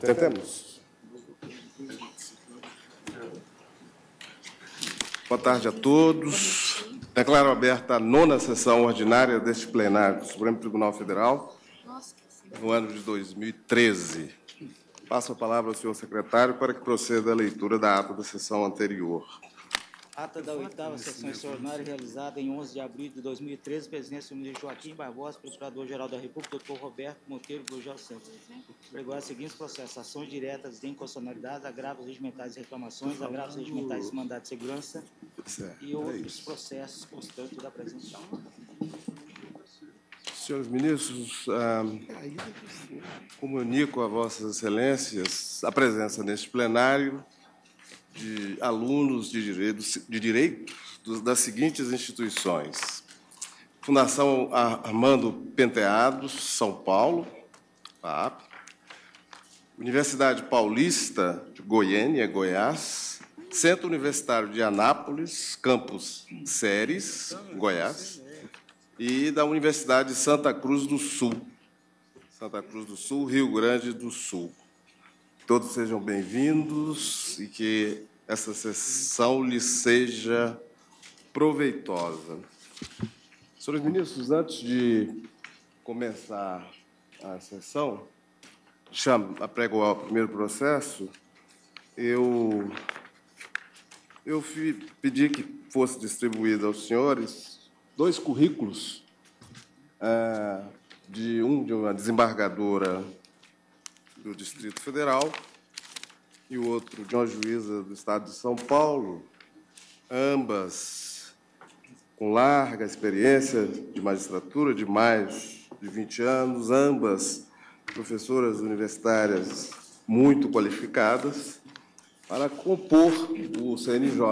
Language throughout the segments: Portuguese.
Tentemos. Boa tarde a todos. Declaro aberta a nona sessão ordinária deste plenário do Supremo Tribunal Federal no ano de 2013. Passo a palavra ao senhor secretário para que proceda a leitura da ata da sessão anterior. Ata da oitava sessão extraordinária realizada em 11 de abril de 2013, presidência do ministro Joaquim Barbosa, procurador-geral da República, doutor Roberto Monteiro Gurgel Santos. Pregou as seguintes processos, ações diretas de inconstitucionalidade, agravos regimentais e reclamações, agravos regimentais de mandato de segurança e outros processos constantes da presença. Senhores ministros, ah, comunico a vossas excelências a presença neste plenário de alunos de direito, de direito das seguintes instituições: Fundação Armando Penteados, São Paulo, a Universidade Paulista de Goiânia, Goiás, Centro Universitário de Anápolis, campus Séries, Goiás, e da Universidade Santa Cruz do Sul, Santa Cruz do Sul, Rio Grande do Sul. Todos sejam bem-vindos e que essa sessão lhe seja proveitosa. Senhores ministros, antes de começar a sessão, chamo, aprego o primeiro processo, eu, eu fui, pedi que fosse distribuído aos senhores dois currículos, é, de um de uma desembargadora do Distrito Federal e o outro de uma juíza do Estado de São Paulo, ambas com larga experiência de magistratura, de mais de 20 anos, ambas professoras universitárias muito qualificadas, para compor o CNJ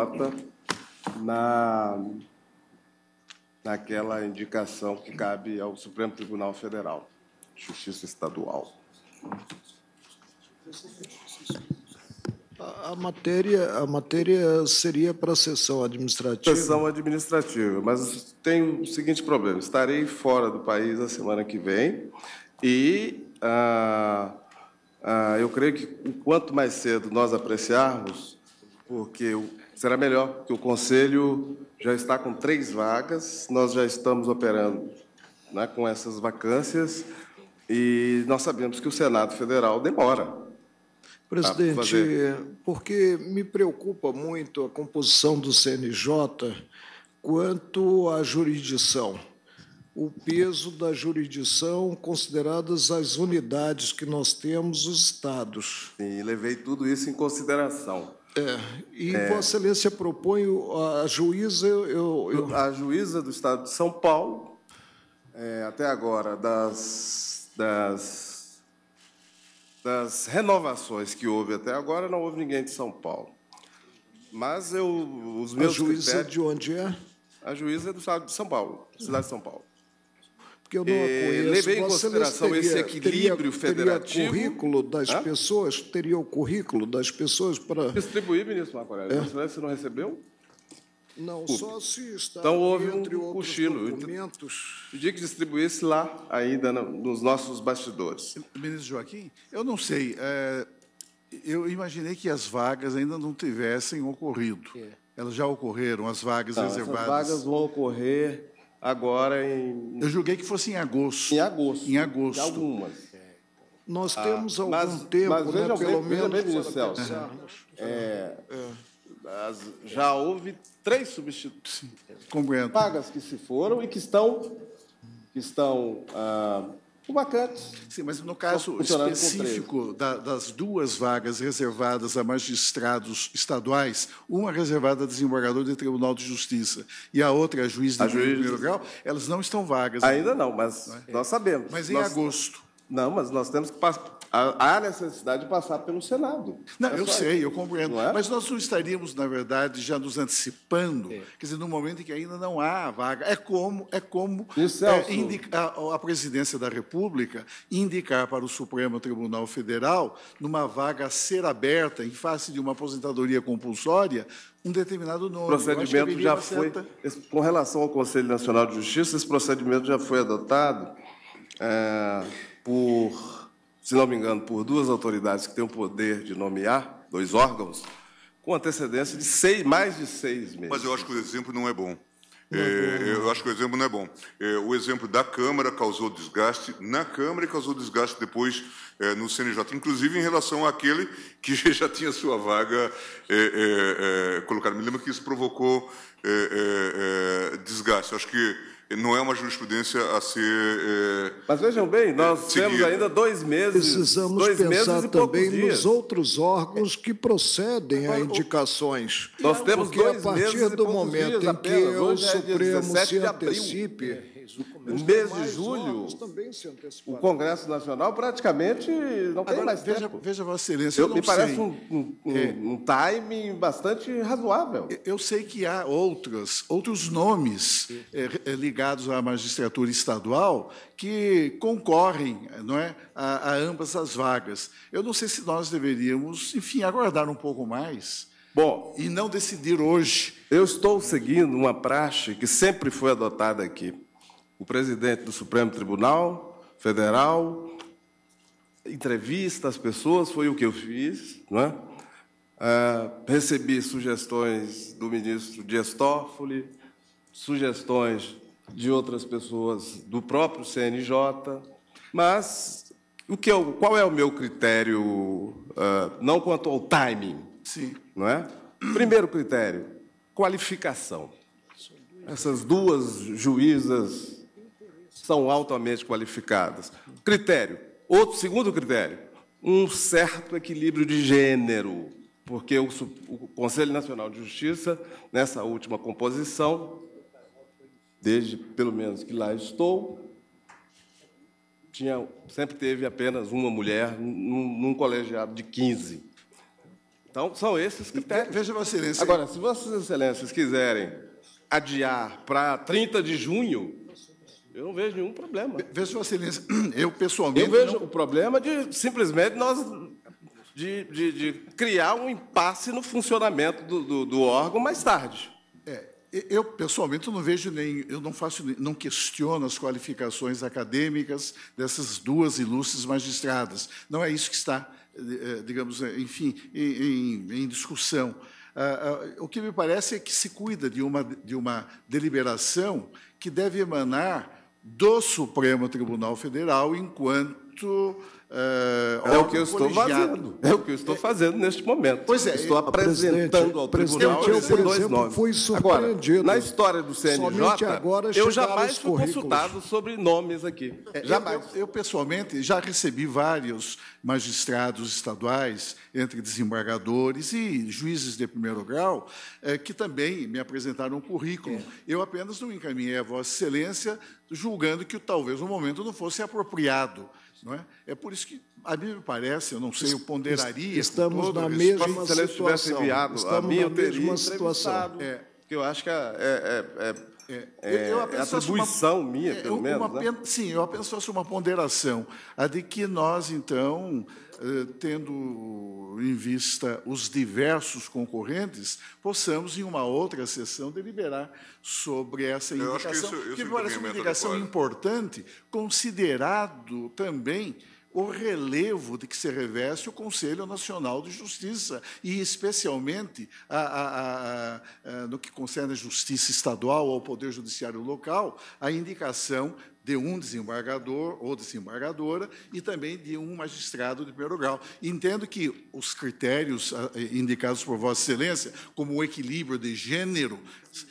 na, naquela indicação que cabe ao Supremo Tribunal Federal, Justiça Estadual. Thank you. A matéria, a matéria seria para a sessão administrativa? Sessão administrativa, mas tem o seguinte problema: estarei fora do país a semana que vem e ah, ah, eu creio que quanto mais cedo nós apreciarmos, porque será melhor, porque o Conselho já está com três vagas, nós já estamos operando né, com essas vacâncias e nós sabemos que o Senado Federal demora. Presidente, ah, porque me preocupa muito a composição do CNJ quanto à jurisdição, o peso da jurisdição, consideradas as unidades que nós temos, os estados. Sim, levei tudo isso em consideração. É, e é. Vossa Excelência propõe a juíza. Eu, eu... A juíza do estado de São Paulo, é, até agora, das, das das renovações que houve até agora, não houve ninguém de São Paulo. Mas eu, os meus. A juíza critérios... de onde é? A juíza é do estado de São Paulo, cidade de São Paulo. Porque eu não eh, conheço. Levei em consideração teria, esse equilíbrio teria, federativo. Teria o currículo das Hã? pessoas? Teria o currículo das pessoas para. Distribuir, ministro Marco Aurélio. É? Você não recebeu? Não só se está então houve um cochilo. Então, documentos... Eu que distribuísse lá ainda nos nossos bastidores. Ministro Joaquim, eu não sei. É, eu imaginei que as vagas ainda não tivessem ocorrido. É. Elas já ocorreram, as vagas tá, reservadas. As vagas vão ocorrer agora em. Eu julguei que fosse em agosto. Em agosto. Em agosto. Algumas. É, então. Nós ah, temos algum mas, tempo, mas né, veja pelo bem, menos. Veja bem, Celso. é. é. As, já houve três substituições pagas que se foram e que estão, que estão ah, vacantes. Sim, mas no caso específico da, das duas vagas reservadas a magistrados estaduais, uma reservada a desembargador do Tribunal de Justiça e a outra a juiz de primeiro grau, elas não estão vagas. Ainda não, mas é? nós sabemos. Mas em nós... agosto não, mas nós temos que passar. Há necessidade de passar pelo Senado. Não, é eu sei, isso. eu compreendo. É? Mas nós não estaríamos, na verdade, já nos antecipando, quer dizer, no momento em que ainda não há vaga. É como, é como é, a presidência da República indicar para o Supremo Tribunal Federal, numa vaga a ser aberta, em face de uma aposentadoria compulsória, um determinado nome. O procedimento já foi. Certa... Com relação ao Conselho Nacional de Justiça, esse procedimento já foi adotado. É por, se não me engano, por duas autoridades que têm o poder de nomear, dois órgãos, com antecedência de seis, mais de seis meses. Mas eu acho que o exemplo não é bom. É, é né? eu acho que o exemplo não é bom. É, o exemplo da Câmara causou desgaste na Câmara e causou desgaste depois é, no CNJ, inclusive em relação àquele que já tinha sua vaga é, é, colocada. Me lembro que isso provocou desgaste. acho que não é uma jurisprudência a ser. É, Mas vejam bem, eh, nós seguida. temos ainda dois meses. Precisamos dois pensar também nos outros órgãos que procedem a indicações. Nós temos Porque a partir do momento em que apenas, o é Supremo é se antecipe no mês de julho, o Congresso Nacional praticamente não tem Agora, mais veja, tempo. Veja, Vossa Excelência, eu, eu me sei. parece um, um, é. um, timing bastante razoável. Eu sei que há outros, outros nomes é, é, ligados à magistratura estadual que concorrem não é, a, a ambas as vagas. Eu não sei se nós deveríamos, enfim, aguardar um pouco mais. Bom, e não decidir hoje. Eu estou seguindo uma praxe que sempre foi adotada aqui o presidente do Supremo Tribunal Federal, entrevista às pessoas, foi o que eu fiz, não é? é? recebi sugestões do ministro Dias Toffoli, sugestões de outras pessoas do próprio CNJ, mas o que eu, qual é o meu critério, é, não quanto ao timing, Sim. não é? Primeiro critério, qualificação. Essas duas juízas são altamente qualificadas. Critério, outro segundo critério, um certo equilíbrio de gênero, porque o, o Conselho Nacional de Justiça, nessa última composição, desde pelo menos que lá estou, tinha, sempre teve apenas uma mulher num, num colegiado de 15. Então, são esses critérios. Veja, Vossa Excelência. Agora, se Vossas Excelências quiserem adiar para 30 de junho, eu não vejo nenhum problema. Veja, Sua Excelência, eu pessoalmente. Eu vejo não... o problema de simplesmente nós. De, de, de, criar um impasse no funcionamento do, do, do órgão mais tarde. É, eu, pessoalmente, não vejo nem, eu não faço, não questiono as qualificações acadêmicas dessas duas ilustres magistradas. Não é isso que está, eh, eh, digamos, eh, enfim, em, em, em discussão. Ah, ah, o que me parece é que se cuida de uma, de uma deliberação que deve emanar do Supremo Tribunal Federal enquanto Uh, é o que eu estou fazendo. É o que eu estou é. fazendo neste momento. Pois é, estou ah, apresentando ao tribunal eu, por dois exemplo, nomes. Foi surpreendido. Agora, na história do CNJ, agora eu jamais fui consultado sobre nomes aqui. É, jamais. Eu, eu, pessoalmente já recebi vários magistrados estaduais, entre desembargadores e juízes de primeiro grau, é, que também me apresentaram um currículo. É. Eu apenas não encaminhei a Vossa Excelência, julgando que talvez o momento não fosse apropriado não é? é por isso que, a mim me parece, eu não sei, eu ponderaria. Estamos na mesma Se ele tivesse enviado, Estamos a mim eu teria situação. É. Que eu acho que é, é, é, é, é. é eu atribuição uma, é, minha, pelo menos. Uma, né? Sim, eu apenas faço uma ponderação, a de que nós, então, eh, tendo em vista os diversos concorrentes, possamos, em uma outra sessão, deliberar sobre essa indicação, que, isso, isso que é parece uma indicação importante, considerado também o relevo de que se reveste o Conselho Nacional de Justiça, e especialmente a, a, a, no que concerne à justiça estadual ou ao Poder Judiciário local, a indicação de um desembargador ou desembargadora e também de um magistrado de primeiro grau. Entendo que os critérios ah, eh, indicados por Vossa Excelência, como o equilíbrio de gênero,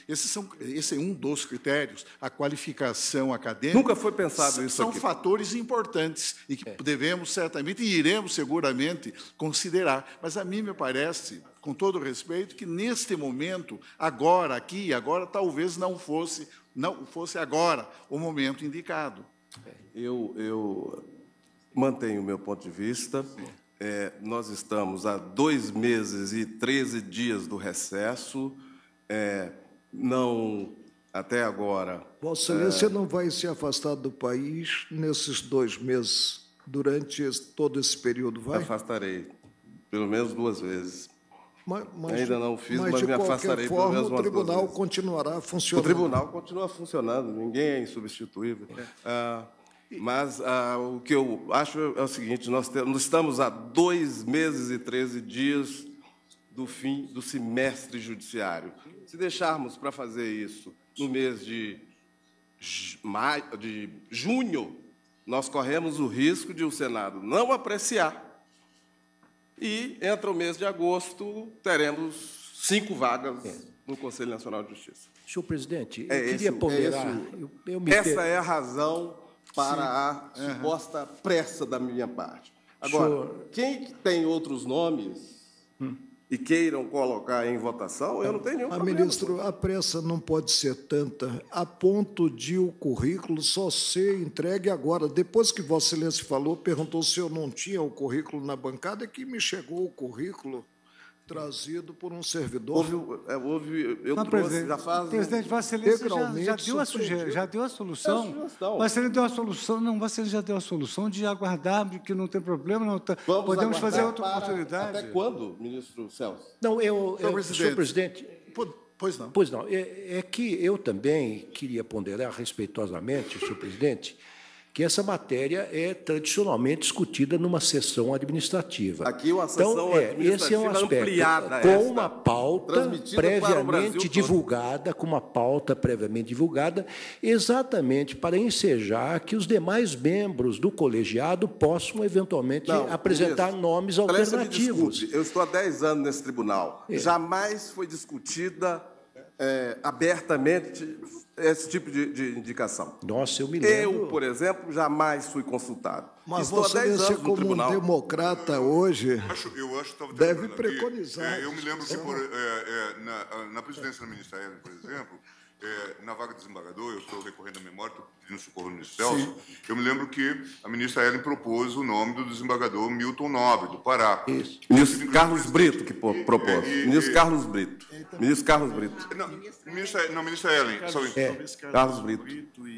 esses são, esse é um dos critérios, a qualificação acadêmica. Nunca foi pensado isso. São aqui. fatores importantes e que é. devemos certamente e iremos seguramente considerar. Mas a mim me parece, com todo respeito, que neste momento, agora, aqui e agora, talvez não fosse não fosse agora o momento indicado. Eu, eu mantenho o meu ponto de vista. É, nós estamos há dois meses e 13 dias do recesso. É, não, até agora. Vossa é, Excelência é... não vai se afastar do país nesses dois meses, durante esse, todo esse período, vai? Afastarei, pelo menos duas vezes. Mas, mas, Ainda não fiz, mas, mas me afastarei forma, pelo menos O tribunal continuará funcionando. O tribunal continua funcionando, ninguém é insubstituível. É. Ah, mas ah, o que eu acho é o seguinte: nós, temos, nós estamos há dois meses e 13 dias do fim do semestre judiciário. Se deixarmos para fazer isso no mês de, maio, de junho, nós corremos o risco de o Senado não apreciar e entra o mês de agosto, teremos cinco vagas é. no Conselho Nacional de Justiça. Senhor presidente, eu é queria é ponderar. É esse, eu, eu essa é a razão para Sim. a suposta pressa da minha parte. Agora, Senhor... quem tem outros nomes e queiram colocar em votação, eu não tenho nenhum a ah, problema. Ministro, a pressa não pode ser tanta a ponto de o currículo só ser entregue agora. Depois que Vossa Excelência falou, perguntou se eu não tinha o currículo na bancada, é que me chegou o currículo trazido por um servidor. Houve, é, houve eu não, trouxe, presidente, já faz... Presidente, já, já, deu a sugestão, já deu a solução. É deu a solução, não, Vossa já deu a solução de aguardar, que não tem problema, não tá, podemos fazer outra para, oportunidade. Até quando, ministro Celso? Não, eu... eu presidente, senhor presidente... Pois não. Pois não. É, é que eu também queria ponderar respeitosamente, senhor presidente que essa matéria é tradicionalmente discutida numa sessão administrativa. Aqui uma então, sessão então, é, administrativa esse é um aspecto, ampliada né, com uma pauta previamente divulgada, todo. com uma pauta previamente divulgada, exatamente para ensejar que os demais membros do colegiado possam eventualmente Não, apresentar nomes alternativos. eu estou há 10 anos nesse tribunal. É. Jamais foi discutida é, abertamente esse tipo de, de, indicação. Nossa, eu me lembro. Eu, por exemplo, jamais fui consultado. Mas Estou você, como tribunal. um democrata hoje, eu acho, eu acho que deve preconizar. Que, é, eu me lembro que né? por, é, é, na, na presidência da ministra Ellen, por exemplo, é, na vaga de desembargador, eu estou recorrendo à memória, estou pedindo socorro no ministro Celso, eu me lembro que a ministra Ellen propôs o nome do desembargador Milton Nobre, do Pará. Isso. Ministro Carlos Brito que propôs. ministro Carlos Brito. ministro Carlos Brito. Não, ministra, não, ministra Ellen. Carlos, é, Carlos Brito. Brito e,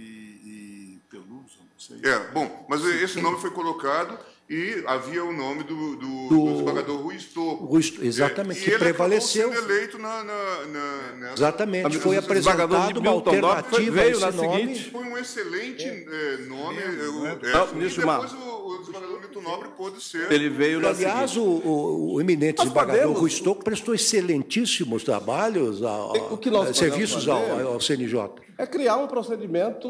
e Peluso, não sei. É, bom, mas esse nome foi colocado e havia o nome do, do, do... desembargador Rui Estoppo. Rui, exatamente, é, que prevaleceu. Ele eleito na, na, na, na, Exatamente, foi apresentado uma alternativa veio na nome. seguinte. Foi um excelente é. Eh, nome. É, é, Não, assim, depois Mar... o, o desembargador Milton Nobre pôde ser... Ele veio na Aliás, seguinte. O, o, o eminente nós desembargador podemos... Rui Estoppo prestou excelentíssimos trabalhos, a, a, o que nós serviços ao, ao CNJ. É criar um procedimento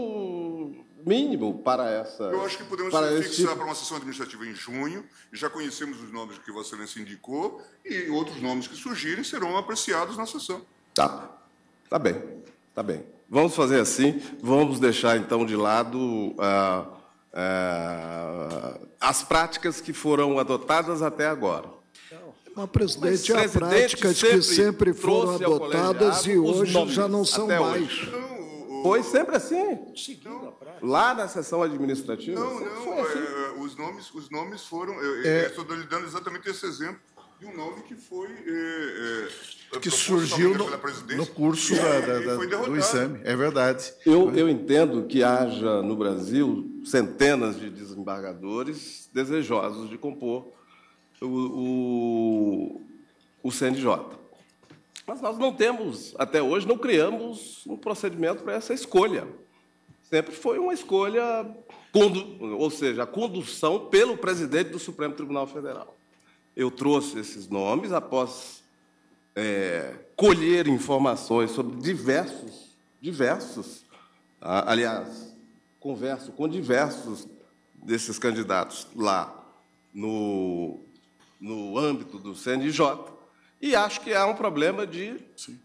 mínimo para essa. Eu acho que podemos para fixar tipo... para uma sessão administrativa em junho. Já conhecemos os nomes que Vossa Excelência indicou e outros nomes que surgirem serão apreciados na sessão. Tá. Tá bem. Tá bem. Vamos fazer assim. Vamos deixar então de lado. Ah, ah, as práticas que foram adotadas até agora. Então, é Mas, presidente, Mas, há práticas sempre que sempre foram adotadas e hoje já não são mais. Hoje. Então, Foi sempre assim. Seguindo Lá na sessão administrativa? Não, não. Assim? É, é, os, nomes, os nomes foram. Eu, é, é. eu estou dando exatamente esse exemplo de um nome que foi. É, é, que surgiu no, no curso da, da, do exame, é verdade. Eu, eu entendo que haja no Brasil centenas de desembargadores desejosos de compor o, o, o CNJ. Mas nós não temos, até hoje, não criamos um procedimento para essa escolha sempre foi uma escolha, ou seja, a condução pelo presidente do Supremo Tribunal Federal. Eu trouxe esses nomes após é, colher informações sobre diversos, diversos, aliás, converso com diversos desses candidatos lá no, no âmbito do CNJ, e acho que há um problema de. Sim.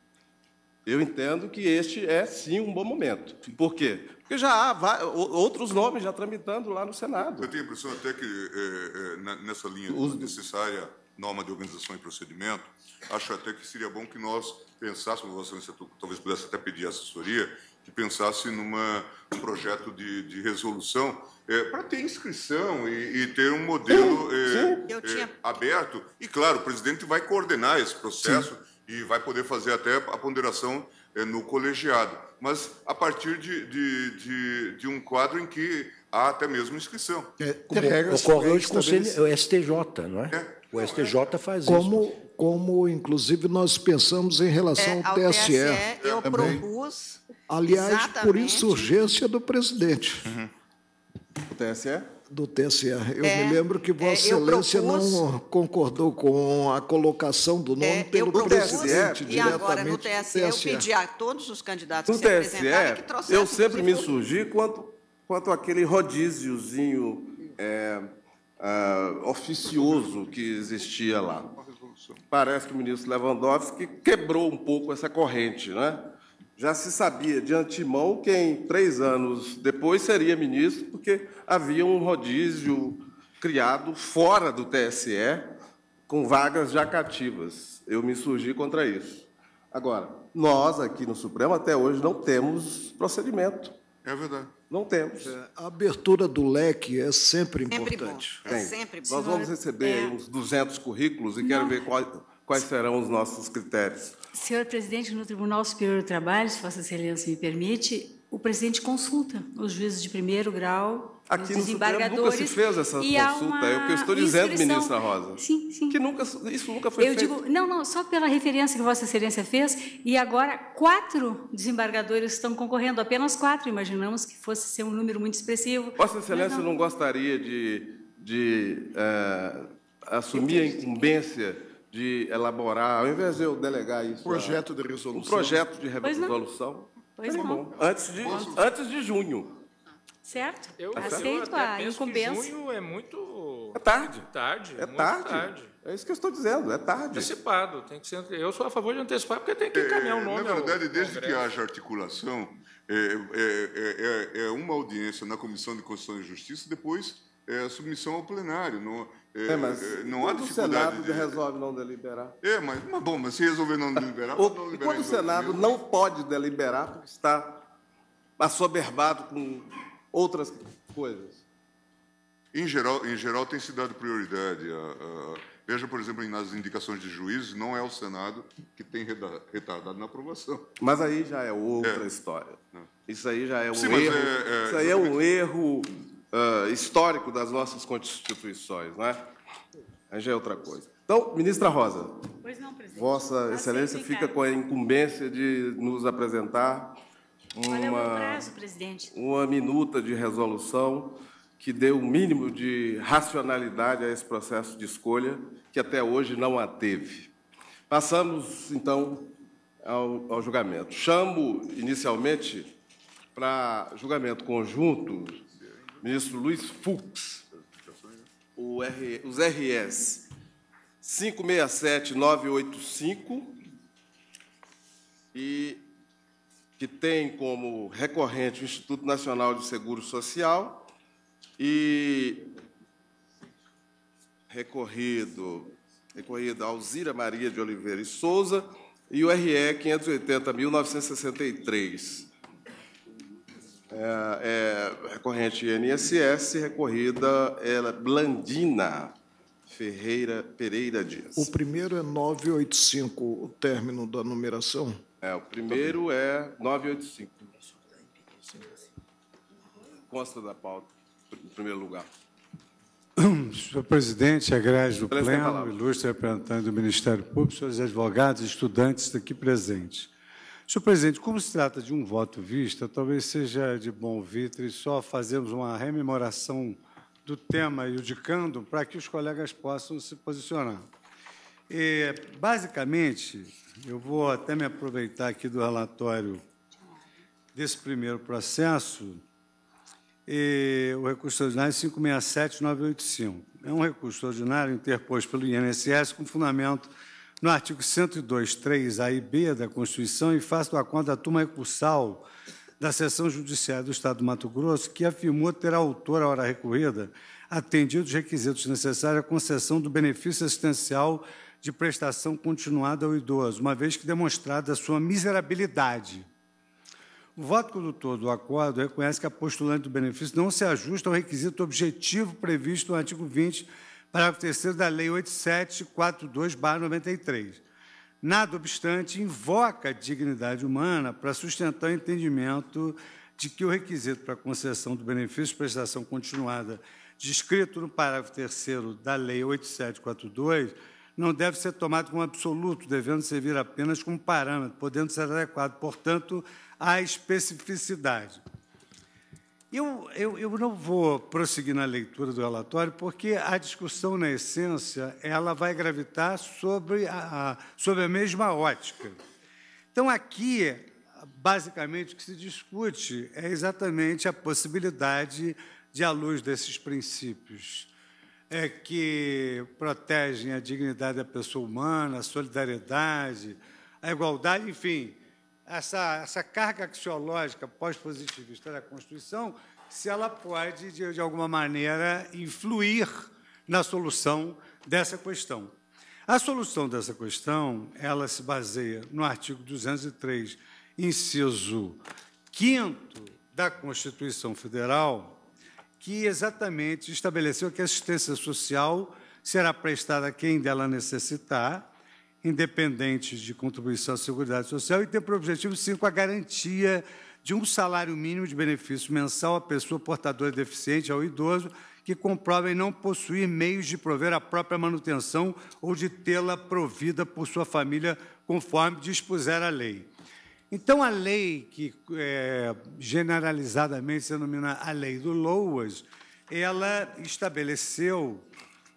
Eu entendo que este é sim um bom momento. Sim. Por quê? Porque já há outros nomes já tramitando lá no Senado. Eu tenho a impressão até que, é, é, nessa linha Os... necessária norma de organização e procedimento, acho até que seria bom que nós pensássemos, Vossa Excelência talvez pudesse até pedir assessoria, que pensasse numa, num projeto de, de resolução é, para ter inscrição e, e, ter um modelo é, é, aberto. E, claro, o presidente vai coordenar esse processo Sim. e vai poder fazer até a ponderação no colegiado mas a partir de, de, de, de um quadro em que há até mesmo inscrição. É, tem regras ocorre hoje com o STJ, é não é? é. O STJ faz como, isso. Como, inclusive, nós pensamos em relação é, ao, TSE. Ao TSE eu também. propus. Aliás, por insurgência do presidente. Uhum. Do TSE? Do TSE. Eu é, me lembro que Vossa é, Excelência propus, não concordou com a colocação do nome é, pelo presidente e diretamente. E agora, no TSE, TSE, eu pedi a todos os candidatos no que TSE, se apresentaram que trouxessem... Eu sempre me surgi quanto, quanto aquele rodíziozinho é, é oficioso que existia lá. Parece que o ministro Lewandowski quebrou um pouco essa corrente, né? Já se sabia de antemão quem, três anos depois, seria ministro, porque havia um rodízio criado fora do TSE, com vagas já cativas. Eu me insurgi contra isso. Agora, nós aqui no Supremo até hoje não temos procedimento. É verdade. Não temos. É, a abertura do leque é sempre, sempre importante. Bom. É sempre bom. Nós vamos receber é. uns 200 currículos e não. quero ver quais, quais serão os nossos critérios. Senhor presidente, no Tribunal Superior do Trabalho, se Vossa Excelência me permite, o presidente consulta os juízes de primeiro grau, Aqui os desembargadores. Aqui no Supremo nunca se fez essa consulta, é o que eu estou dizendo, ministra Rosa. Sim, sim. Que nunca, isso nunca foi eu feito. Digo, não, não, só pela referência que Vossa Excelência fez, e agora quatro desembargadores estão concorrendo, apenas quatro, imaginamos que fosse ser um número muito expressivo. Vossa Excelência não. não. gostaria de, de eh, assumir a incumbência de elaborar, ao invés de eu delegar isso. Projeto de resolução. Um projeto de resolução. Tá pois não. Antes, de, antes de junho. Certo? Eu, tá aceito eu a incumbência. Junho é muito. É tarde. tarde é tarde. tarde. É isso que eu estou dizendo, é tarde. Antecipado, tem que ser. Eu sou a favor de antecipar, porque tem que é, encaminhar o nome. É, na verdade, desde que haja articulação, é é, é, é, é, uma audiência na Comissão de Constituição e Justiça, depois é a submissão ao plenário. Não, é, é, mas é, não há dificuldade. O Senado de... resolve não deliberar. É, mas, mas bom, mas se resolver não deliberar. o, não e quando o Senado mesmo. não pode deliberar porque está assoberbado com outras coisas? Em geral, em geral tem se dado prioridade. A, a, veja, por exemplo, nas indicações de juízes, não é o Senado que tem retardado na aprovação. Mas aí já é outra é. história. É. Isso aí já é um Sim, erro. É, é, isso aí é um erro uh, histórico das nossas constituições, não é? Aí já é outra coisa. Então, ministra Rosa. Pois não, presidente. Vossa tá Excelência fica com a incumbência de nos apresentar é uma, prazo, presidente. uma minuta de resolução que dê o um mínimo de racionalidade a esse processo de escolha que até hoje não a teve. Passamos, então, ao, ao julgamento. Chamo, inicialmente, para julgamento conjunto, ministro Luiz Fux. R, os RS 567-985, e que tem como recorrente o Instituto Nacional de Seguro Social e recorrido, recorrido Alzira Maria de Oliveira e Souza e o RE 580.963 é, é, recorrente INSS, recorrida ela, é Blandina Ferreira Pereira Dias. O primeiro é 985, o término da numeração? É, o primeiro é 985. Consta da pauta, em primeiro lugar. Senhor presidente, agradeço do é Pleno, ilustre representante do Ministério Público, senhores advogados, estudantes daqui presentes. Senhor presidente, como se trata de um voto vista, talvez seja de bom vitre só fazermos uma rememoração do tema e o dicando para que os colegas possam se posicionar. E, basicamente, eu vou até me aproveitar aqui do relatório desse primeiro processo, e, o recurso ordinário 567985. É um recurso ordinário interposto pelo INSS com fundamento no artigo 102, 3, a e B da Constituição e faço a conta da turma recursal da Seção Judiciária do Estado do Mato Grosso, que afirmou ter a autora, a hora recorrida, atendido os requisitos necessários à concessão do benefício assistencial de prestação continuada ao idoso, uma vez que demonstrada a sua miserabilidade. O voto condutor do acordo reconhece que a postulante do benefício não se ajusta ao requisito objetivo previsto no artigo 20 Parágrafo 3 da Lei 8742-93. Nada obstante, invoca a dignidade humana para sustentar o entendimento de que o requisito para concessão do benefício de prestação continuada descrito no parágrafo 3 da Lei 8742 não deve ser tomado como absoluto, devendo servir apenas como parâmetro, podendo ser adequado, portanto, à especificidade. Eu, eu, eu não vou prosseguir na leitura do relatório, porque a discussão, na essência, ela vai gravitar sobre a, sobre a mesma ótica. Então, aqui, basicamente, o que se discute é exatamente a possibilidade de, à luz desses princípios é, que protegem a dignidade da pessoa humana, a solidariedade, a igualdade, enfim, essa, essa carga axiológica pós-positivista da Constituição, se ela pode, de, de alguma maneira, influir na solução dessa questão. A solução dessa questão, ela se baseia no artigo 203, inciso 5 da Constituição Federal, que exatamente estabeleceu que a assistência social será prestada a quem dela necessitar, independentes de contribuição à Seguridade Social e tem por objetivo cinco a garantia de um salário mínimo de benefício mensal à pessoa portadora deficiente, ao idoso, que comprovem não possuir meios de prover a própria manutenção ou de tê-la provida por sua família, conforme dispuser a lei. Então, a lei que é, generalizadamente se denomina a Lei do Loas, ela estabeleceu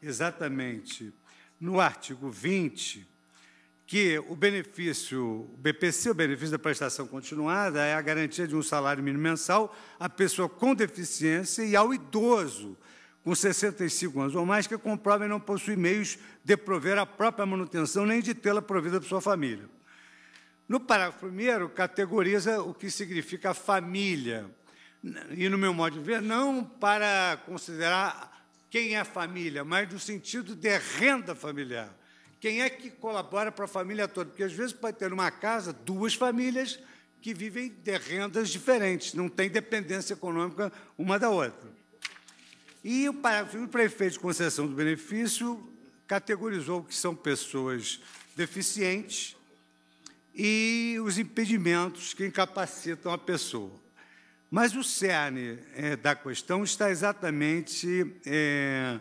exatamente no artigo 20 que o benefício, o BPC, o benefício da prestação continuada, é a garantia de um salário mínimo mensal à pessoa com deficiência e ao idoso com 65 anos ou mais que e não possuir meios de prover a própria manutenção nem de tê-la provida para sua família. No parágrafo primeiro, categoriza o que significa família. E, no meu modo de ver, não para considerar quem é família, mas no sentido de renda familiar. Quem é que colabora para a família toda? Porque às vezes pode ter numa casa duas famílias que vivem de rendas diferentes, não tem dependência econômica uma da outra. E o prefeito de concessão do benefício categorizou que são pessoas deficientes e os impedimentos que incapacitam a pessoa. Mas o cerne é, da questão está exatamente é,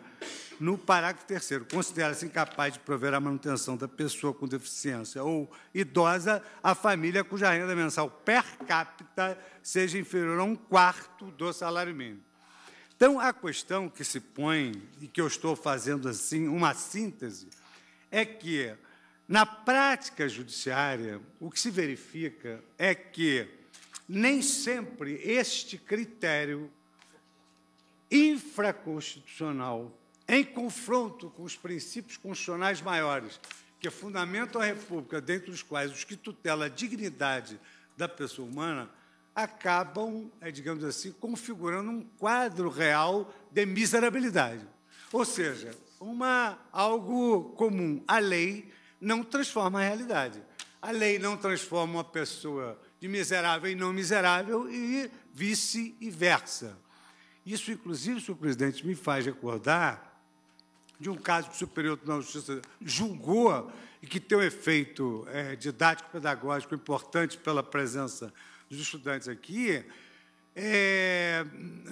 no parágrafo terceiro, considera-se incapaz de prover a manutenção da pessoa com deficiência ou idosa a família cuja renda mensal per capita seja inferior a um quarto do salário mínimo. Então, a questão que se põe, e que eu estou fazendo assim, uma síntese, é que, na prática judiciária, o que se verifica é que nem sempre este critério infraconstitucional em confronto com os princípios constitucionais maiores, que é fundamentam a República, dentre os quais os que tutelam a dignidade da pessoa humana, acabam, é, digamos assim, configurando um quadro real de miserabilidade. Ou seja, uma, algo comum. A lei não transforma a realidade. A lei não transforma uma pessoa de miserável em não miserável e vice-versa. Isso, inclusive, senhor o presidente me faz recordar, de um caso que o Superior Tribunal de Justiça julgou e que tem um efeito é, didático-pedagógico importante pela presença dos estudantes aqui, é,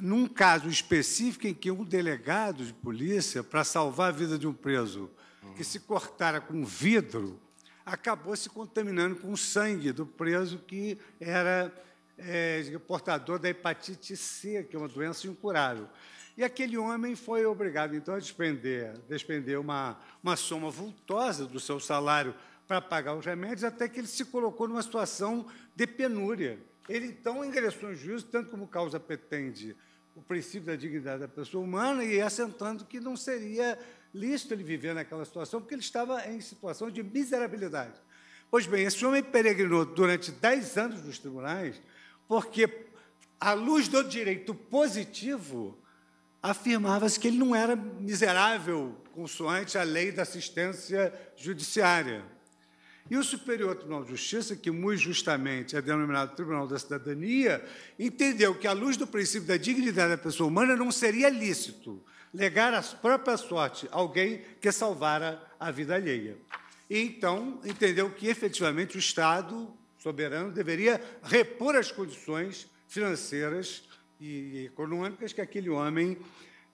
num caso específico em que um delegado de polícia, para salvar a vida de um preso que se cortara com vidro, acabou se contaminando com o sangue do preso que era é, portador da hepatite C, que é uma doença incurável. E aquele homem foi obrigado, então, a despender, despender uma, uma soma vultosa do seu salário para pagar os remédios, até que ele se colocou numa situação de penúria. Ele, então, ingressou em juízo, tanto como causa pretende o princípio da dignidade da pessoa humana e assentando que não seria lícito ele viver naquela situação, porque ele estava em situação de miserabilidade. Pois bem, esse homem peregrinou durante dez anos nos tribunais, porque, à luz do direito positivo, afirmava-se que ele não era miserável, consoante a lei da assistência judiciária. E o Superior Tribunal de Justiça, que muito justamente é denominado Tribunal da Cidadania, entendeu que, à luz do princípio da dignidade da pessoa humana, não seria lícito legar a própria sorte a alguém que salvara a vida alheia. E então entendeu que, efetivamente, o Estado soberano deveria repor as condições financeiras e econômicas que aquele homem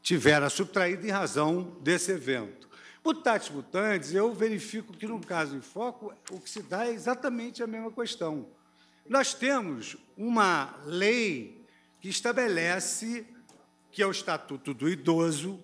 tivera subtraído em razão desse evento. O Tati Mutantes, eu verifico que, no caso em foco, o que se dá é exatamente a mesma questão. Nós temos uma lei que estabelece, que é o Estatuto do Idoso,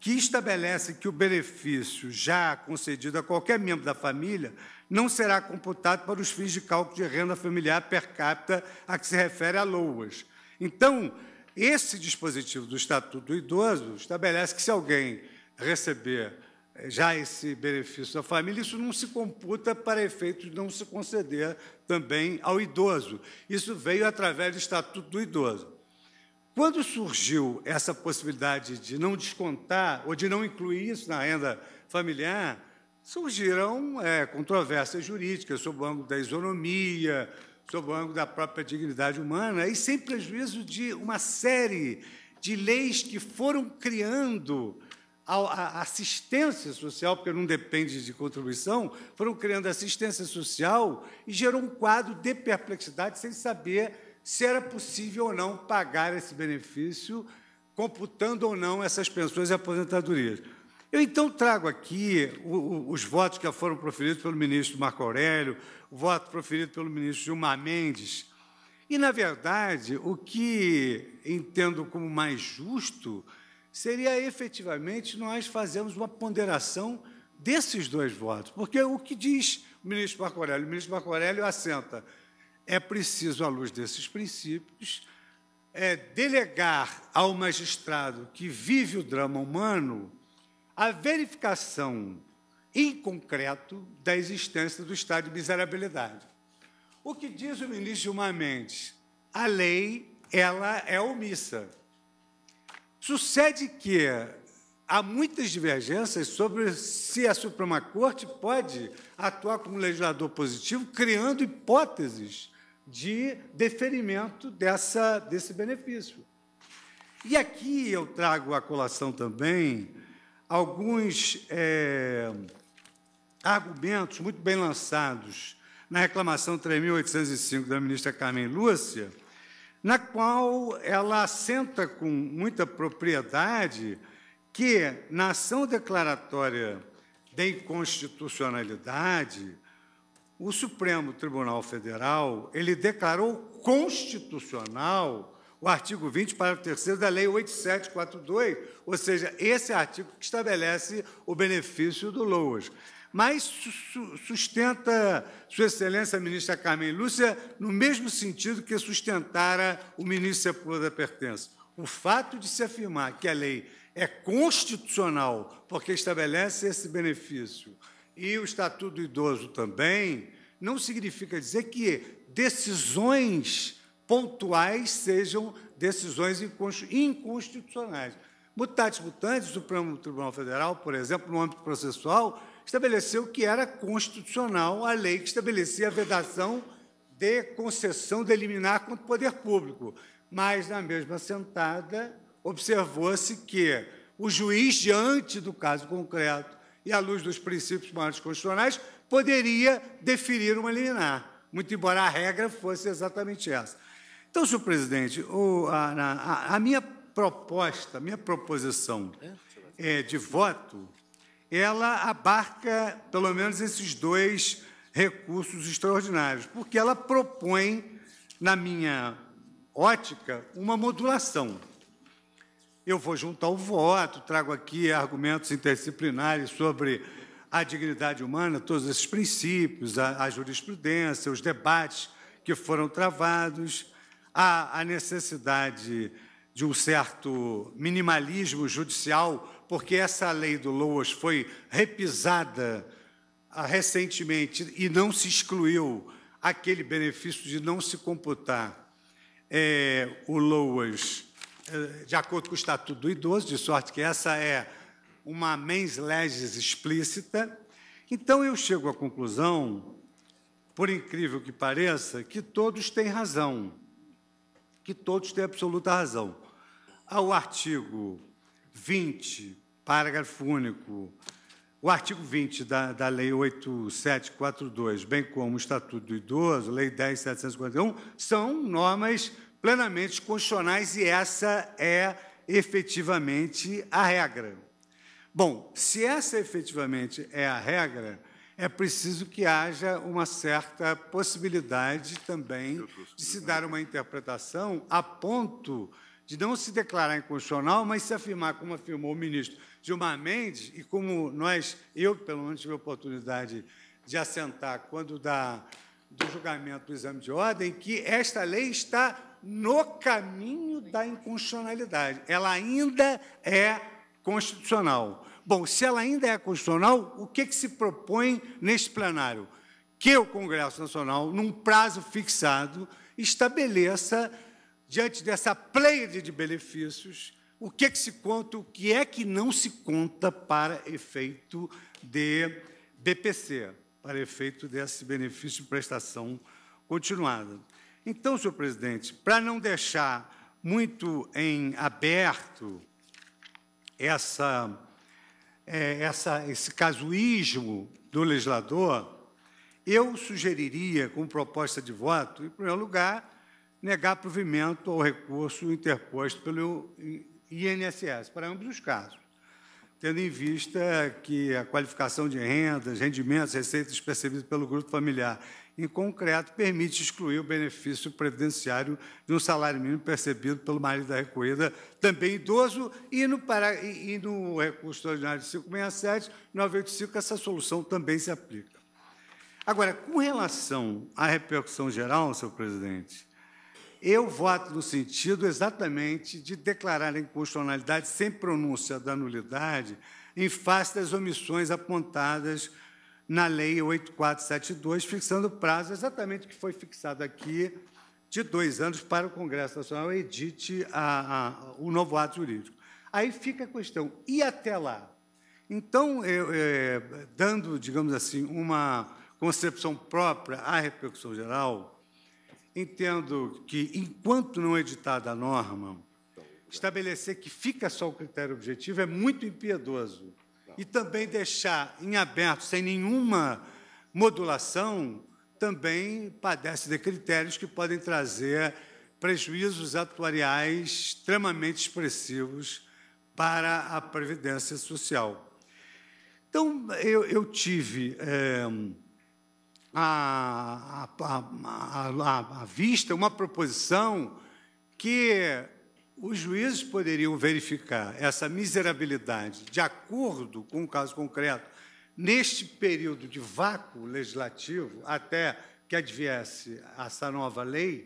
que estabelece que o benefício já concedido a qualquer membro da família não será computado para os fins de cálculo de renda familiar per capita a que se refere a LOAS. Então, esse dispositivo do Estatuto do Idoso estabelece que se alguém receber eh, já esse benefício da família, isso não se computa para efeito de não se conceder também ao idoso. Isso veio através do Estatuto do Idoso. Quando surgiu essa possibilidade de não descontar ou de não incluir isso na renda familiar, surgiram é, controvérsias jurídicas sobre o ângulo da isonomia, o ângulo da própria dignidade humana e sem prejuízo de uma série de leis que foram criando a assistência social, porque não depende de contribuição, foram criando assistência social e gerou um quadro de perplexidade sem saber se era possível ou não pagar esse benefício, computando ou não essas pensões e aposentadorias. Eu então trago aqui os votos que foram proferidos pelo ministro Marco Aurélio, o voto proferido pelo ministro Gilmar Mendes. E, na verdade, o que entendo como mais justo seria efetivamente nós fazermos uma ponderação desses dois votos, porque o que diz o ministro Marco Aurélio, o ministro Marco Aurélio assenta, é preciso, à luz desses princípios, é, delegar ao magistrado que vive o drama humano a verificação em concreto da existência do estado de miserabilidade. O que diz o ministro uma mente? A lei, ela é omissa. Sucede que há muitas divergências sobre se a Suprema Corte pode atuar como legislador positivo, criando hipóteses de deferimento dessa, desse benefício. E aqui eu trago à colação também alguns. É, argumentos muito bem lançados na reclamação 3.805 da ministra Carmen Lúcia, na qual ela assenta com muita propriedade que, na ação declaratória de inconstitucionalidade, o Supremo Tribunal Federal ele declarou constitucional o artigo 20, parágrafo 3 da Lei 8742, ou seja, esse é artigo que estabelece o benefício do LOAS mas sustenta Sua Excelência a ministra Carmen Lúcia no mesmo sentido que sustentara o ministro Sepulveda Pertence. O fato de se afirmar que a lei é constitucional, porque estabelece esse benefício, e o Estatuto do Idoso também, não significa dizer que decisões pontuais sejam decisões inconstitucionais. Mutatis mutandis, o Supremo Tribunal Federal, por exemplo, no âmbito processual, estabeleceu que era constitucional a lei que estabelecia a vedação de concessão de liminar contra o poder público. Mas, na mesma sentada, observou-se que o juiz, diante do caso concreto e à luz dos princípios mais constitucionais, poderia deferir uma liminar, muito embora a regra fosse exatamente essa. Então, senhor presidente, o, a, a, a, minha proposta, a minha proposição é, é de voto ela abarca pelo menos esses dois recursos extraordinários, porque ela propõe, na minha ótica, uma modulação. Eu vou juntar o voto, trago aqui argumentos interdisciplinares sobre a dignidade humana, todos esses princípios, a, a jurisprudência, os debates que foram travados, a, a necessidade de um certo minimalismo judicial porque essa lei do Loas foi repisada ah, recentemente e não se excluiu aquele benefício de não se computar é, o Loas é, de acordo com o Estatuto do Idoso, de sorte que essa é uma mens legis explícita. Então eu chego à conclusão, por incrível que pareça, que todos têm razão, que todos têm absoluta razão. Ao artigo 20 Parágrafo único. O artigo 20 da, da Lei 8742, bem como o Estatuto do Idoso, Lei 10741, são normas plenamente constitucionais e essa é efetivamente a regra. Bom, se essa efetivamente é a regra, é preciso que haja uma certa possibilidade também de se dar uma interpretação a ponto de não se declarar inconstitucional, mas se afirmar, como afirmou o ministro Gilmar Mendes, e como nós, eu pelo menos tive a oportunidade de assentar quando da, do julgamento do exame de ordem, que esta lei está no caminho da inconstitucionalidade. Ela ainda é constitucional. Bom, se ela ainda é constitucional, o que, que se propõe neste plenário? Que o Congresso Nacional, num prazo fixado, estabeleça diante dessa pleia de benefícios, o que é que se conta, o que é que não se conta para efeito de BPC, para efeito desse benefício de prestação continuada. Então, senhor presidente, para não deixar muito em aberto essa, é, essa, esse casuísmo do legislador, eu sugeriria, com proposta de voto, em primeiro lugar, negar provimento ao recurso interposto pelo INSS, para ambos os casos, tendo em vista que a qualificação de rendas, rendimentos, receitas percebidas pelo grupo familiar, em concreto, permite excluir o benefício previdenciário de um salário mínimo percebido pelo marido da recolhida, também idoso, e no, para, e, e no recurso ordinário de 567, 985, essa solução também se aplica. Agora, com relação à repercussão geral, senhor presidente, eu voto no sentido exatamente de declarar a inconstitucionalidade sem pronúncia da nulidade em face das omissões apontadas na Lei 8472, fixando o prazo exatamente que foi fixado aqui, de dois anos para o Congresso Nacional edite a, a, o novo ato jurídico. Aí fica a questão, e até lá? Então, eu, é, é, dando, digamos assim, uma concepção própria à repercussão geral, entendo que, enquanto não é editada a norma, estabelecer que fica só o critério objetivo é muito impiedoso. E também deixar em aberto, sem nenhuma modulação, também padece de critérios que podem trazer prejuízos atuariais extremamente expressivos para a Previdência Social. Então, eu, eu tive. É, à, à, à, vista uma proposição que os juízes poderiam verificar essa miserabilidade de acordo com o caso concreto neste período de vácuo legislativo até que adviesse essa nova lei,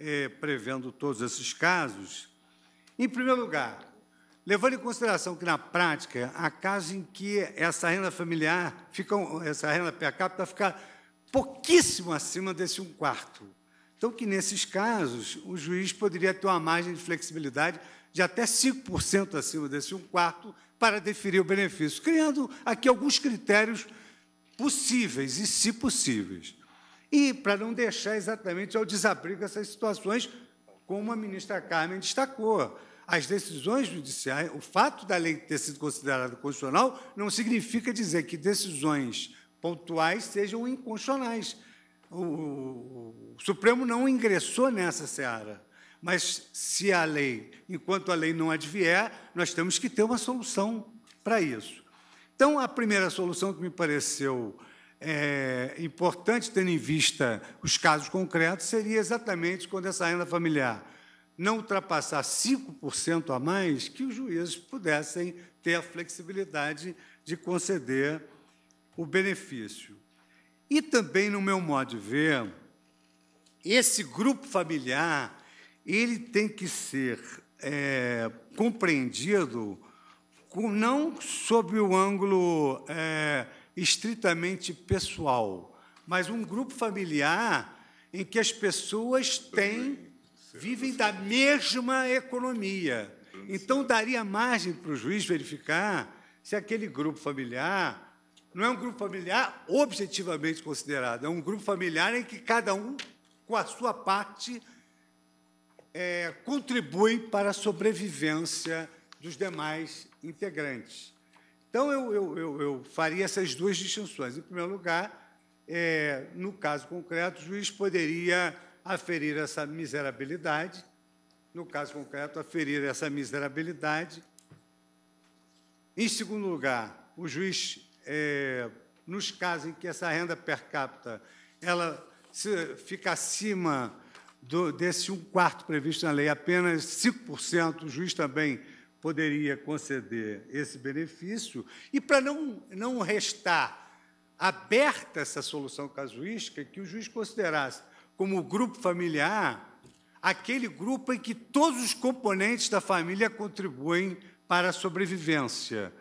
eh, prevendo todos esses casos. Em primeiro lugar, levando em consideração que, na prática, há casos em que essa renda familiar, fica, essa renda per capita fica pouquíssimo acima desse um quarto. Então, que nesses casos, o juiz poderia ter uma margem de flexibilidade de até 5% acima desse um quarto para deferir o benefício, criando aqui alguns critérios possíveis e se possíveis. E para não deixar exatamente ao desabrigo essas situações, como a ministra Carmen destacou, as decisões judiciais, o fato da lei ter sido considerada constitucional não significa dizer que decisões pontuais sejam inconstitucionais. O, o, o Supremo não ingressou nessa seara. Mas se a lei, enquanto a lei não advier, nós temos que ter uma solução para isso. Então, a primeira solução que me pareceu é, importante, tendo em vista os casos concretos, seria exatamente quando essa renda familiar não ultrapassar 5% a mais, que os juízes pudessem ter a flexibilidade de conceder o benefício. E também, no meu modo de ver, esse grupo familiar ele tem que ser é, compreendido com, não sob o ângulo é, estritamente pessoal, mas um grupo familiar em que as pessoas têm vivem da mesma economia. Então daria margem para o juiz verificar se aquele grupo familiar não é um grupo familiar objetivamente considerado, é um grupo familiar em que cada um, com a sua parte, é, contribui para a sobrevivência dos demais integrantes. Então, eu, eu, eu, eu faria essas duas distinções. Em primeiro lugar, é, no caso concreto, o juiz poderia aferir essa miserabilidade, no caso concreto, aferir essa miserabilidade. Em segundo lugar, o juiz é, nos casos em que essa renda per capita ela se, fica acima do, desse um quarto previsto na lei, apenas 5%, o juiz também poderia conceder esse benefício. E para não, não restar aberta essa solução casuística, que o juiz considerasse como grupo familiar aquele grupo em que todos os componentes da família contribuem para a sobrevivência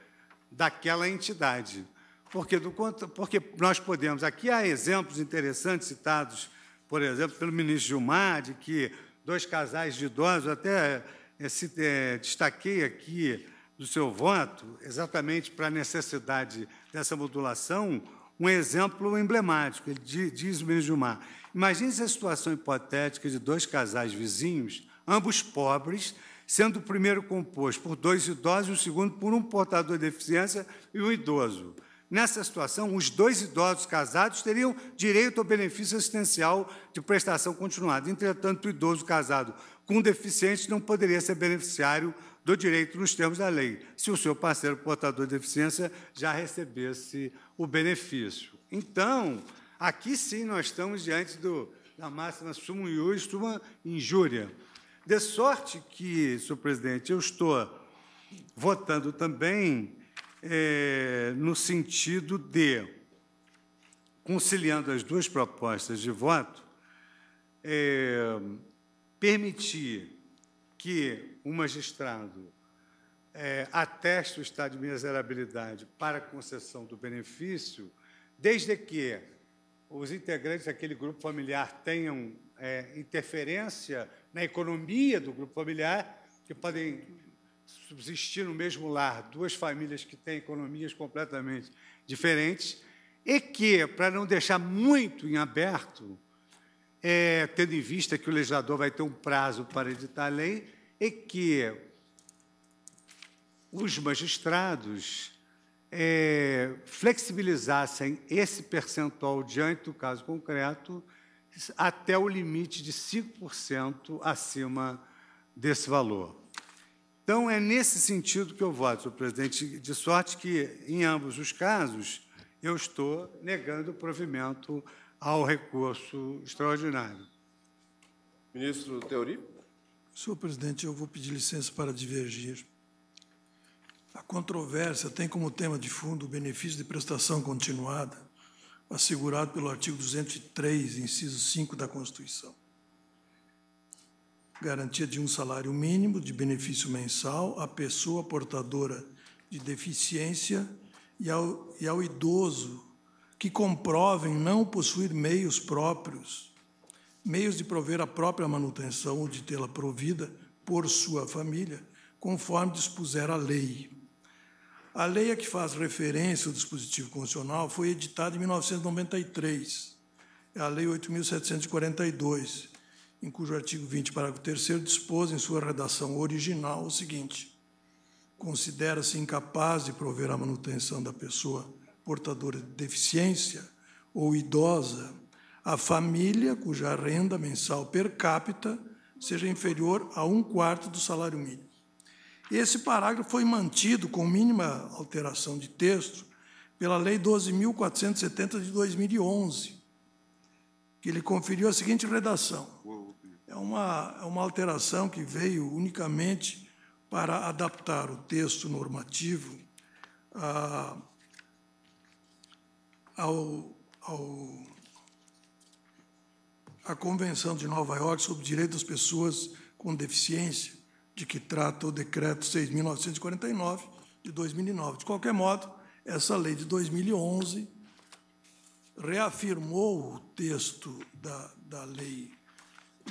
daquela entidade porque, do, porque nós podemos. Aqui há exemplos interessantes citados, por exemplo, pelo ministro Gilmar, de que dois casais de idosos, até esse, eh, é, eh, destaquei aqui do seu voto, exatamente para a necessidade dessa modulação, um exemplo emblemático. Ele diz o ministro Gilmar: imagine se a situação hipotética de dois casais vizinhos, ambos pobres, sendo o primeiro composto por dois idosos e o segundo por um portador de deficiência e um idoso. Nessa situação, os dois idosos casados teriam direito ao benefício assistencial de prestação continuada. Entretanto, o idoso casado com deficiente não poderia ser beneficiário do direito nos termos da lei, se o seu parceiro portador de deficiência já recebesse o benefício. Então, aqui sim nós estamos diante do, da máxima suma ius, injúria. De sorte que, senhor presidente, eu estou votando também é, no sentido de, conciliando as duas propostas de voto, é, permitir que o magistrado é, ateste o estado de miserabilidade para concessão do benefício, desde que os integrantes daquele grupo familiar tenham é, interferência na economia do grupo familiar, que podem subsistir no mesmo lar, duas famílias que têm economias completamente diferentes, e que, para não deixar muito em aberto, é, tendo em vista que o legislador vai ter um prazo para editar a lei, e que os magistrados é, flexibilizassem esse percentual diante do caso concreto até o limite de 5% acima desse valor. Então, é nesse sentido que eu voto, senhor presidente, de sorte que, em ambos os casos, eu estou negando o provimento ao recurso extraordinário. Ministro Teori. Senhor presidente, eu vou pedir licença para divergir. A controvérsia tem como tema de fundo o benefício de prestação continuada, assegurado pelo artigo 203, inciso 5 da Constituição garantia de um salário mínimo de benefício mensal à pessoa portadora de deficiência e ao, e ao idoso que comprovem não possuir meios próprios, meios de prover a própria manutenção ou de tê-la provida por sua família, conforme dispuser a lei. A lei a que faz referência o dispositivo constitucional foi editada em 1993, é a Lei 8.742, em cujo artigo 20, parágrafo 3, dispôs em sua redação original o seguinte: considera-se incapaz de prover a manutenção da pessoa portadora de deficiência ou idosa a família cuja renda mensal per capita seja inferior a um quarto do salário mínimo. Esse parágrafo foi mantido com mínima alteração de texto pela Lei 12.470 de 2011, que lhe conferiu a seguinte redação: é uma, é uma alteração que veio unicamente para adaptar o texto normativo a, ah, ao, ao, à Convenção de Nova York sobre o Direito das Pessoas com Deficiência, de que trata o Decreto 6.949, de 2009. De qualquer modo, essa lei de 2011 reafirmou o texto da, da lei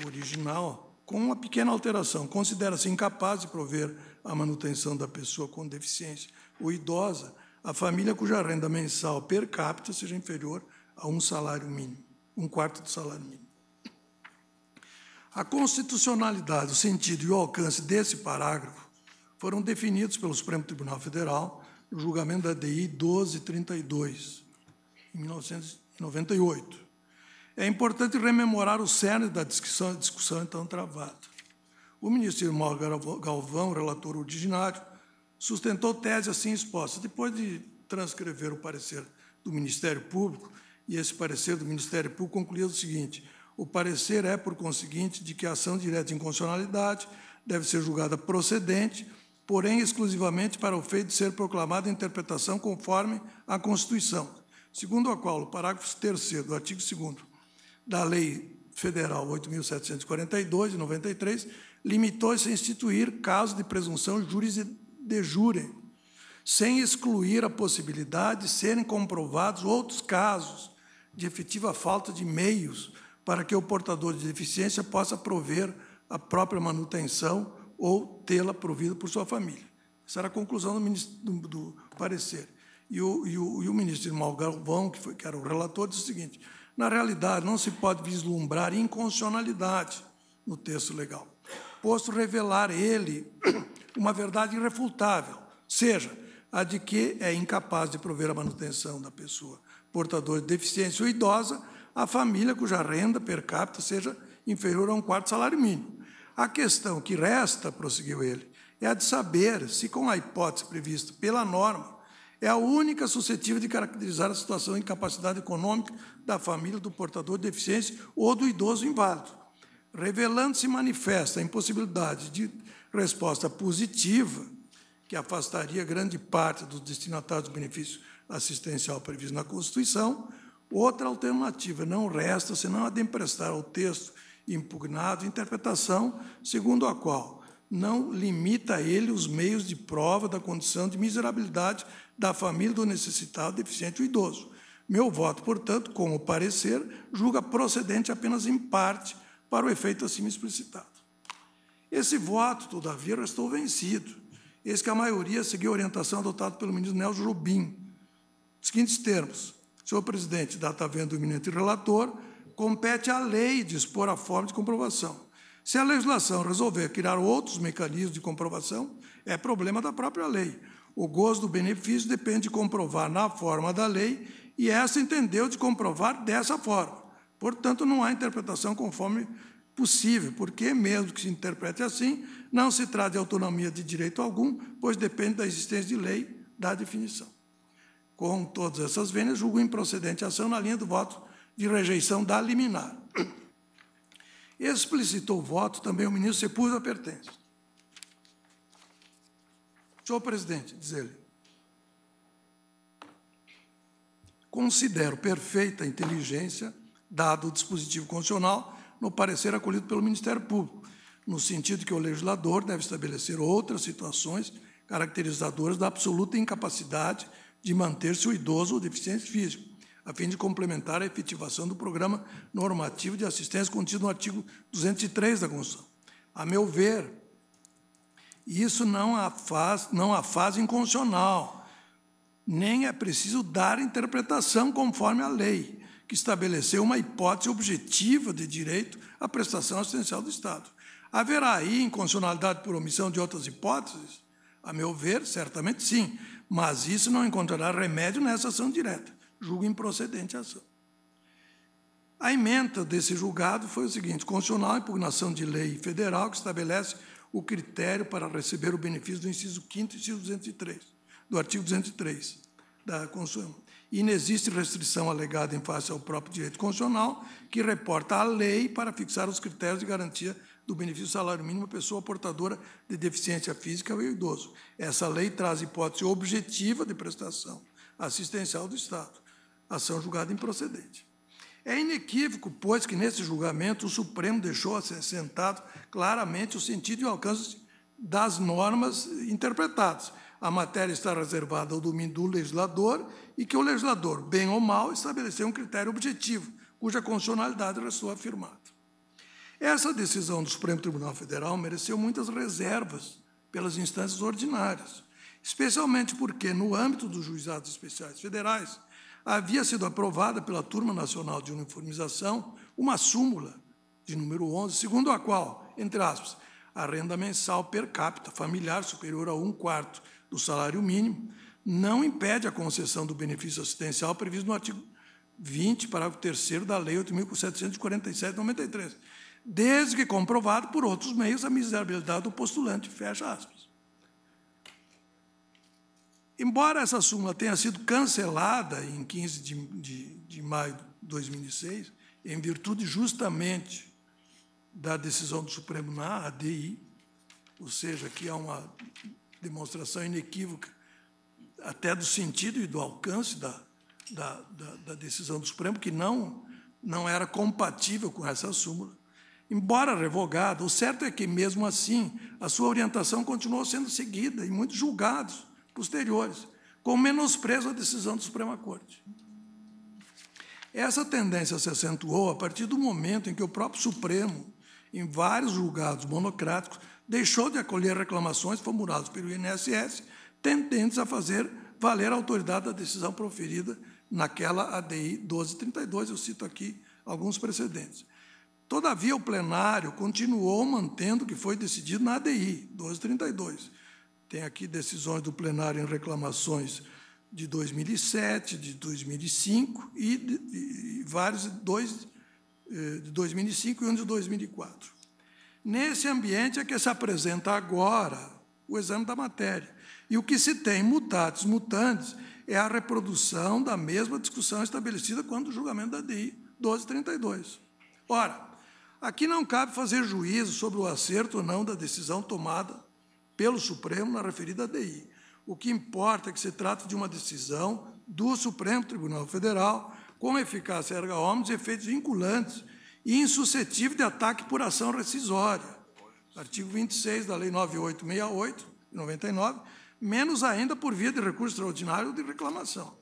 original, com uma pequena alteração. Considera-se incapaz de prover a manutenção da pessoa com deficiência ou idosa a família cuja renda mensal per capita seja inferior a um salário mínimo, um quarto do salário mínimo. A constitucionalidade, o sentido e o alcance desse parágrafo foram definidos pelo Supremo Tribunal Federal no julgamento da DI 1232, em 1998. É importante rememorar o cerne da discussão, discussão então travada. O ministro Irmão Galvão, relator originário, sustentou tese assim exposta. Depois de transcrever o parecer do Ministério Público, e esse parecer do Ministério Público concluía o seguinte: o parecer é, por conseguinte, de que a ação direta de inconstitucionalidade deve ser julgada procedente, porém exclusivamente para o feito de ser proclamada interpretação conforme a Constituição, segundo a qual o parágrafo 3 do artigo 2 da Lei Federal 8.742, de 93, limitou-se a instituir caso de presunção juris de jure, sem excluir a possibilidade de serem comprovados outros casos de efetiva falta de meios para que o portador de deficiência possa prover a própria manutenção ou tê-la provida por sua família. Essa era a conclusão do, do, do parecer. E o, e, o, e o ministro Irmão Galvão, que, foi, que era o relator, disse o seguinte: na realidade, não se pode vislumbrar inconstitucionalidade no texto legal, posto revelar ele uma verdade irrefutável, seja a de que é incapaz de prover a manutenção da pessoa portadora de deficiência ou idosa a família cuja renda per capita seja inferior a um quarto salário mínimo. A questão que resta, prosseguiu ele, é a de saber se, com a hipótese prevista pela norma, é a única suscetível de caracterizar a situação de incapacidade econômica da família do portador de deficiência ou do idoso inválido. Revelando-se manifesta a impossibilidade de resposta positiva, que afastaria grande parte dos destinatários do benefício assistencial previsto na Constituição, outra alternativa não resta senão a de emprestar ao texto impugnado interpretação segundo a qual não limita a ele os meios de prova da condição de miserabilidade da família do necessitado, deficiente ou idoso, meu voto, portanto, como parecer, julga procedente apenas em parte para o efeito acima explicitado. Esse voto, todavia, estou vencido. Esse que a maioria seguiu a orientação adotada pelo ministro Nelson Rubim. Nos seguintes termos, senhor presidente, data venda do eminente relator, compete à lei dispor a forma de comprovação. Se a legislação resolver criar outros mecanismos de comprovação, é problema da própria lei. O gozo do benefício depende de comprovar na forma da lei e essa entendeu de comprovar dessa forma. Portanto, não há interpretação conforme possível, porque, mesmo que se interprete assim, não se trata de autonomia de direito algum, pois depende da existência de lei da definição. Com todas essas vênias, julgo improcedente a ação na linha do voto de rejeição da liminar. Explicitou o voto também o ministro Sepúlveda Pertence. Senhor presidente, diz ele, considero perfeita a inteligência dado o dispositivo constitucional no parecer acolhido pelo Ministério Público, no sentido que o legislador deve estabelecer outras situações caracterizadoras da absoluta incapacidade de manter-se o idoso ou deficiente físico, a fim de complementar a efetivação do programa normativo de assistência contido no artigo 203 da Constituição. A meu ver, isso não a faz, não a faz inconstitucional, nem é preciso dar interpretação conforme a lei, que estabeleceu uma hipótese objetiva de direito à prestação assistencial do Estado. Haverá aí inconstitucionalidade por omissão de outras hipóteses? A meu ver, certamente sim, mas isso não encontrará remédio nessa ação direta. Julgo improcedente a ação. A emenda desse julgado foi o seguinte: constitucional impugnação de lei federal que estabelece o critério para receber o benefício do inciso 5 e inciso 203 do artigo 203 da Constituição. E não existe restrição alegada em face ao próprio direito constitucional que reporta a lei para fixar os critérios de garantia do benefício do salário mínimo à pessoa portadora de deficiência física ou idoso. Essa lei traz hipótese objetiva de prestação assistencial do Estado, ação julgada improcedente. É inequívoco, pois, que nesse julgamento o Supremo deixou assentado claramente o sentido e o alcance das normas interpretadas, a matéria está reservada ao domínio do legislador e que o legislador, bem ou mal, estabeleceu um critério objetivo, cuja constitucionalidade restou afirmada. Essa decisão do Supremo Tribunal Federal mereceu muitas reservas pelas instâncias ordinárias, especialmente porque, no âmbito dos juizados especiais federais, havia sido aprovada pela Turma Nacional de Uniformização uma súmula de número 11, segundo a qual, entre aspas, a renda mensal per capita familiar superior a um quarto do salário mínimo, não impede a concessão do benefício assistencial previsto no artigo 20, parágrafo 3 da Lei 8.747-93, desde que comprovado por outros meios a miserabilidade do postulante. Fecha aspas. Embora essa súmula tenha sido cancelada em 15 de, de, de maio de 2006, em virtude justamente da decisão do Supremo na ADI, ou seja, que há uma demonstração inequívoca até do sentido e do alcance da, da, da, da decisão do Supremo, que não, não era compatível com essa súmula. Embora revogada, o certo é que, mesmo assim, a sua orientação continuou sendo seguida em muitos julgados posteriores, com menosprezo à decisão do Supremo Corte. Essa tendência se acentuou a partir do momento em que o próprio Supremo, em vários julgados monocráticos, deixou de acolher reclamações formuladas pelo INSS, tendentes a fazer valer a autoridade da decisão proferida naquela ADI 1232. Eu cito aqui alguns precedentes. Todavia, o plenário continuou mantendo o que foi decidido na ADI 1232. Tem aqui decisões do plenário em reclamações de 2007, de 2005 e, de, e vários dois, eh, de 2005 e um de 2004. Nesse ambiente é que se apresenta agora o exame da matéria. E o que se tem mutatis mutandis é a reprodução da mesma discussão estabelecida quando o julgamento da DI 1232. Ora, aqui não cabe fazer juízo sobre o acerto ou não da decisão tomada pelo Supremo na referida DI. O que importa é que se trata de uma decisão do Supremo Tribunal Federal com eficácia erga omnes e efeitos vinculantes e insuscetível de ataque por ação rescisória. Artigo 26 da Lei 9868, de 99, menos ainda por via de recurso extraordinário ou de reclamação.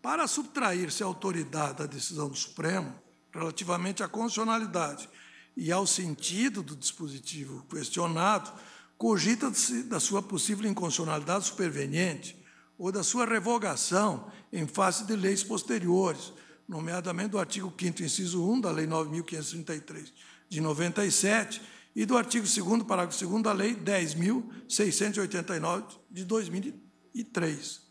Para subtrair-se a autoridade da decisão do Supremo, relativamente à constitucionalidade e ao sentido do dispositivo questionado, cogita-se da sua possível inconstitucionalidade superveniente ou da sua revogação em face de leis posteriores, nomeadamente do artigo 5 inciso 1 da Lei 9533 de 97 e do artigo 2 parágrafo 2 da Lei 10.689 de 2003.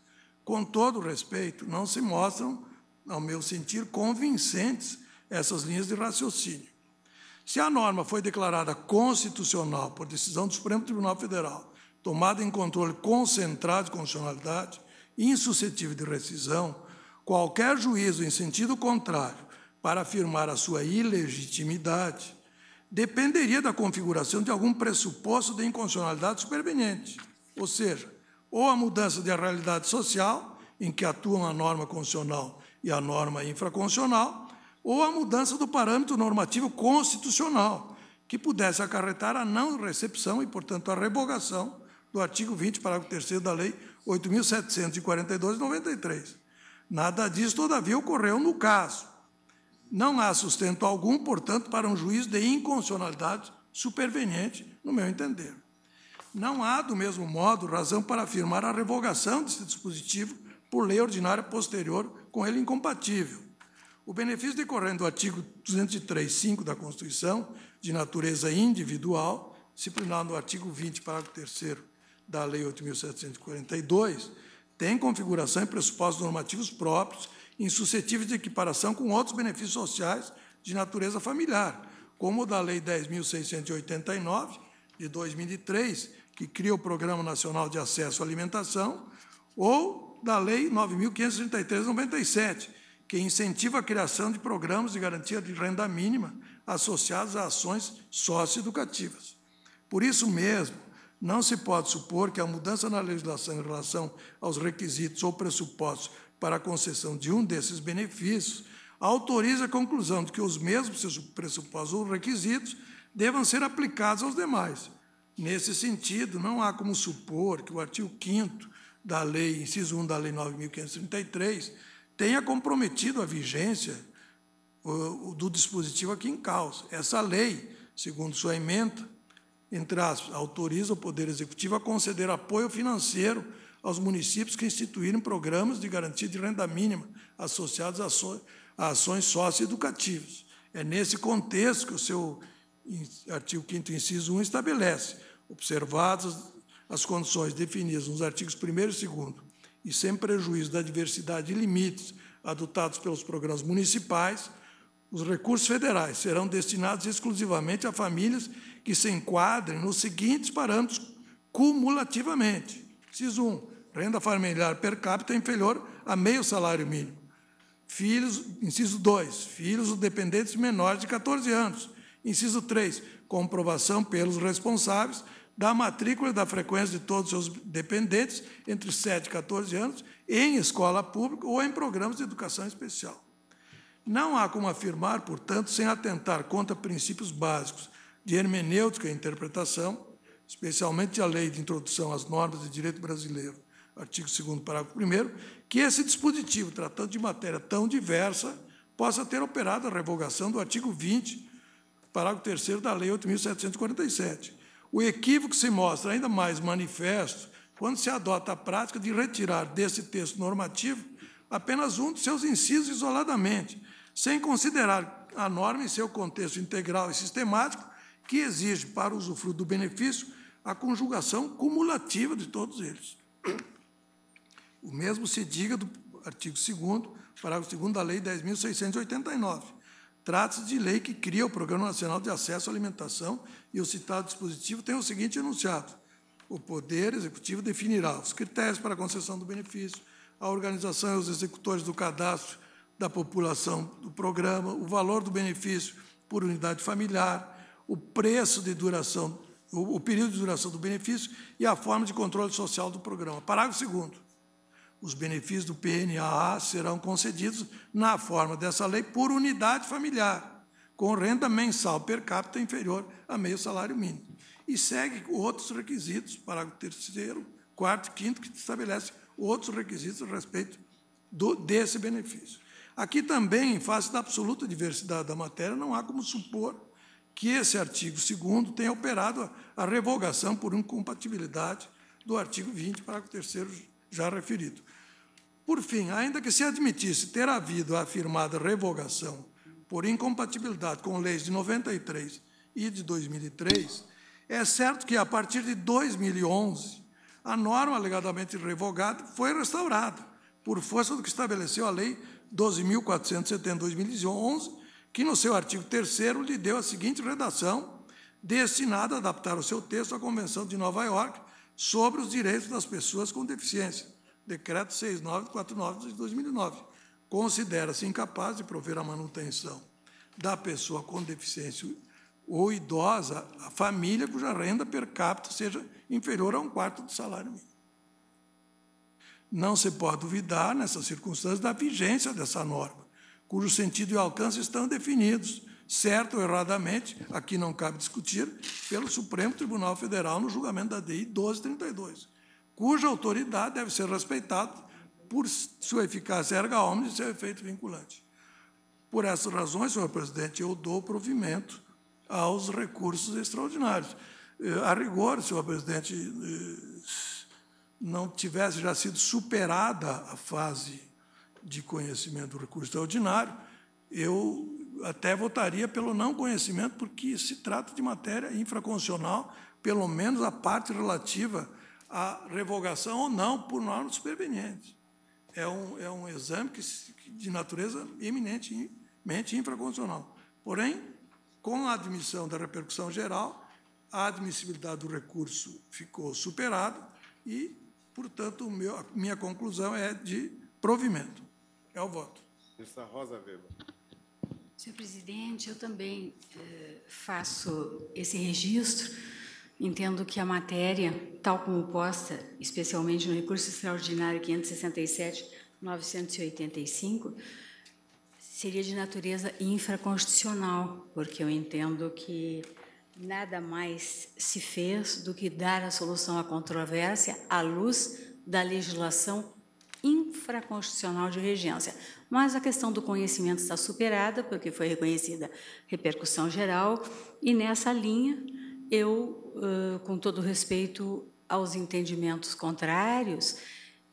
Com todo respeito, não se mostram, ao meu sentir, convincentes essas linhas de raciocínio. Se a norma foi declarada constitucional por decisão do Supremo Tribunal Federal, tomada em controle concentrado de constitucionalidade, insuscetível de rescisão, Qualquer juízo em sentido contrário para afirmar a sua ilegitimidade dependeria da configuração de algum pressuposto de inconstitucionalidade superveniente, ou seja, ou a mudança da realidade social em que atuam a norma constitucional e a norma infraconstitucional, ou a mudança do parâmetro normativo constitucional, que pudesse acarretar a não recepção e, portanto, a revogação do artigo 20, parágrafo 3 da Lei 8.742, 93. Nada disso, todavia, ocorreu no caso. Não há sustento algum, portanto, para um juízo de inconstitucionalidade superveniente, no meu entender. Não há, do mesmo modo, razão para afirmar a revogação desse dispositivo por lei ordinária posterior com ele incompatível. O benefício decorrente do artigo 203.5 da Constituição, de natureza individual, disciplinado no artigo 20, parágrafo 3 da Lei 8.742, têm configuração e pressupostos normativos próprios, insuscetíveis de equiparação com outros benefícios sociais de natureza familiar, como o da Lei 10.689, de 2003, que cria o Programa Nacional de Acesso à Alimentação, ou da Lei 9.533-97, que incentiva a criação de programas de garantia de renda mínima associados a ações socioeducativas. Por isso mesmo, não se pode supor que a mudança na legislação em relação aos requisitos ou pressupostos para a concessão de um desses benefícios autorize a conclusão de que os mesmos pressupostos ou requisitos devam ser aplicados aos demais. Nesse sentido, não há como supor que o artigo 5 da lei, inciso 1 da lei 9533, tenha comprometido a vigência uh, do dispositivo aqui em causa. Essa lei, segundo sua emenda, entre aspas, autoriza o Poder Executivo a conceder apoio financeiro aos municípios que instituírem programas de garantia de renda mínima associados a, ações socioeducativas. É nesse contexto que o seu artigo 5 inciso 1 estabelece, observadas as condições definidas nos artigos 1 e 2 e sem prejuízo da diversidade de limites adotados pelos programas municipais, os recursos federais serão destinados exclusivamente a famílias que se enquadrem nos seguintes parâmetros cumulativamente. Inciso 1. Renda familiar per capita inferior a meio salário mínimo. Filhos, inciso 2. Filhos ou dependentes menores de 14 anos. Inciso 3. Comprovação pelos responsáveis da matrícula e da frequência de todos os seus dependentes entre 7 e 14 anos em escola pública ou em programas de educação especial. Não há como afirmar, portanto, sem atentar contra princípios básicos de hermenêutica e interpretação, especialmente a lei de introdução às normas de direito brasileiro, artigo 2 parágrafo 1 que esse dispositivo, tratando de matéria tão diversa, possa ter operado a revogação do artigo 20, parágrafo 3 da Lei 8.747. O equívoco se mostra ainda mais manifesto quando se adota a prática de retirar desse texto normativo apenas um de seus incisos isoladamente, sem considerar a norma em seu contexto integral e sistemático que exige para o usufruto do benefício a conjugação cumulativa de todos eles. O mesmo se diga do artigo 2 parágrafo 2 da Lei 10.689. Trata-se de lei que cria o Programa Nacional de Acesso à Alimentação e o citado dispositivo tem o seguinte enunciado. O Poder Executivo definirá os critérios para a concessão do benefício, a organização e os executores do cadastro da população do programa, o valor do benefício por unidade familiar, o preço de duração, o, o período de duração do benefício e a forma de controle social do programa. Parágrafo 2 os benefícios do PNAA serão concedidos na forma dessa lei por unidade familiar, com renda mensal per capita inferior a meio salário mínimo. E segue outros requisitos, parágrafo 3, 4 e 5, que estabelece outros requisitos a respeito do, desse benefício. Aqui também, em face da absoluta diversidade da matéria, não há como supor que esse artigo 2 tenha operado a revogação por incompatibilidade do artigo 20, parágrafo 3 já referido. Por fim, ainda que se admitisse ter havido a afirmada revogação por incompatibilidade com leis de 93 e de 2003, é certo que, a partir de 2011, a norma alegadamente revogada foi restaurada, por força do que estabeleceu a Lei 12.470-2011, que no seu artigo 3 lhe deu a seguinte redação, destinada a adaptar o seu texto à Convenção de Nova York sobre os direitos das pessoas com deficiência, decreto 6949 de 2009. Considera-se incapaz de prover a manutenção da pessoa com deficiência ou idosa a família cuja renda per capita seja inferior a um quarto do salário mínimo. Não se pode duvidar, nessas circunstâncias, da vigência dessa norma, cujo sentido e alcance estão definidos, certo ou erradamente, aqui não cabe discutir, pelo Supremo Tribunal Federal no julgamento da DI 1232, cuja autoridade deve ser respeitada por sua eficácia erga omnes e seu efeito vinculante. Por essas razões, senhor presidente, eu dou provimento aos recursos extraordinários. Eh, a rigor, senhor presidente, eh, não tivesse já sido superada a fase de conhecimento do recurso extraordinário, eu até votaria pelo não conhecimento, porque se trata de matéria infraconstitucional, pelo menos a parte relativa à revogação ou não por normas supervenientes. É um, é um exame que, de natureza eminentemente infraconstitucional. Porém, com a admissão da repercussão geral, a admissibilidade do recurso ficou superada e, portanto, meu, a minha conclusão é de provimento. É o voto. Ministra Rosa Weber. Senhor presidente, eu também eh, faço esse registro. Entendo que a matéria, tal como posta, especialmente no recurso extraordinário 567-985, seria de natureza infraconstitucional, porque eu entendo que nada mais se fez do que dar a solução à controvérsia à luz da legislação infraconstitucional de regência. Mas a questão do conhecimento está superada, porque foi reconhecida repercussão geral, e nessa linha, eu, com todo respeito aos entendimentos contrários,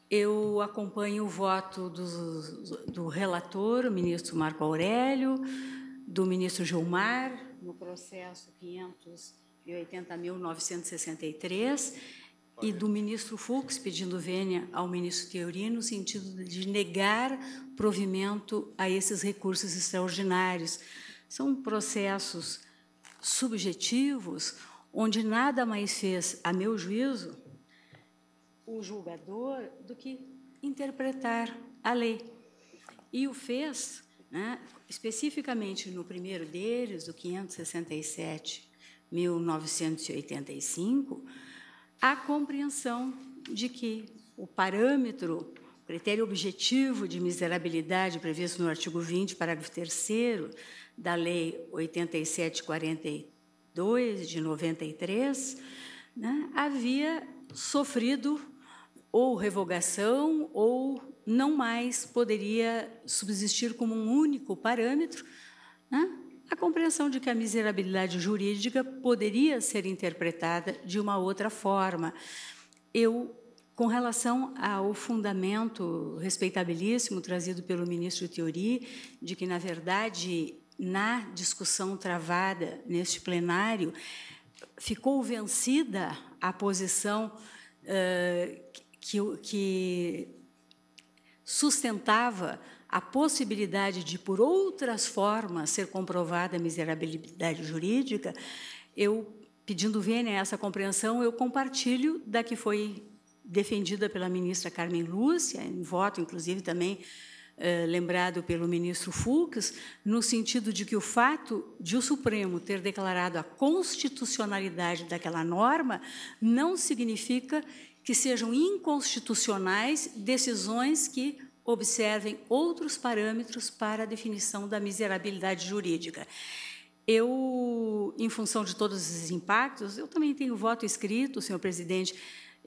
eu acompanho o voto do, do relator, o ministro Marco Aurélio, do ministro Gilmar, no processo 580.963 e do ministro Fux pedindo vênia ao ministro Teori no sentido de negar provimento a esses recursos extraordinários. São processos subjetivos onde nada mais fez, a meu juízo, o julgador do que interpretar a lei. E o fez, né, especificamente no primeiro deles, do 567.985, a compreensão de que o parâmetro, o critério objetivo de miserabilidade previsto no artigo 20, parágrafo 3 da Lei 8742 de 93, né, havia sofrido ou revogação ou não mais poderia subsistir como um único parâmetro, né, a compreensão de que a miserabilidade jurídica poderia ser interpretada de uma outra forma. Eu, com relação ao fundamento respeitabilíssimo trazido pelo ministro Teori, de que, na verdade, na discussão travada neste plenário, ficou vencida a posição uh, que, que sustentava a possibilidade de, por outras formas, ser comprovada a miserabilidade jurídica, eu, pedindo vênia essa compreensão, eu compartilho da que foi defendida pela ministra Carmen Lúcia, em voto, inclusive, também eh, lembrado pelo ministro Fux, no sentido de que o fato de o Supremo ter declarado a constitucionalidade daquela norma não significa que sejam inconstitucionais decisões que observem outros parâmetros para a definição da miserabilidade jurídica. Eu, em função de todos esses impactos, eu também tenho voto escrito, senhor presidente,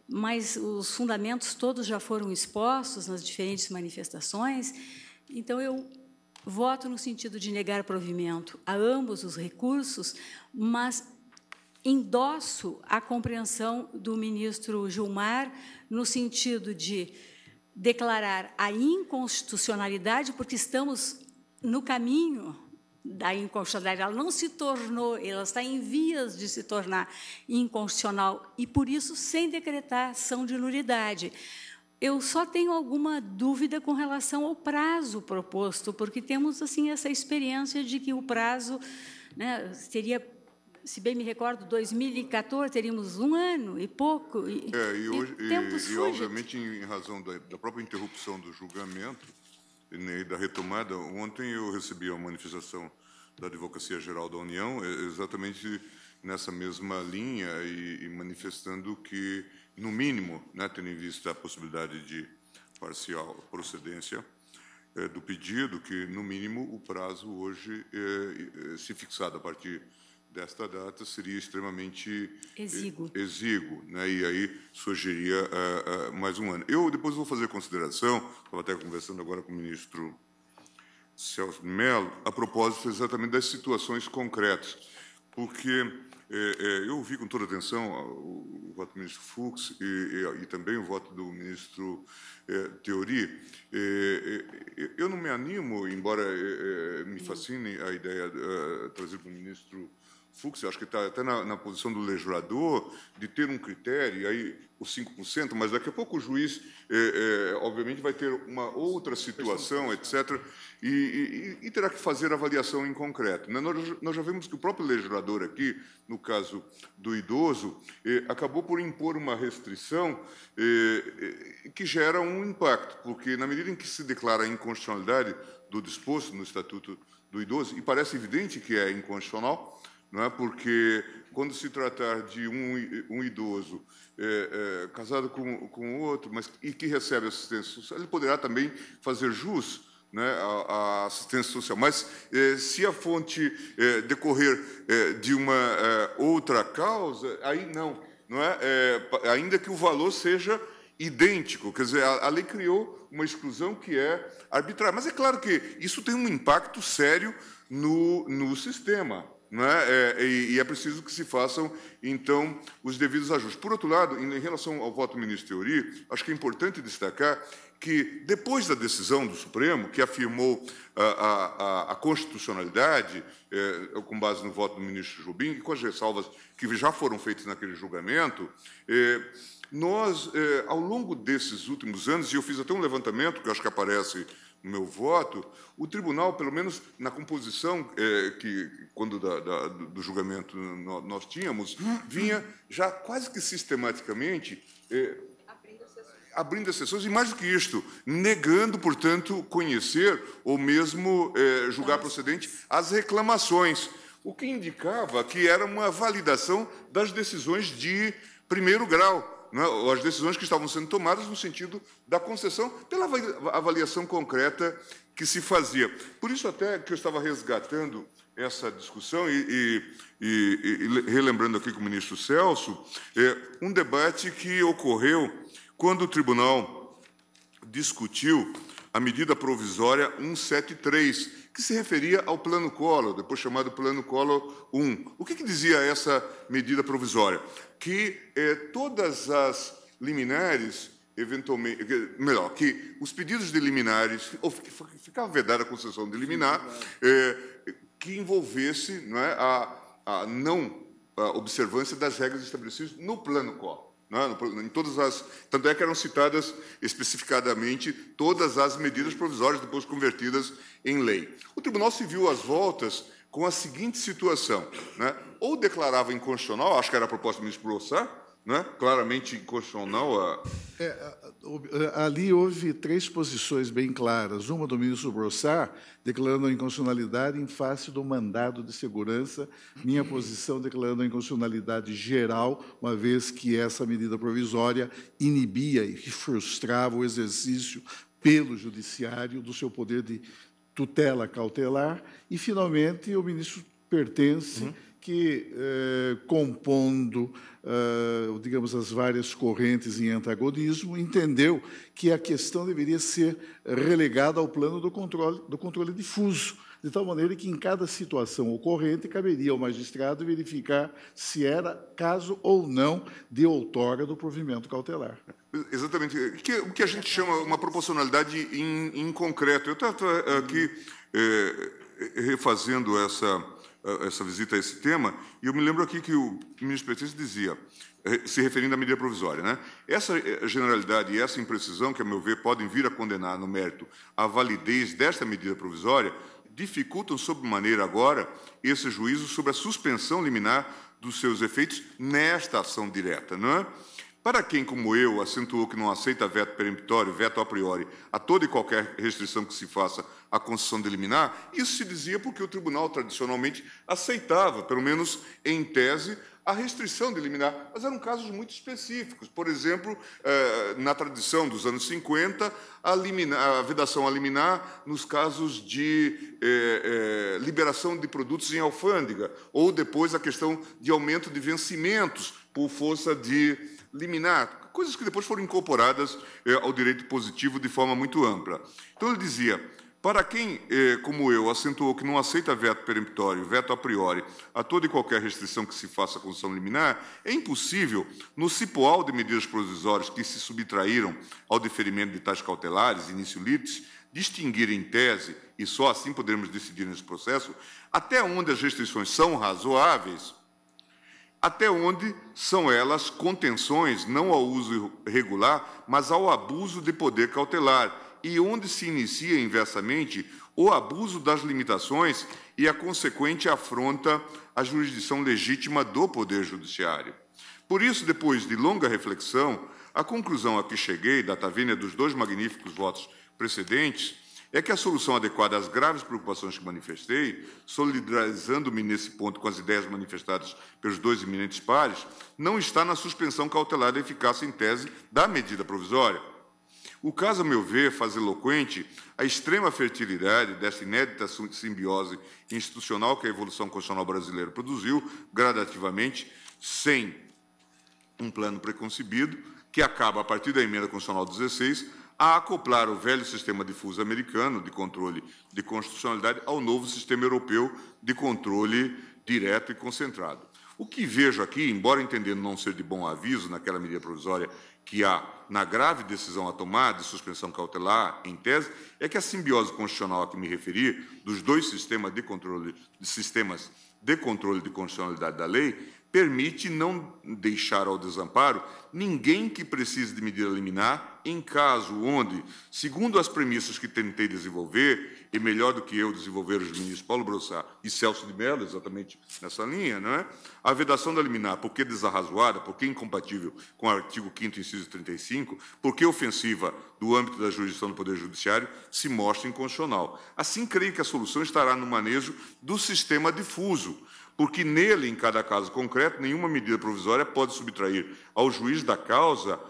mas os fundamentos todos já foram expostos nas diferentes manifestações, então eu voto no sentido de negar provimento a ambos os recursos, mas endosso a compreensão do ministro Gilmar no sentido de declarar a inconstitucionalidade, porque estamos no caminho da inconstitucionalidade. Ela não se tornou, ela está em vias de se tornar inconstitucional, e por isso sem decretar ação de nulidade. Eu só tenho alguma dúvida com relação ao prazo proposto, porque temos assim essa experiência de que o prazo né, se bem me recordo, 2014 teríamos um ano e pouco. E, é, e, hoje, e, e, e obviamente, em razão da, da, própria interrupção do julgamento e da retomada, ontem eu recebi uma manifestação da Advocacia Geral da União, exatamente nessa mesma linha e, e manifestando que, no mínimo, né, tendo em vista a possibilidade de parcial procedência, eh, do pedido que, no mínimo, o prazo hoje, é, se fixado a partir desta data seria extremamente exíguo, exíguo né? e aí surgiria uh, uh, mais um ano. Eu depois vou fazer consideração, estava até conversando agora com o ministro Celso Mello, a propósito exatamente das situações concretas, porque eh, eu ouvi com toda atenção ah, o, o voto do ministro Fux e, e, e, também o voto do ministro Teori. eu não me animo, embora me hum. fascine a ideia uh, trazida o ministro Fux, eu acho que está até na, na, posição do legislador, de ter um critério, aí os 5%, mas daqui a pouco o juiz, é, é, obviamente, vai ter uma outra situação, etc., e, e, e terá que fazer avaliação em concreto. Né? Nós, nós, já vimos que o próprio legislador aqui, no caso do idoso, é, acabou por impor uma restrição é, é, que gera um impacto, porque na medida em que se declara a inconstitucionalidade do disposto no Estatuto do Idoso, e parece evidente que é inconstitucional, não é? porque quando se tratar de um, um idoso é, é, casado com, com outro, mas e que recebe assistência social, ele poderá também fazer jus né, a, a, assistência social. Mas é, se a fonte é, decorrer é, de uma outra causa, aí não, não é? ainda que o valor seja idêntico, quer dizer, a, a lei criou uma exclusão que é arbitrária. Mas é claro que isso tem um impacto sério no, no sistema. Né? É, e, e, é preciso que se façam, então, os devidos ajustes. Por outro lado, em, em relação ao voto do ministro Teori, acho que é importante destacar que, depois da decisão do Supremo, que afirmou a, a, a constitucionalidade, é, com base no voto do ministro Jubim, e com as ressalvas que já foram feitas naquele julgamento, é, nós, é, ao longo desses últimos anos, e eu fiz até um levantamento, que acho que aparece meu voto, o tribunal, pelo menos na composição é, que quando da, da, do julgamento nós, nós tínhamos, vinha já quase que sistematicamente é, abrindo, as abrindo as sessões e mais do que isto, negando, portanto, conhecer ou mesmo é, julgar procedente as reclamações, o que indicava que era uma validação das decisões de primeiro grau é? as decisões que estavam sendo tomadas no sentido da concessão, pela avaliação concreta que se fazia. Por isso até que eu estava resgatando essa discussão e, e, e, e relembrando aqui com o ministro Celso, é, um debate que ocorreu quando o tribunal discutiu a medida provisória 173, que se referia ao Plano Collor, depois chamado Plano Collor I. O que, que dizia essa medida provisória? Que eh, todas as liminares, eventualmente, melhor, que os pedidos de liminares, ou ficava vedada a concessão de liminar, eh, que envolvesse não é, a, a não a observância das regras estabelecidas no Plano Collor. Né? Em todas as, tanto é que eram citadas especificadamente todas as medidas provisórias depois convertidas em lei. O Tribunal se viu às voltas com a seguinte situação: né? ou declarava inconstitucional, acho que era a proposta do ministro Brossard, é? claramente inconstitucional a... É, ali houve três posições bem claras. Uma do ministro Brossard, declarando a inconstitucionalidade em face do mandado de segurança. Minha posição declarando a inconstitucionalidade geral, uma vez que essa medida provisória inibia e frustrava o exercício pelo judiciário do seu poder de tutela cautelar. E, finalmente, o ministro pertence... Uhum que, eh, compondo, eh, digamos, as várias correntes em antagonismo, entendeu que a questão deveria ser relegada ao plano do controle, do controle difuso, de tal maneira que em cada situação ocorrente caberia ao magistrado verificar se era caso ou não de outorga do provimento cautelar. Exatamente. o que a gente chama uma proporcionalidade em, concreto. Eu estava aqui eh, refazendo essa essa visita a esse tema, e eu me lembro aqui que o ministro Petista dizia, eh, se referindo à medida provisória, né? essa eh, generalidade e essa imprecisão, que, a meu ver, podem vir a condenar no mérito a validez desta medida provisória, dificultam sobremaneira agora esse juízo sobre a suspensão liminar dos seus efeitos nesta ação direta. Não é? Para quem, como eu, acentuou que não aceita veto peremptório, veto a priori, a toda e qualquer restrição que se faça à concessão de liminar, isso se dizia porque o tribunal tradicionalmente aceitava, pelo menos em tese, a restrição de liminar, mas eram casos muito específicos. Por exemplo, eh, na tradição dos anos 50, a, liminar, a vedação a liminar nos casos de é, é, liberação de produtos em alfândega, ou depois a questão de aumento de vencimentos por força de liminar, coisas que depois foram incorporadas eh, ao direito positivo de forma muito ampla. Então ele dizia: para quem, eh, como eu, acentuou que não aceita veto peremptório, veto a priori, a toda e qualquer restrição que se faça à condição liminar, é impossível, no cipoal de medidas provisórias que se subtraíram ao deferimento de tais cautelares, início litis, distinguir em tese, e só assim poderemos decidir nesse processo, até onde as restrições são razoáveis até onde são elas contenções não ao uso regular, mas ao abuso de poder cautelar, e onde se inicia inversamente o abuso das limitações e a consequente afronta à jurisdição legítima do Poder Judiciário. Por isso, depois de longa reflexão, a conclusão a que cheguei, da tavinha dos dois magníficos votos precedentes, é que a solução adequada às graves preocupações que manifestei, solidarizando-me nesse ponto com as ideias manifestadas pelos dois eminentes pares, não está na suspensão cautelar da eficácia em tese da medida provisória. O caso, a meu ver, faz eloquente a extrema fertilidade desta inédita simbiose institucional que a evolução constitucional brasileira produziu gradativamente, sem um plano preconcebido, que acaba a partir da emenda constitucional 16 a acoplar o velho sistema difuso americano de controle de constitucionalidade ao novo sistema europeu de controle direto e concentrado. O que vejo aqui, embora entendendo não ser de bom aviso naquela medida provisória que há na grave decisão a tomar de suspensão cautelar, em tese, é que a simbiose constitucional a que me referi, dos dois sistemas de controle, de sistemas de controle de constitucionalidade da lei, permite não deixar ao desamparo ninguém que precise de medida liminar em caso onde, segundo as premissas que tentei desenvolver, e melhor do que eu desenvolver os ministros Paulo Brossá e Celso de Mello, exatamente nessa linha, não é? a vedação da liminar, porque desarrazoada, porque incompatível com o artigo 5º, inciso 35, porque ofensiva do âmbito da jurisdição do Poder Judiciário, se mostra inconstitucional. Assim, creio que a solução estará no manejo do sistema difuso, porque nele, em cada caso concreto, nenhuma medida provisória pode subtrair ao juiz da causa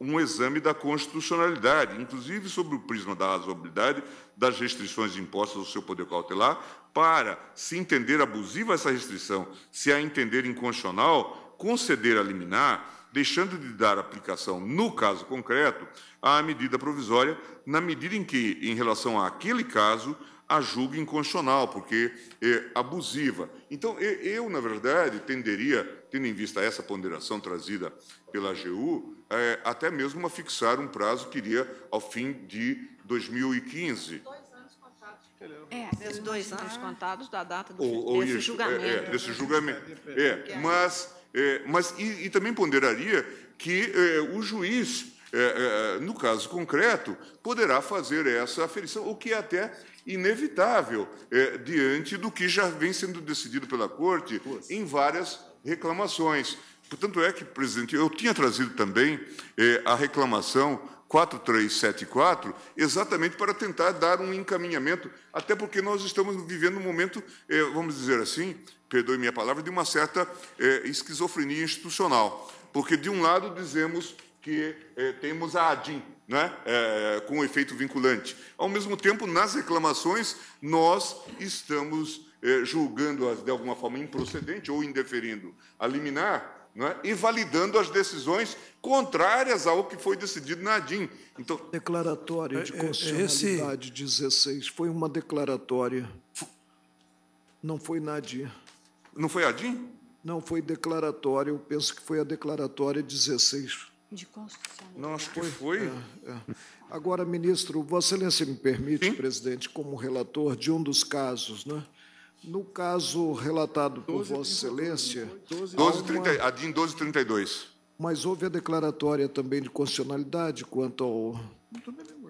um exame da constitucionalidade, inclusive sobre o prisma da razoabilidade das restrições impostas ao seu poder cautelar, para, se entender abusiva essa restrição, se a entender inconstitucional, conceder a liminar, deixando de dar aplicação, no caso concreto, à medida provisória, na medida em que, em relação àquele caso, a julga inconstitucional, porque é abusiva. Então, eu, na verdade, tenderia, tendo em vista essa ponderação trazida pela AGU, é, até mesmo a fixar um prazo que iria ao fim de 2015. É, é. dois ah. anos contados da data do, ou, ou desse, isso, julgamento. É, é, desse julgamento. É, é. mas, é, mas e, e, também ponderaria que o juiz, no caso concreto, poderá fazer essa aferição, o que é até inevitável é, diante do que já vem sendo decidido pela Corte em várias reclamações. Portanto, é que, presidente, eu tinha trazido também é, a reclamação 4374, exatamente para tentar dar um encaminhamento, até porque nós estamos vivendo um momento, é, vamos dizer assim, perdoe minha palavra, de uma certa esquizofrenia institucional. Porque, de um lado, dizemos que eh, temos a ADIM, né, eh, eh, com efeito vinculante. Ao mesmo tempo, nas reclamações, nós estamos julgando-as de alguma forma improcedente ou indeferindo a liminar né, e validando as decisões contrárias ao que foi decidido na ADIM. Então, declaratória de é, é, é constitucionalidade esse... 16 foi uma declaratória. Não foi na ADIM. Não foi a ADIM? Não, foi declaratória. Eu penso que foi a declaratória 16 de constitucionalidade. Não, acho que foi. É, é. Agora, ministro, Vossa Excelência me permite, Sim? presidente, como relator de um dos casos, né? No caso relatado por 12, Vossa Excelência. 12, 12, uma... a DIN 1232. Mas houve a declaratória também de constitucionalidade quanto ao.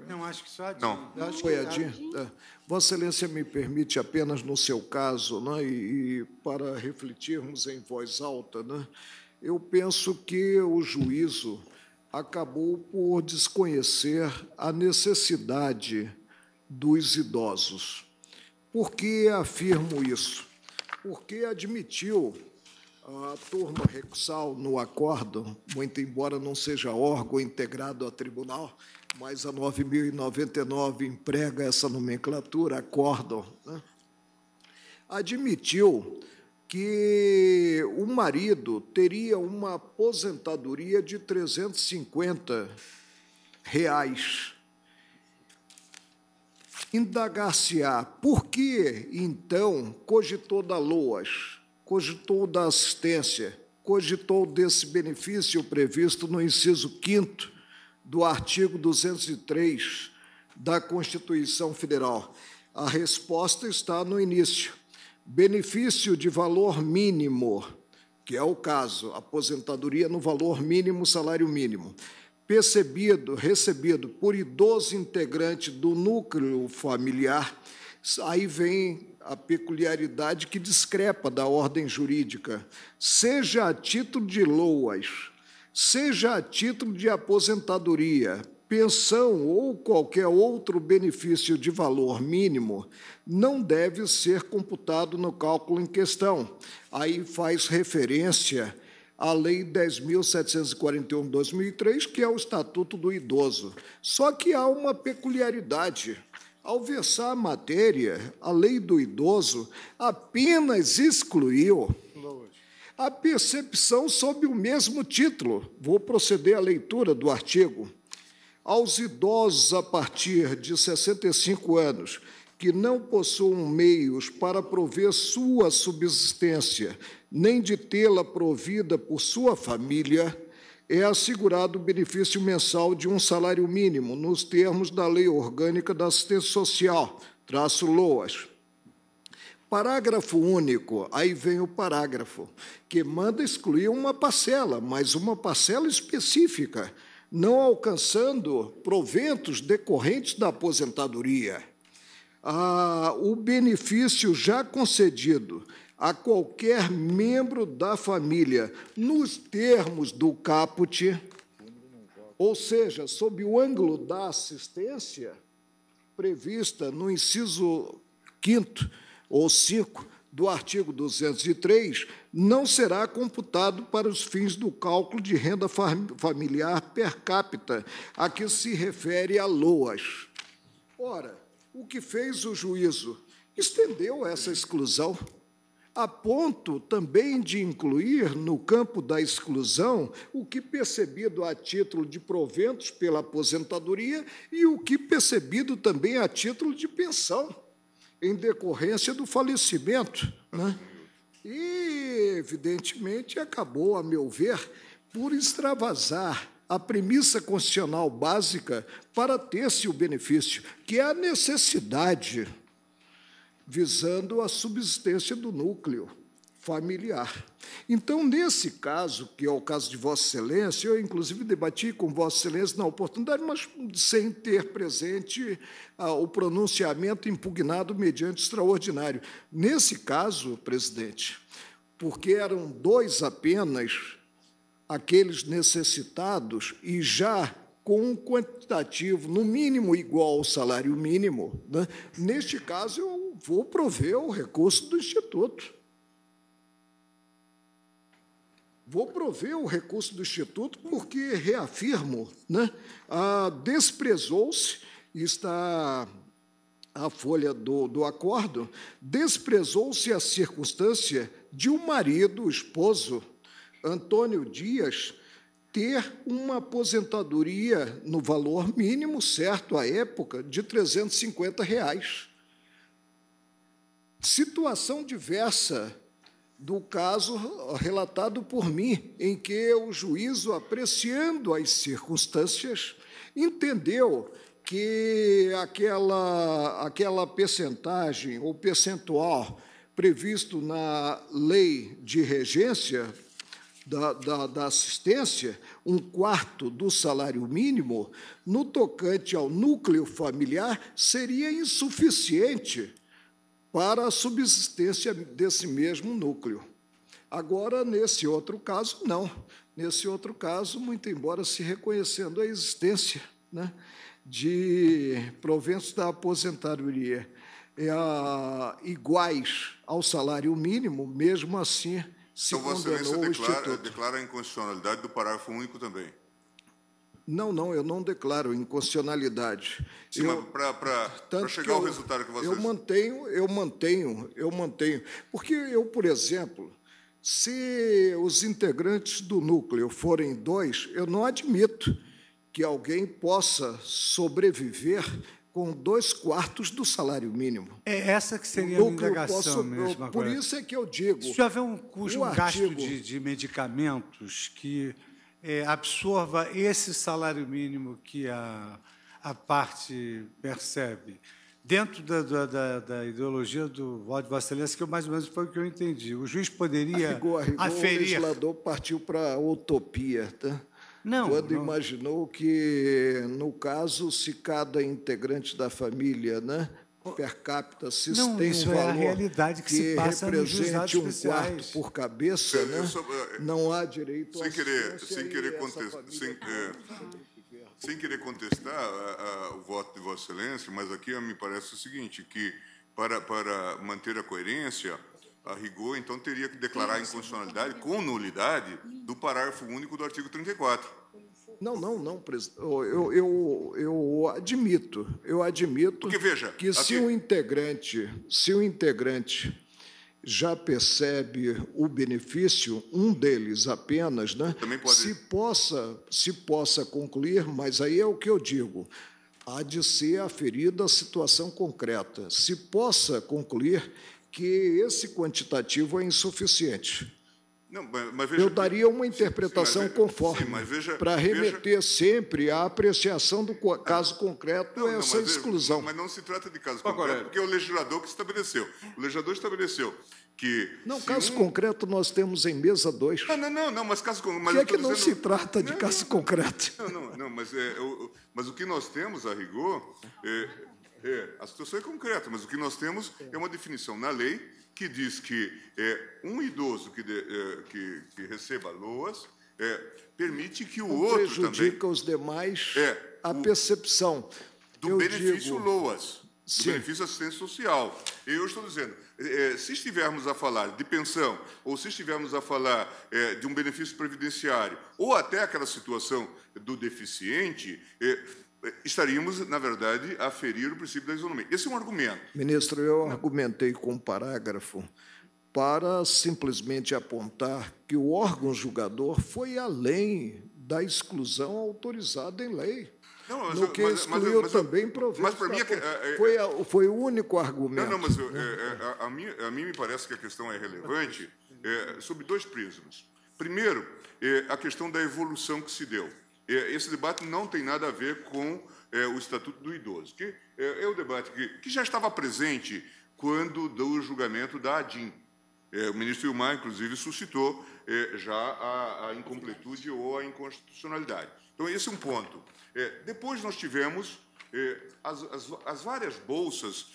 Não, acho que só a DIN. Não. foi a DIN. É. Vossa Excelência me permite apenas, no seu caso, né, e, e para refletirmos em voz alta, né, eu penso que o juízo acabou por desconhecer a necessidade dos idosos. Por que afirmo isso? Porque admitiu a turma recursal no acórdão, muito embora não seja órgão integrado a tribunal, mas a 9.099 emprega essa nomenclatura, acórdão, né? admitiu que o marido teria uma aposentadoria de 350 reais. Indagar-se-á por que, então, cogitou da LOAS, cogitou da assistência, cogitou desse benefício previsto no inciso 5 do artigo 203 da Constituição Federal? A resposta está no início benefício de valor mínimo, que é o caso, aposentadoria no valor mínimo, salário mínimo, percebido, recebido por idoso integrante do núcleo familiar, aí vem a peculiaridade que discrepa da ordem jurídica, seja a título de loas, seja a título de aposentadoria, pensão ou qualquer outro benefício de valor mínimo não deve ser computado no cálculo em questão. Aí faz referência à Lei 10.741-2003, que é o Estatuto do Idoso. Só que há uma peculiaridade. Ao versar a matéria, a Lei do Idoso apenas excluiu a percepção sob o mesmo título. Vou proceder à leitura do artigo. Aos idosos a partir de 65 anos que não possuam meios para prover sua subsistência, nem de tê-la provida por sua família, é assegurado o benefício mensal de um salário mínimo, nos termos da Lei Orgânica da Assistência Social, traço LOAS. Parágrafo único, aí vem o parágrafo, que manda excluir uma parcela, mas uma parcela específica não alcançando proventos decorrentes da aposentadoria. Ah, o benefício já concedido a qualquer membro da família, nos termos do caput, ou seja, sob o ângulo da assistência prevista no inciso 5 ou 5 do artigo 203 não será computado para os fins do cálculo de renda familiar per capita, a que se refere a LOAS. Ora, o que fez o juízo? Estendeu essa exclusão a ponto também de incluir no campo da exclusão o que percebido a título de proventos pela aposentadoria e o que percebido também a título de pensão em decorrência do falecimento. Né? E, evidentemente, acabou, a meu ver, por extravasar a premissa constitucional básica para ter-se o benefício, que é a necessidade, visando a subsistência do núcleo familiar. Então, nesse caso, que é o caso de Vossa Excelência, eu inclusive debati com Vossa Excelência na oportunidade, mas sem ter presente ah, o pronunciamento impugnado mediante extraordinário. Nesse caso, presidente, porque eram dois apenas aqueles necessitados e já com um quantitativo no mínimo igual ao salário mínimo, né? neste caso eu vou prover o recurso do Instituto. vou prover o recurso do Instituto porque, reafirmo, né, ah, desprezou-se, está a folha do, do acordo, desprezou-se a circunstância de um marido, o esposo, Antônio Dias, ter uma aposentadoria no valor mínimo, certo, à época, de R$ 350. Reais. Situação diversa do caso relatado por mim, em que o juízo, apreciando as circunstâncias, entendeu que aquela, aquela percentagem ou percentual previsto na lei de regência da, da, da, assistência, um quarto do salário mínimo, no tocante ao núcleo familiar, seria insuficiente para a subsistência desse mesmo núcleo. Agora, nesse outro caso, não. Nesse outro caso, muito embora se reconhecendo a existência né, de proventos da aposentadoria é, iguais ao salário mínimo, mesmo assim se então, condenou Vossa Excelência declara, declara a inconstitucionalidade do parágrafo único também. Não, não, eu não declaro inconstitucionalidade. Sim, para chegar eu, ao resultado que vocês... Eu mantenho, eu mantenho, eu mantenho. Porque eu, por exemplo, se os integrantes do núcleo forem dois, eu não admito que alguém possa sobreviver com dois quartos do salário mínimo. É essa que seria a indagação posso, mesmo. Agora. Por isso é que eu digo... Se houver um custo, um artigo, gasto de, de medicamentos que é, absorva esse salário mínimo que a, a parte percebe. Dentro da, da, da ideologia do voto de Vossa Excelência, que mais ou menos foi o que eu entendi, o juiz poderia a a rigor, aferir... O legislador partiu para a utopia, tá? Não, quando não. imaginou que, no caso, se cada integrante da família né, per capita se não, tem valor é a realidade que, que se passa represente um quarto por cabeça, né? não há direito sem querer, sem querer contestar, sem, é, sem, querer contestar a, a, o voto de Vossa Excelência, mas aqui me parece o seguinte que para para manter a coerência a rigor, então teria que declarar a inconstitucionalidade com nulidade do parágrafo único do artigo 34. Não, não, não, presidente. Eu, eu, eu admito, eu admito Porque, veja, que se o assim? um integrante, se o um integrante já percebe o benefício, um deles apenas, né? Também pode... Se possa, se possa concluir, mas aí é o que eu digo. Há de ser aferida a situação concreta. Se possa concluir que esse quantitativo é insuficiente. Não, eu daria uma interpretação sim, sim, conforme para remeter veja, sempre à apreciação do ah. caso concreto não, essa não, mas exclusão. Veja, mas não se trata de caso Agora, concreto, é? porque é o legislador que estabeleceu. O legislador estabeleceu que. Não, caso um... concreto nós temos em mesa dois. Não, não, não, não mas caso concreto. Mas que é que não dizendo... se trata de não, caso concreto? Não, não, não, mas, é, o, mas o que nós temos, a rigor, é, é, a situação é concreta, mas o que nós temos é uma definição na lei que diz que é, um idoso que, de, é, que, que, receba loas é, permite que o Não outro prejudica também... prejudica os demais é, a o, percepção. Do Eu benefício digo, loas, sim. do benefício assistência social. Eu estou dizendo, é, é, se estivermos a falar de pensão, ou se estivermos a falar de um benefício previdenciário, ou até aquela situação do deficiente, estaríamos, na verdade, a ferir o princípio da isonomia. Esse é um argumento. Ministro, eu argumentei com um parágrafo para simplesmente apontar que o órgão julgador foi além da exclusão autorizada em lei. Não, mas, no que excluiu também proveito. Mas para mim é, é, é, foi, a, foi o único argumento. Não, não, mas é, é, a, a, mim, a mim me parece que a questão é relevante é, sob dois prismas. Primeiro, é, a questão da evolução que se deu. É, esse debate não tem nada a ver com é, o Estatuto do Idoso, que é, é o debate que, que, já estava presente quando do julgamento da ADIM. É, o ministro Ilmar, inclusive, suscitou é, já a, a, incompletude ou a inconstitucionalidade. Então, esse é um ponto. É, depois nós tivemos as, as, as, várias bolsas,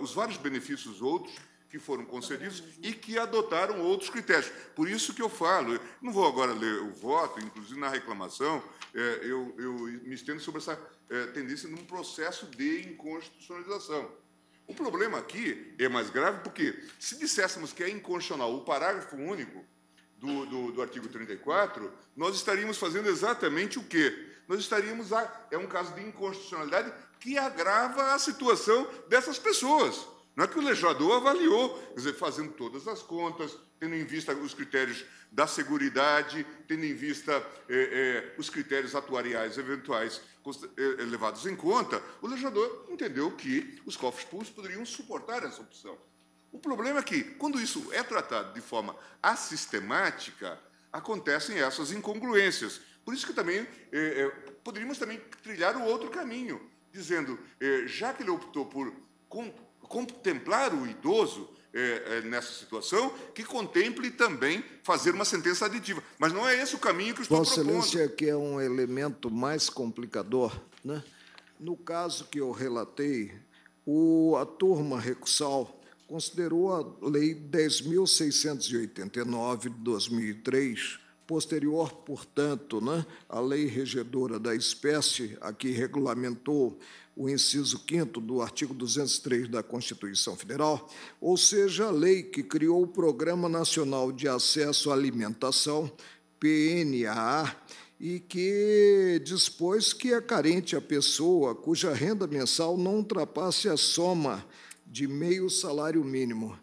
os vários benefícios outros que foram concedidos e que adotaram outros critérios. Por isso que eu falo, eu não vou agora ler o voto, inclusive na reclamação, é, eu, eu, me estendo sobre essa é, tendência num processo de inconstitucionalização. O problema aqui é mais grave porque, se disséssemos que é inconstitucional o parágrafo único do, do, do artigo 34, nós estaríamos fazendo exatamente o quê? Nós estaríamos. A, é um caso de inconstitucionalidade que agrava a situação dessas pessoas. Não é que o legislador avaliou, quer dizer, fazendo todas as contas, tendo em vista os critérios da segurança, tendo em vista eh, eh, os critérios atuariais eventuais eh, levados em conta, o legislador entendeu que os cofres públicos poderiam suportar essa opção. O problema é que, quando isso é tratado de forma assistemática, acontecem essas incongruências. Por isso que também poderíamos também trilhar o outro caminho, dizendo, já que ele optou por contemplar o idoso é, é, nessa situação, que contemple também fazer uma sentença aditiva. Mas não é esse o caminho que eu estou Vossa propondo. Vossa Excelência, que é um elemento mais complicador. Né? No caso que eu relatei, o, a turma recursal considerou a Lei 10.689 de 2003, posterior, portanto, né, à Lei Regedora da Espécie, a que regulamentou o inciso 5 do artigo 203 da Constituição Federal, ou seja, a lei que criou o Programa Nacional de Acesso à Alimentação, PNAA, e que dispôs que é carente a pessoa cuja renda mensal não ultrapasse a soma de meio salário mínimo.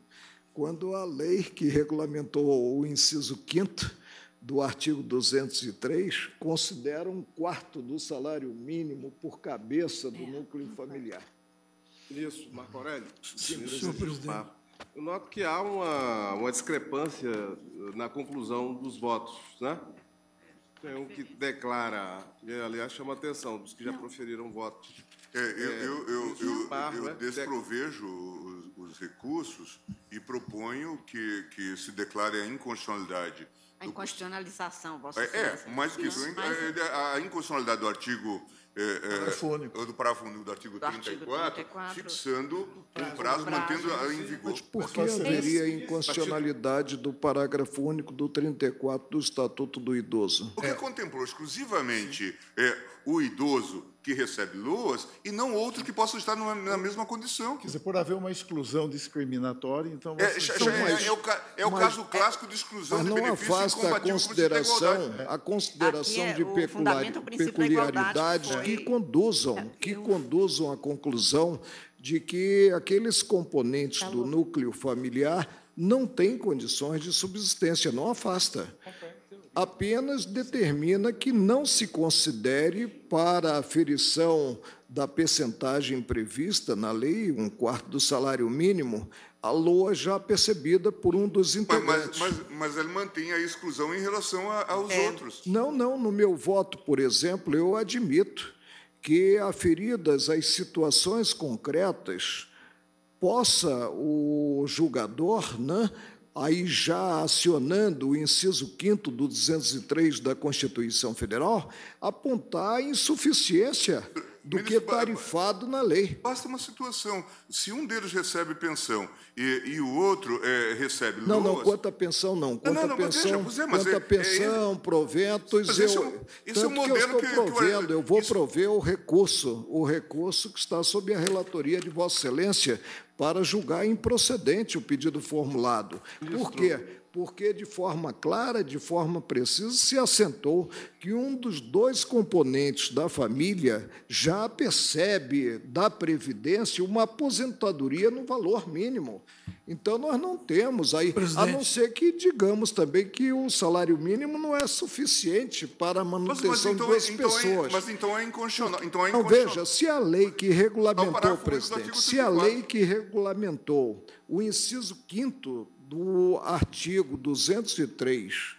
Quando a lei que regulamentou o inciso 5 do artigo 203 considera um quarto do salário mínimo por cabeça do é, núcleo familiar. Isso, Marco Aurélio. Senhor, senhor presidente. Eu noto que há uma, uma discrepância na conclusão dos votos, né? Tem um que declara, e, aliás, chama a atenção dos que já proferiram voto. É, eu, é, eu, eu, eu, par, eu né? desprovejo os, os, recursos e proponho que, que se declare a inconstitucionalidade a inconstitucionalização, Vossa é, é, Excelência. É, do que isso, é, a inconstitucionalidade do artigo é, é, do parágrafo do artigo, do 34, artigo 34, fixando prazo, um prazo, mantendo prazo, em vigor. Mas por que haveria é inconstitucionalidade do parágrafo único do 34 do Estatuto do Idoso? Porque contemplou exclusivamente o idoso que recebe luas e não outros que possam estar numa, na mesma condição. Quer dizer, por haver uma exclusão discriminatória, então... É, é, é mais, é, o, é o mas, caso clássico de exclusão de benefício afasta a consideração, a consideração de é, peculiar, peculiaridades foi... Né? que conduzam, que conduzam à conclusão de que aqueles componentes do tá núcleo familiar não têm condições de subsistência, não afasta. Okay apenas determina que não se considere para a aferição da percentagem prevista na lei, um quarto do salário mínimo, a LOA já percebida por um dos integrantes. Mas, mas, mas ele mantém a exclusão em relação a, aos é. outros. Não, não. No meu voto, por exemplo, eu admito que, aferidas as situações concretas, possa o julgador né, aí já acionando o inciso 5 do 203 da Constituição Federal, apontar a insuficiência do que é tarifado na lei. Basta uma situação. Se um deles recebe pensão e, e o outro é, recebe Não, não, quanto pensão, não. Quanto não, não, não, pensão, mas deixa, é, é quanto pensão, é, proventos... Mas eu, esse é o esse é modelo que eu estou que, provendo, que, eu vou isso... prover o recurso, o recurso que está sob a relatoria de Vossa Excelência para julgar improcedente o pedido formulado. Por quê? porque de forma clara, de forma precisa, se assentou que um dos dois componentes da família já percebe da Previdência uma aposentadoria no valor mínimo. Então, nós não temos aí, Presidente. a não ser que digamos também que o salário mínimo não é suficiente para a manutenção das então, é- duas então, é- pessoas. É, mas então é inconstitucional. Então, é então veja, se a lei que regulamentou, então, presidente, se a lei que regulamentou o inciso 5 do artigo 203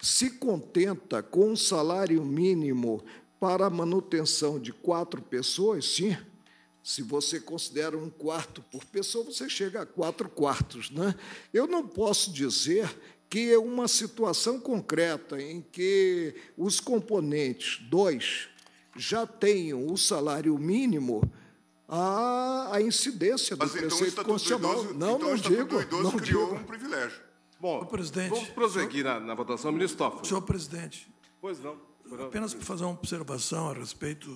se contenta com um salário mínimo para manutenção de quatro pessoas, sim. Se você considera um quarto por pessoa, você chega a quatro quartos. Né? Eu não posso dizer que é uma situação concreta em que os componentes, dois, já tenham o salário mínimo a, a incidência do Mas, então preceito então, constitucional. Idoso, não, então, não digo. Não criou digo. um privilégio. Bom, senhor presidente, vamos prosseguir senhor, na, na, votação, ministro Toffoli. Senhor presidente. Pois não. Apenas para fazer uma observação a respeito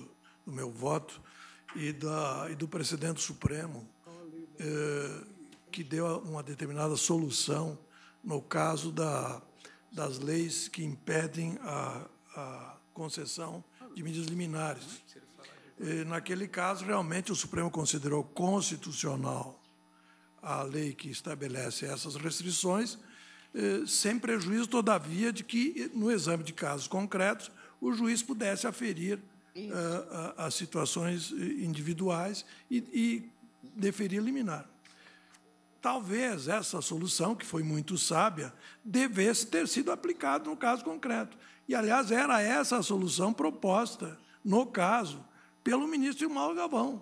do meu voto e, da, e do presidente Supremo, eh, que deu uma determinada solução no caso da, das leis que impedem a, a concessão de medidas liminares. E, naquele caso, realmente, o Supremo considerou constitucional a lei que estabelece essas restrições, sem prejuízo, todavia, de que, no exame de casos concretos, o juiz pudesse aferir eh, as situações eh, individuais e, e deferir liminar. Talvez essa solução, que foi muito sábia, devesse ter sido aplicada no caso concreto. E, aliás, era essa a solução proposta no caso pelo ministro Mauro Gavão.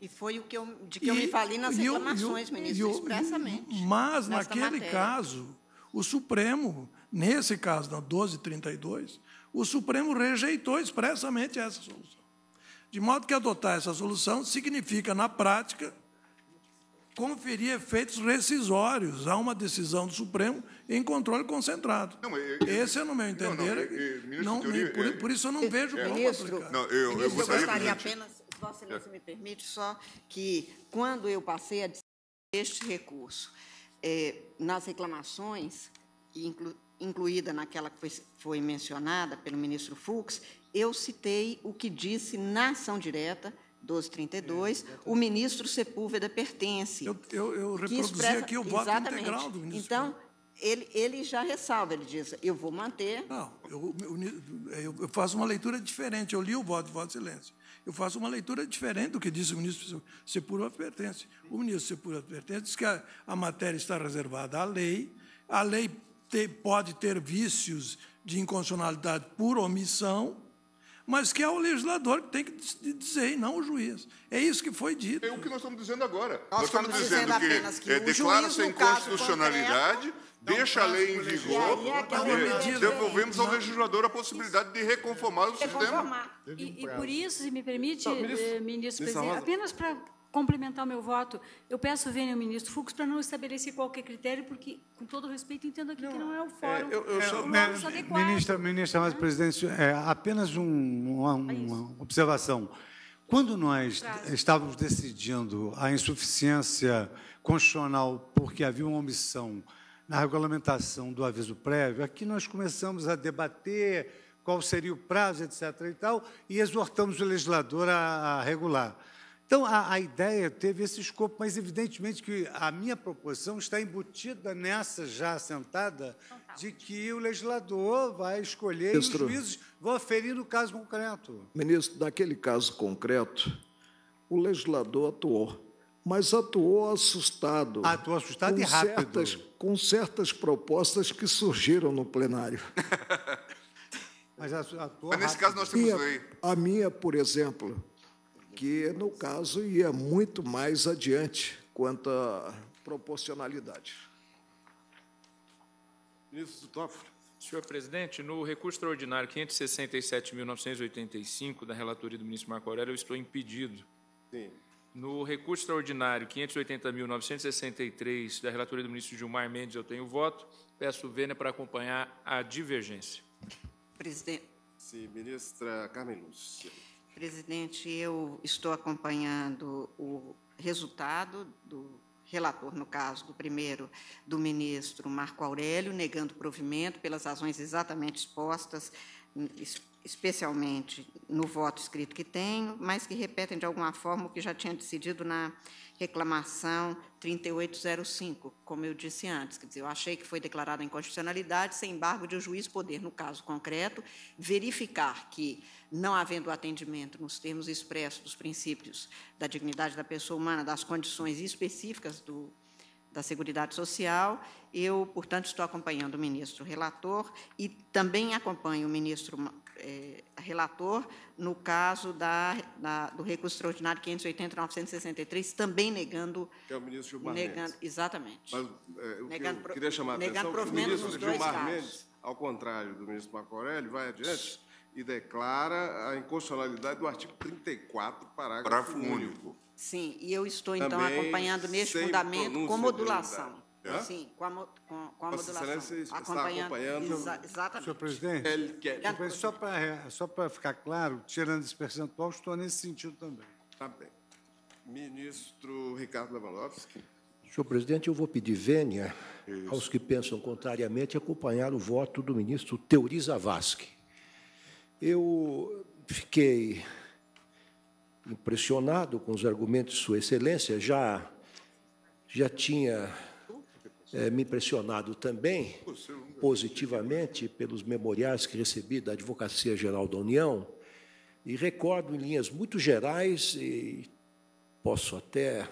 E foi o que eu, de que e, eu me falei nas reclamações, eu, ministro, eu, expressamente. Mas, naquele matéria. caso, o Supremo, nesse caso, na 1232, o Supremo rejeitou expressamente essa solução. De modo que adotar essa solução significa, na prática, conferir efeitos rescisórios a uma decisão do Supremo em controle concentrado. Não, eu, Esse é no meu entender. Não, não, é ministro, por, é- por, isso eu não vejo como ministro, aplicar. Não, eu, eu gostaria, gostaria apenas, Vossa é. Excelência me permite só que quando eu passei a este recurso é, nas reclamações inclu, incluída naquela que foi, foi mencionada pelo ministro Fux, eu citei o que disse na ação direta 1232, é, o ministro Sepúlveda pertence. Eu, eu, eu reproduzi expressa, aqui o voto integral do ministro. Então, ele, ele já ressalva, ele diz, eu vou manter... Não, eu, eu, eu faço uma leitura diferente, eu li o voto de voto de silêncio. Eu faço uma leitura diferente do que disse o ministro Sepúlveda pertence. O ministro Sepúlveda pertence diz que a, a matéria está reservada à lei, a lei te, pode ter vícios de inconstitucionalidade por omissão, mas que é o legislador que tem que dizer e não o juiz. É isso que foi dito. É o que nós estamos dizendo agora. Nós, estamos, estamos dizendo, dizendo, que, que é, declara-se inconstitucionalidade, deixa a lei em vigor, e é é devolvemos ao legislador a possibilidade isso. de reconformar o sistema. Reconformar. E, e, por isso, se me permite, eh, ministro, ministro presidente, apenas para complementar o meu voto, eu peço venha o ministro Fux para não estabelecer qualquer critério, porque, com todo respeito, entendo aqui não, que não é o é, fórum. É, eu, eu é, só, é, ministra, ministra mas, presidente, é, apenas um, uma, é uma observação. Quando nós Prazo. estávamos decidindo a insuficiência constitucional porque havia uma omissão na regulamentação do aviso prévio, aqui nós começamos a debater qual seria o prazo, etc. e tal, e exortamos o legislador a regular. Então, a, a, ideia teve esse escopo, mas evidentemente que a minha proposição está embutida nessa já assentada então tá. de que o legislador vai escolher Ministro, e os juízes vão aferir no caso concreto. Ministro, naquele caso concreto, o legislador atuou, mas atuou assustado. Atuou assustado e rápido. Certas, com certas propostas que surgiram no plenário. mas, atuou mas nesse rápido. caso nós temos a minha, a minha, por exemplo que, no caso, ia muito mais adiante quanto à proporcionalidade. Ministro Toffoli. Senhor presidente, no recurso extraordinário 567.985 da relatoria do ministro Marco Aurélio, eu estou impedido. Sim. No recurso extraordinário 580.963 da relatoria do ministro Gilmar Mendes, eu tenho voto. Peço vênia para acompanhar a divergência. Presidente. Sim, ministra Carmen Lúcia. Presidente, eu estou acompanhando o resultado do relator, no caso do primeiro, do ministro Marco Aurélio, negando provimento pelas razões exatamente expostas, especialmente no voto escrito que tenho, mas que repetem de alguma forma o que já tinha decidido na reclamação 3805, como eu disse antes. Quer dizer, eu achei que foi declarada inconstitucionalidade, sem embargo de o juiz poder, no caso concreto, verificar que, não havendo atendimento nos termos expressos dos princípios da dignidade da pessoa humana, das condições específicas do, da Seguridade Social, eu, portanto, estou acompanhando o ministro relator e também acompanho o ministro é, relator, no caso da, da, do recurso extraordinário 580-963, também negando. Que é o ministro Gilmar negando, Mendes. Exatamente. Mas é, o negando, que eu queria chamar a atenção é o ministro Gilmar casos. Mendes, ao contrário do ministro Marco Aurélio, vai adiante e declara a inconstitucionalidade do artigo 34, parágrafo, parágrafo único. único. Sim, e eu estou, então, também acompanhando neste fundamento com modulação. É? Sim, com a, com, com a Vossa modulação. Excelência acompanhando. acompanhando. Exa exatamente. Senhor presidente, ele quer. É- ele só para só para ficar claro, tirando esse percentual, estou nesse sentido também. Está bem. Ministro Ricardo Lewandowski. Senhor presidente, eu vou pedir vênia Isso. aos que pensam contrariamente acompanhar o voto do ministro Teori Zavascki. Eu fiquei impressionado com os argumentos de Sua Excelência, já, já tinha é, me impressionado também positivamente pelos memoriais que recebi da Advocacia Geral da União e recordo em linhas muito gerais e posso até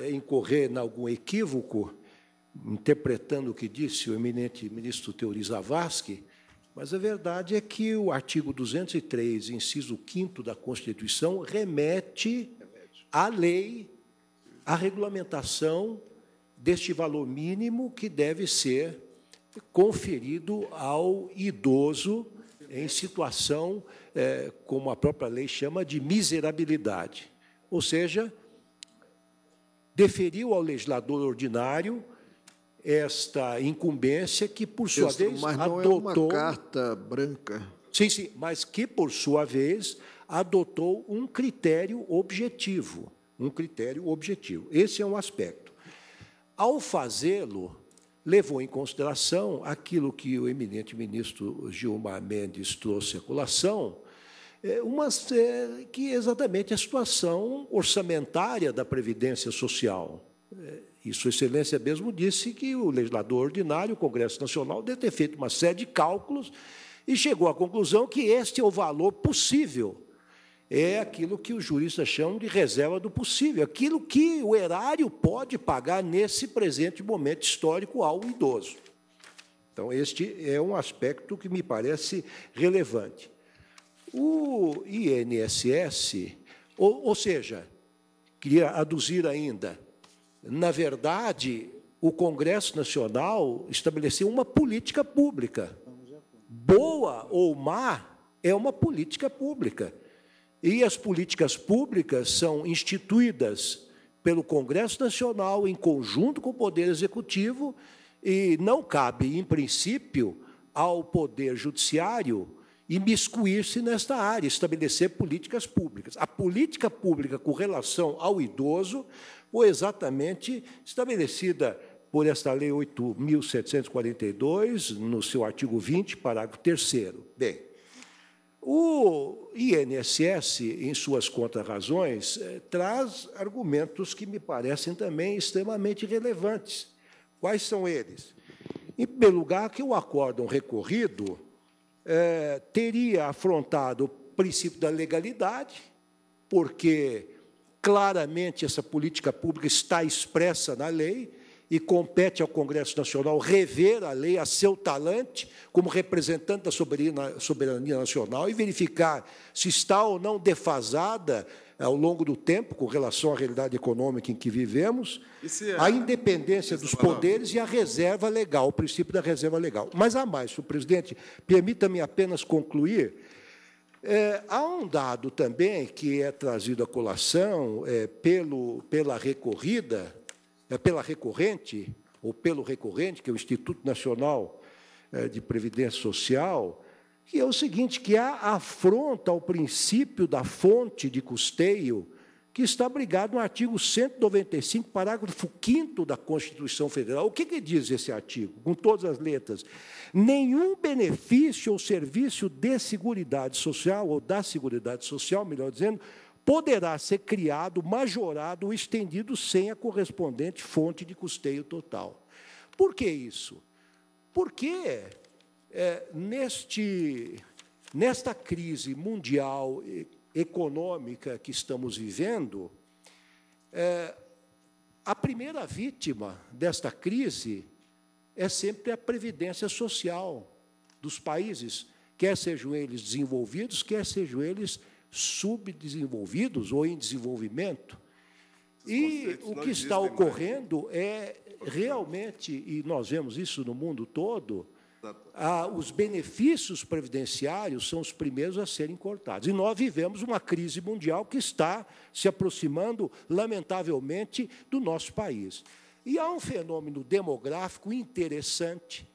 é, incorrer em algum equívoco interpretando o que disse o eminente ministro Teori Zavascki, mas a verdade é que o artigo 203, inciso 5 da Constituição, remete à lei, à regulamentação deste valor mínimo que deve ser conferido ao idoso em situação, é, como a própria lei chama, de miserabilidade. Ou seja, deferiu ao legislador ordinário esta incumbência que, por sua Isso, vez, mas não adotou... É uma carta branca. Sim, sim, mas que, por sua vez, adotou um critério objetivo. Um critério objetivo. Esse é um aspecto. Ao fazê-lo, levou em consideração aquilo que o eminente ministro Gilmar Mendes trouxe à colação, é, uma, é, que é exatamente a situação orçamentária da Previdência Social. É, e Sua Excelência mesmo disse que o legislador ordinário, o Congresso Nacional, deve ter feito uma série de cálculos e chegou à conclusão que este é o valor possível é aquilo que os juristas chamam de reserva do possível, aquilo que o erário pode pagar nesse presente momento histórico ao idoso. Então, este é um aspecto que me parece relevante. O INSS, ou, ou seja, queria aduzir ainda, na verdade, o Congresso Nacional estabeleceu uma política pública. Boa ou má é uma política pública. E as políticas públicas são instituídas pelo Congresso Nacional em conjunto com o Poder Executivo e não cabe, em princípio, ao Poder Judiciário imiscuir-se nesta área, estabelecer políticas públicas. A política pública com relação ao idoso foi exatamente estabelecida por esta Lei 8.742, no seu artigo 20, parágrafo 3. Bem, o INSS, em suas contrarrazões, razões eh, traz argumentos que me parecem também extremamente relevantes. Quais são eles? Em primeiro lugar, que o acórdão recorrido é, teria afrontado o princípio da legalidade, porque claramente essa política pública está expressa na lei, e compete ao Congresso Nacional rever a lei a seu talante, como representante da soberania, soberania nacional, e verificar se está ou não defasada eh, ao longo do tempo com relação à realidade econômica em que vivemos, é, a independência dos poderes e a reserva legal, o princípio da reserva legal. Mas há mais, senhor presidente, permita-me apenas concluir. É, há um dado também que é trazido à colação é, pelo, pela recorrida é pela recorrente, ou pelo recorrente, que é o Instituto Nacional eh, de Previdência Social, que é o seguinte, que há afronta ao princípio da fonte de custeio que está abrigado no artigo 195, parágrafo 5 da Constituição Federal. O que, que diz esse artigo, com todas as letras? Nenhum benefício ou serviço de segurança social, ou da segurança social, melhor dizendo, poderá ser criado, majorado ou estendido sem a correspondente fonte de custeio total. Por que isso? Porque é, neste, nesta crise mundial econômica que estamos vivendo, é, a primeira vítima desta crise é sempre a previdência social dos países, quer sejam eles desenvolvidos, quer sejam eles subdesenvolvidos ou em desenvolvimento. E o que está né? ocorrendo é realmente, e nós vemos isso no mundo todo, os benefícios previdenciários são os primeiros a serem cortados. E nós vivemos uma crise mundial que está se aproximando, lamentavelmente, do nosso país. E há um fenômeno demográfico interessante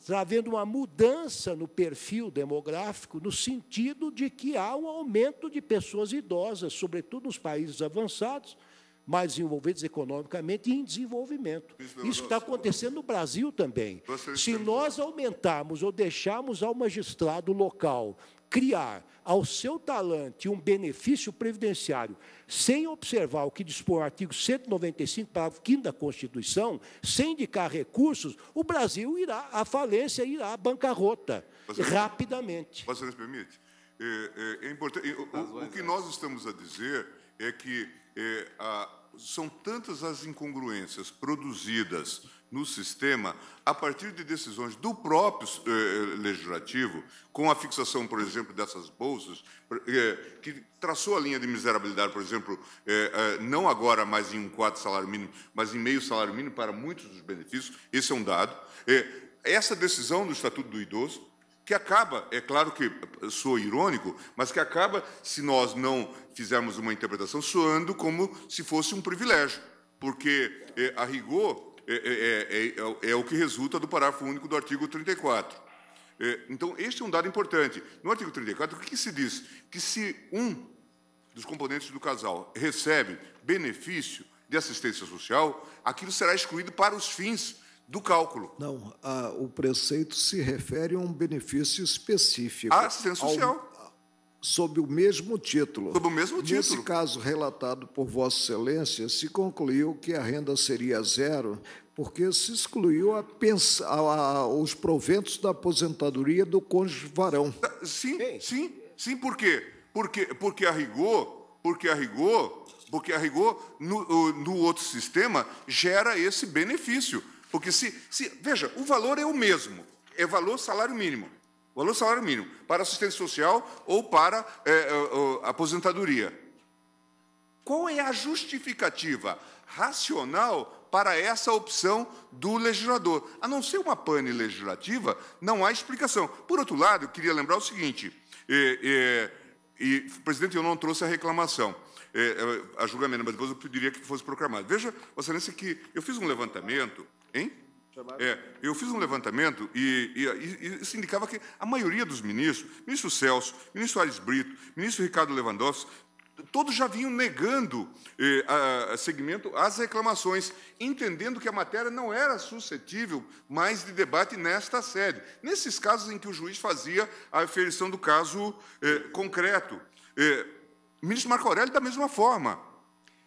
está havendo uma mudança no perfil demográfico, no sentido de que há um aumento de pessoas idosas, sobretudo nos países avançados, mais desenvolvidos economicamente e em desenvolvimento. Isso é está acontecendo no Brasil também. Se nós aumentarmos ou deixarmos ao magistrado local criar ao seu talante um benefício previdenciário, sem observar o que dispõe o artigo 195, parágrafo 5 da Constituição, sem indicar recursos, o Brasil irá à falência, irá à bancarrota, você, rapidamente. Você nos permite? É, é, é importante. O, o, que nós estamos a dizer é que é, a, são tantas as incongruências produzidas no sistema a partir de decisões do próprio eh, eh, legislativo, com a fixação, por exemplo, dessas bolsas, eh, que traçou a linha de miserabilidade, por exemplo, eh, eh, não agora mais em um quarto salário mínimo, mas em meio salário mínimo para muitos dos benefícios, esse é um dado. Eh, essa decisão do Estatuto do Idoso, que acaba, é claro que sou irônico, mas que acaba, se nós não fizermos uma interpretação, soando como se fosse um privilégio, porque, a rigor, é, é, é, o que resulta do parágrafo único do artigo 34. então, este é um dado importante. No artigo 34, o que, que se diz? Que se um dos componentes do casal recebe benefício de assistência social, aquilo será excluído para os fins do cálculo. Não, a, o preceito se refere a um benefício específico. A assistência social sob o mesmo título. Sob o mesmo título. Nesse caso relatado por Vossa Excelência, se concluiu que a renda seria zero, porque se excluiu a a, a, os proventos da aposentadoria do cônjuge varão. Ah, sim, sim, sim, sim, por quê? Porque, porque a rigor, porque a rigor, porque a rigor, no, no outro sistema, gera esse benefício. Porque se, se. Veja, o valor é o mesmo, é valor salário mínimo valor do salário mínimo, para assistência social ou para é, é aposentadoria. Qual é a justificativa racional para essa opção do legislador? A não ser uma pane legislativa, não há explicação. Por outro lado, eu queria lembrar o seguinte, e, é, e, é, e presidente, eu não trouxe a reclamação, a julgamento, mas depois eu pediria que fosse proclamado. Veja, Vossa Excelência, que eu fiz um levantamento, hein? É, eu fiz um levantamento e, e, e, isso indicava que a maioria dos ministros, ministro Celso, ministro Ares Brito, ministro Ricardo Lewandowski, todos já vinham negando eh, a, a segmento às reclamações, entendendo que a matéria não era suscetível mais de debate nesta sede, nesses casos em que o juiz fazia a aferição do caso eh, concreto. Eh, ministro Marco Aurélio, da mesma forma.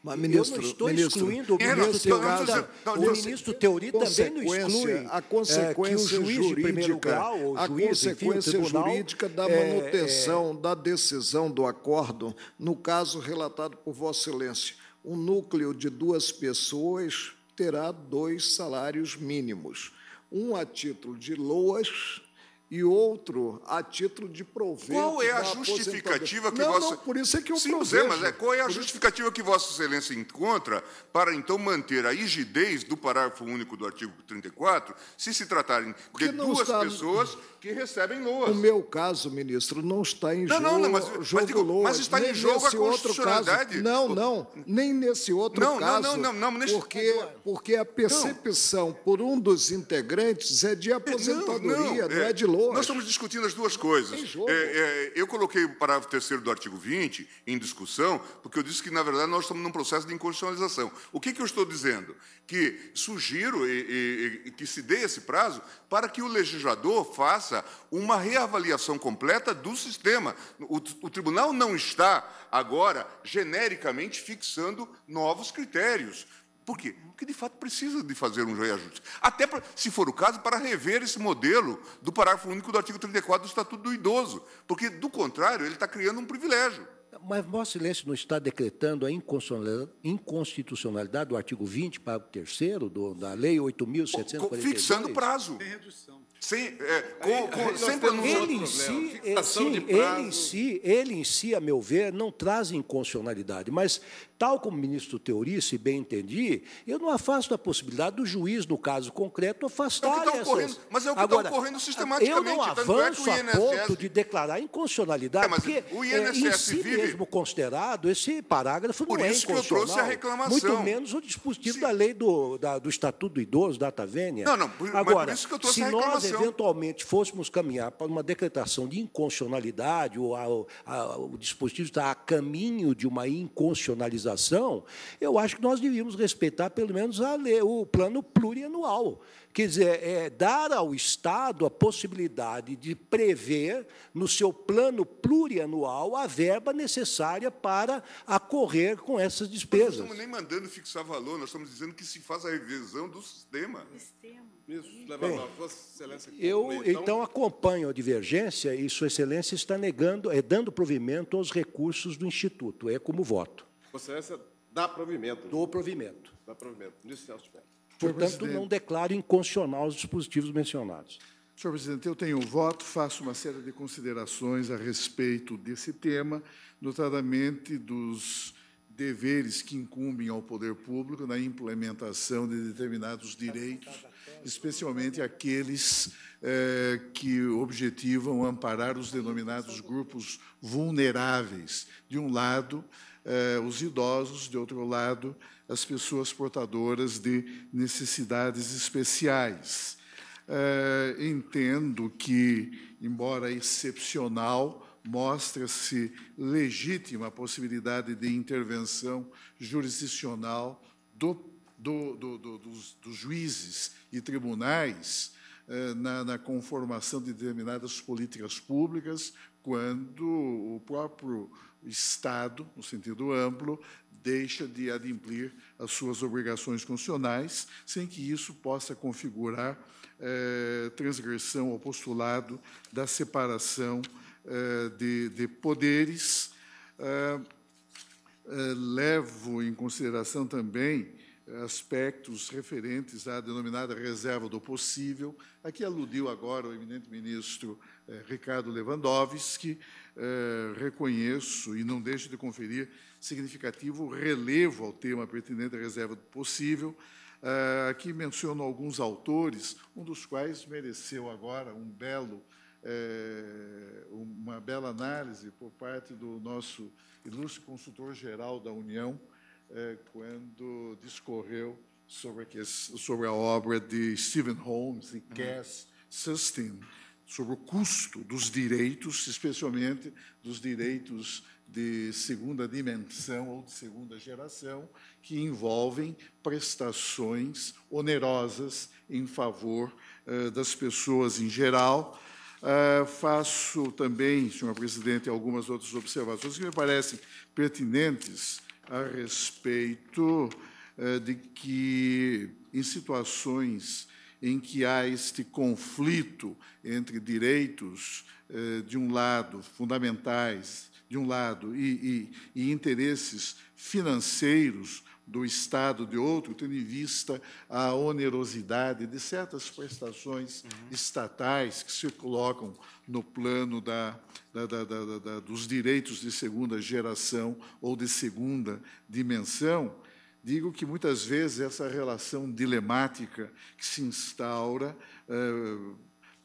Mas, ministro, eu não estou ministro, excluindo o ministro Teori. O ministro Teori também não exclui a consequência é, que o juiz jurídica, de primeiro grau, ou a juiz, consequência enfim, tribunal, jurídica da é, manutenção é, da decisão do acordo, no caso relatado por Vossa Excelência. Um núcleo de duas pessoas terá dois salários mínimos. Um a título de loas e outro a título de proveito. Qual é a justificativa que não, vossa... não, por isso é que eu Sim, Zé, mas é, qual é a por justificativa isso... que vossa excelência encontra para então manter a rigidez do parágrafo único do artigo 34, se se tratarem de duas pessoas que recebem loas. O meu caso, ministro, não está em não, jogo. Não, não, mas, jogo mas, digo, loas, mas está em jogo a constitucionalidade. não, não, nem nesse outro não, caso. Não, não, não, não, neste... porque, porque a percepção por um dos integrantes é de aposentadoria, não, não, é, de é, loas. Nós estamos discutindo as duas coisas. É, é, eu coloquei o parágrafo terceiro do artigo 20 em discussão, porque eu disse que, na verdade, nós estamos num processo de inconstitucionalização. O que, que eu estou dizendo? Que sugiro e, e, e que se dê esse prazo para que o legislador faça uma reavaliação completa do sistema. O, o tribunal não está agora genericamente fixando novos critérios. Por quê? Porque, de fato, precisa de fazer um reajuste. Até, pra, se for o caso, para rever esse modelo do parágrafo único do artigo 34 do Estatuto do Idoso. Porque, do contrário, ele está criando um privilégio. Mas Vossa Excelência não está decretando a inconstitucionalidade do artigo 20, parágrafo 3 da Lei 8.742? Fixando prazo. Tem redução. Sem, é, com, com, sempre um ele, em si, sim, ele em si, ele em si, a meu ver, não traz inconstitucionalidade, mas tal como o ministro Teori, se bem entendi, eu não afasto a possibilidade do juiz, no caso concreto, é tá afastar é essas... Mas é o que tá Agora, está ocorrendo sistematicamente. Eu não é avanço é INSS... a ponto de declarar inconstitucionalidade, é, porque o INSS é, em si vive... mesmo considerado, esse parágrafo Por não é inconstitucional. Por isso que eu trouxe a reclamação. Muito menos o dispositivo da lei do, da, do Estatuto do Idoso, data vênia. Não, não, Agora, por isso que eu trouxe a reclamação. Se nós eventualmente fôssemos caminhar para uma decretação de inconstitucionalidade, ou a, a, o dispositivo está a caminho de uma inconstitucionalização, eu acho que nós devíamos respeitar pelo menos a lei, o plano plurianual. Quer dizer, é, dar ao Estado a possibilidade de prever no seu plano plurianual a verba necessária para acorrer com essas despesas. Nós não estamos nem mandando fixar valor, nós estamos dizendo que se faz a revisão do sistema. Sistema. Bem, eu então. então acompanho a divergência e Sua Excelência está negando, é dando provimento aos recursos do Instituto, é como voto. Vossa Excelência dá provimento. Dou provimento. Dá provimento. Ministro Celso Portanto, não declaro inconstitucional os dispositivos mencionados. Senhor presidente, eu tenho um voto, faço uma série de considerações a respeito desse tema, notadamente dos deveres que incumbem ao poder público na implementação de determinados direitos especialmente aqueles eh, que objetivam amparar os denominados grupos vulneráveis. De um lado, eh, os idosos, de outro lado, as pessoas portadoras de necessidades especiais. Eh, entendo que, embora excepcional, mostra-se legítima a possibilidade de intervenção jurisdicional do do, do, do, dos, dos, juízes e tribunais eh, na, na, conformação de determinadas políticas públicas, quando o próprio Estado, no sentido amplo, deixa de adimplir as suas obrigações constitucionais, sem que isso possa configurar eh, transgressão ao postulado da separação eh, de, de, poderes. Ah, eh, levo em consideração também aspectos referentes à denominada reserva do possível, a que aludiu agora o eminente ministro eh, Ricardo Lewandowski, eh, reconheço e não deixo de conferir significativo relevo ao tema pertinente à reserva do possível. Eh, aqui menciono alguns autores, um dos quais mereceu agora um belo, eh, uma bela análise por parte do nosso ilustre consultor-geral da União, é, quando discorreu sobre a, sobre a, obra de Stephen Holmes e uhum. Cass uhum. Sustin, sobre o custo dos direitos, especialmente dos direitos de segunda dimensão ou de segunda geração, que envolvem prestações onerosas em favor é, das pessoas em geral. Uh, faço também, senhor presidente, algumas outras observações que me parecem pertinentes a respeito eh, de que, em situações em que há este conflito entre direitos, eh, de um lado, fundamentais, de um lado, e, e, e interesses financeiros do Estado de outro, tendo em vista a onerosidade de certas prestações uhum. estatais que se colocam no plano da, da, da, dos direitos de segunda geração ou de segunda dimensão, digo que muitas vezes essa relação dilemática que se instaura eh,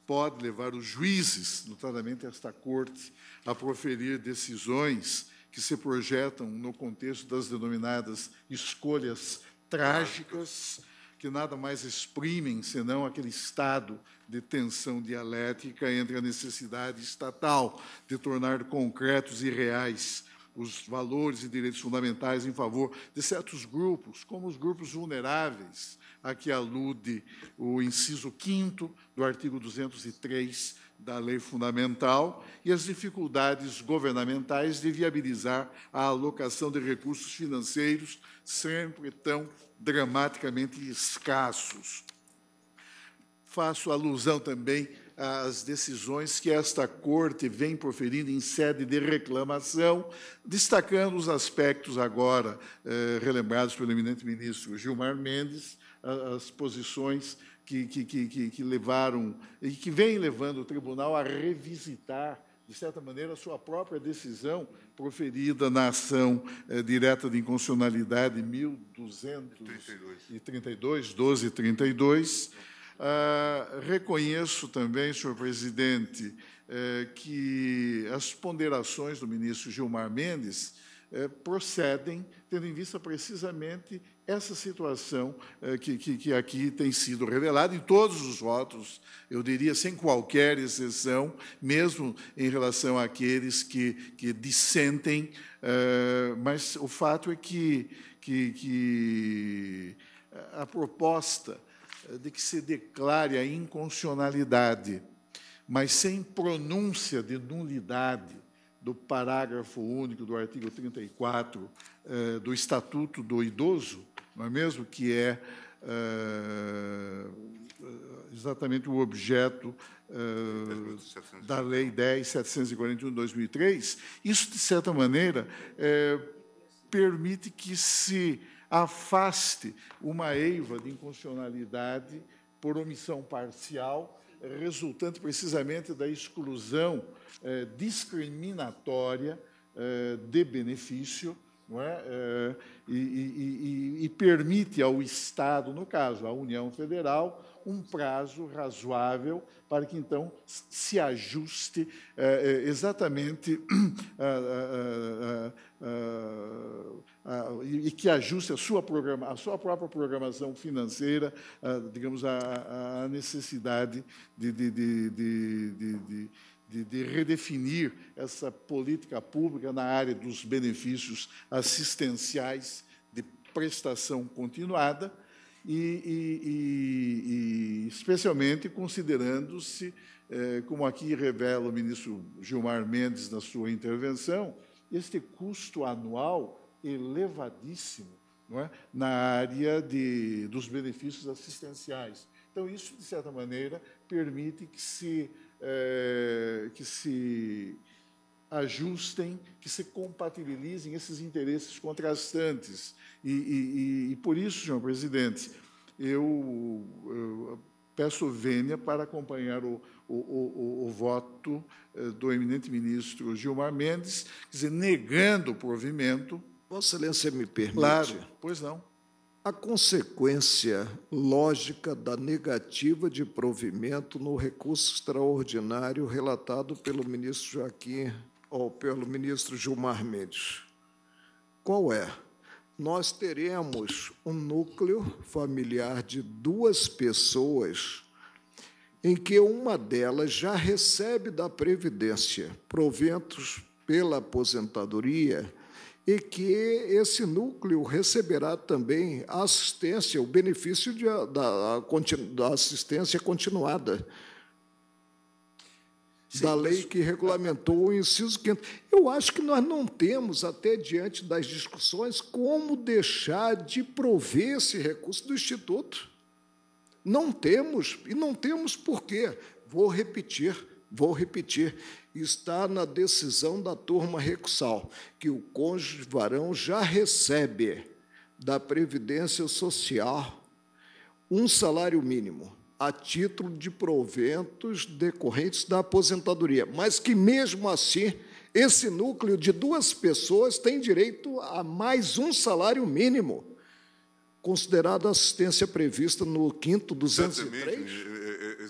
pode levar os juízes, notadamente esta corte, a proferir decisões que se projetam no contexto das denominadas escolhas trágicas, que nada mais exprimem senão aquele estado de tensão dialética entre a necessidade estatal de tornar concretos e reais os valores e direitos fundamentais em favor de certos grupos, como os grupos vulneráveis, a que alude o inciso 5 do artigo 203 da lei fundamental e as dificuldades governamentais de viabilizar a alocação de recursos financeiros sempre tão dramaticamente escassos. Faço alusão também às decisões que esta Corte vem proferindo em sede de reclamação, destacando os aspectos agora eh, relembrados pelo eminente ministro Gilmar Mendes, as posições que, que, que, que levaram e que vem levando o tribunal a revisitar de certa maneira, a sua própria decisão proferida na ação eh, direta de inconstitucionalidade 1232, 1232. Ah, reconheço também, senhor presidente, eh, que as ponderações do ministro Gilmar Mendes eh, procedem, tendo em vista precisamente essa situação eh, que, que, que, aqui tem sido revelada em todos os votos, eu diria, sem qualquer exceção, mesmo em relação àqueles que, que dissentem, eh, mas o fato é que, que, que eh, a proposta de que se declare a inconstitucionalidade, mas sem pronúncia de nulidade, do parágrafo único do artigo 34 do Estatuto do Idoso, não é mesmo? Que é eh, exatamente o objeto eh, da Lei 10.741 de 2003. Isso, de certa maneira, é, permite que se afaste uma eiva de inconstitucionalidade por omissão parcial, resultante precisamente da exclusão discriminatória de benefício não é? é e, e, e, permite ao Estado, no caso, à União Federal, um prazo razoável para que então se ajuste é, exatamente e que ajuste a sua, programa, a sua própria programação financeira, ah, digamos, à necessidade de, de, de, de de, de redefinir essa política pública na área dos benefícios assistenciais de prestação continuada, e, e, e, especialmente considerando-se, eh, como aqui revela o ministro Gilmar Mendes na sua intervenção, este custo anual elevadíssimo não é? na área de, dos benefícios assistenciais. Então, isso, de certa maneira, permite que se é, que se ajustem, que se compatibilizem esses interesses contrastantes. E, e, e por isso, senhor presidente, eu, eu peço vênia para acompanhar o, o, o, o, voto eh, do eminente ministro Gilmar Mendes, quer dizer, negando o provimento. Vossa Excelência me permite. Claro, pois não a consequência lógica da negativa de provimento no recurso extraordinário relatado pelo ministro Joaquim ou pelo ministro Gilmar Mendes. Qual é? Nós teremos um núcleo familiar de duas pessoas em que uma delas já recebe da previdência proventos pela aposentadoria e que esse núcleo receberá também a assistência, o benefício de, da, da, assistência continuada Sim, da lei que regulamentou o inciso 5. Eu acho que nós não temos, até diante das discussões, como deixar de prover esse recurso do Instituto. Não temos, e não temos por quê. Vou repetir, vou repetir está na decisão da turma recursal, que o cônjuge varão já recebe da Previdência Social um salário mínimo a título de proventos decorrentes da aposentadoria, mas que mesmo assim esse núcleo de duas pessoas tem direito a mais um salário mínimo, considerado assistência prevista no quinto 203. Exatamente.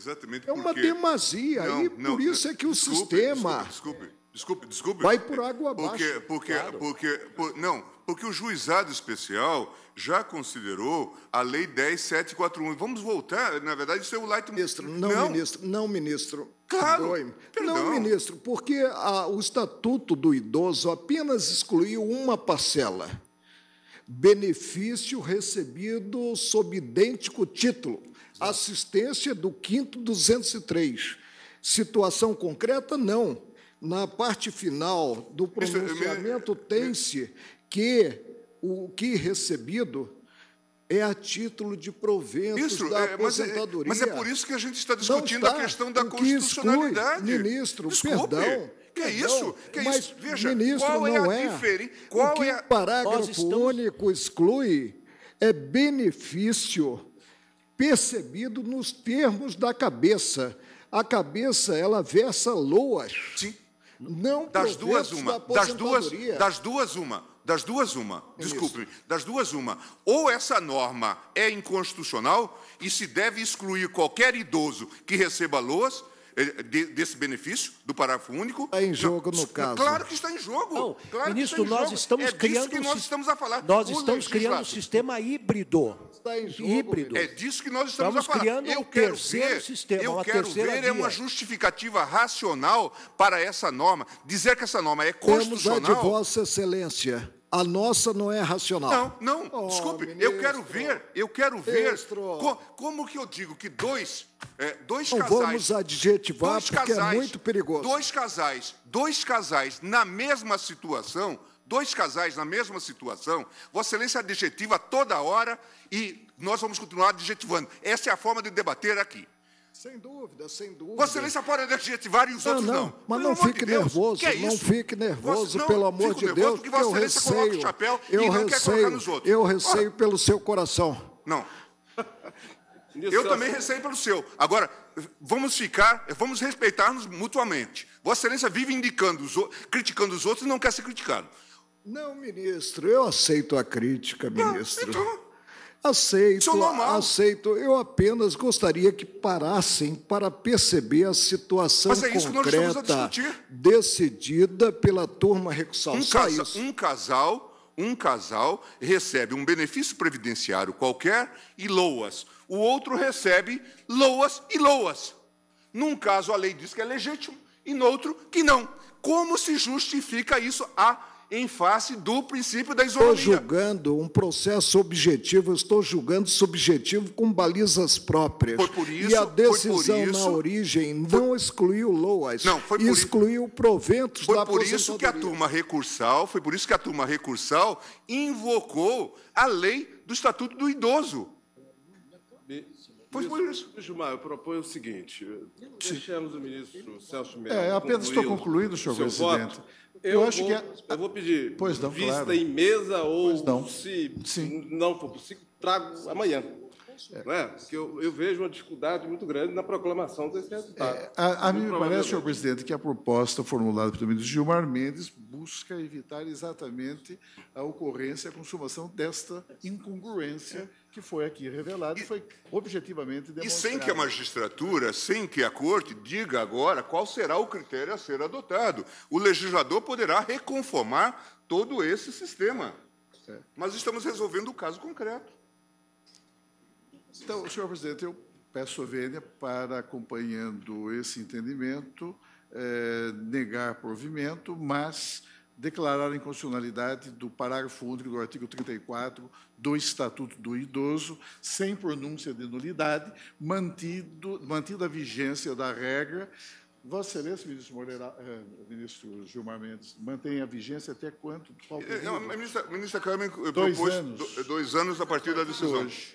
Exatamente. É uma demasia. Não, e não, por isso é que o desculpe, sistema. Desculpe, desculpe, desculpe. Vai por água abaixo. Porque, porque, claro. porque, por, não, porque o juizado especial já considerou a Lei 10741. Vamos voltar, na verdade, isso é o light ministro. Não, não. ministro, não, ministro. Claro. Não, ministro, porque a, o Estatuto do Idoso apenas excluiu uma parcela. Benefício recebido sob idêntico título. Assistência do quinto 203. Situação concreta, não. Na parte final do pronunciamento tem-se que o que é recebido é a título de proventos da é, aposentadoria. Mas é, mas é, por isso que a gente está discutindo está a questão da constitucionalidade. Exclui, ministro, Desculpe. perdão. Que é isso? Que é mas, isso? Veja, ministro, qual é a é. diferença? Qual o que é a... parágrafo estamos... único exclui é benefício percebido nos termos da cabeça. A cabeça, ela versa loas. Sim. Não das duas uma, da das duas, das duas uma, das duas uma. É Desculpe, das duas uma. Ou essa norma é inconstitucional e se deve excluir qualquer idoso que receba loas, eh, desse benefício do parágrafo único. Está em jogo, no é caso. Claro que está em jogo. Não, claro ministro, nós estamos é criando. Disso que nós estamos a falar. Nós estamos criando um sistema híbrido está em jogo. É disso que nós estamos, estamos criando eu um quero ver, sistema, eu uma quero ver é via. é uma justificativa racional para essa norma. Dizer que essa norma é constitucional. Temos a de Vossa Excelência. A nossa não é racional. Não, não. Oh, desculpe, ministro, eu quero ver, eu quero ver co como que eu digo que dois, é, dois não casais. Vamos adjetivar dois porque é casais, é muito perigoso. Dois casais, dois casais na mesma situação dois casais na mesma situação, Vossa Excelência adjetiva toda hora e nós vamos continuar adjetivando. Essa é a forma de debater aqui. Sem dúvida, sem dúvida. Vossa Excelência pode adjetivar e os não, outros não. não. Mas não, é não fique, de nervoso, é não fique nervoso, não fique nervoso, pelo amor de Deus, porque eu receio, eu receio, Eu receio Ora. pelo seu coração. Não. Eu também receio pelo seu. Agora, vamos ficar, vamos respeitar-nos mutuamente. Vossa Excelência vive indicando os, criticando os outros e não quer ser criticado. Não, ministro, eu aceito a crítica, ah, ministro. Não, então... Aceito, aceito. Eu apenas gostaria que parassem para perceber a situação é concreta decidida pela turma recursal. Um, casa, um, casal, um casal recebe um benefício previdenciário qualquer e loas. O outro recebe loas e loas. Num caso a lei diz que é legítimo e no outro que não. Como se justifica isso a em face do princípio da isonomia. Estou julgando um processo objetivo, estou julgando subjetivo com balizas próprias. Foi por isso, e a decisão isso, na origem não foi, excluiu loas, não, foi por excluiu isso, proventos foi da por isso que a turma recursal, foi por isso que a turma recursal invocou a lei do Estatuto do Idoso. Pois por isso. Gilmar, eu proponho o seguinte: deixemos o ministro Celso Melo. É, apenas estou concluído, senhor presidente. Voto eu, eu acho vou, que é... eu vou pedir pois não, vista claro. em mesa ou não. se Sim. não for possível, trago amanhã. É. Né? Porque eu, eu, vejo uma dificuldade muito grande na proclamação desse resultado. É, a, a mim me parece, senhor presidente, que a proposta formulada pelo ministro Gilmar Mendes busca evitar exatamente a ocorrência, e a consumação desta incongruência. É que foi aqui revelado e foi objetivamente demonstrado. E sem que a magistratura, sem que a corte diga agora qual será o critério a ser adotado. O legislador poderá reconformar todo esse sistema. É. Mas estamos resolvendo o caso concreto. Então, senhor presidente, eu peço vênia para, acompanhando esse entendimento, eh, negar provimento, mas declarar a inconstitucionalidade do parágrafo único do artigo 34 do Estatuto do Idoso, sem pronúncia de nulidade, mantido, mantida a vigência da regra. Vossa Excelência, ministro, Moreira, eh, ministro Gilmar Mendes, mantém a vigência até quanto? Qual Não, eh, eh, a ministra, ministra Câmara propôs anos. dois anos a partir da decisão. Hoje.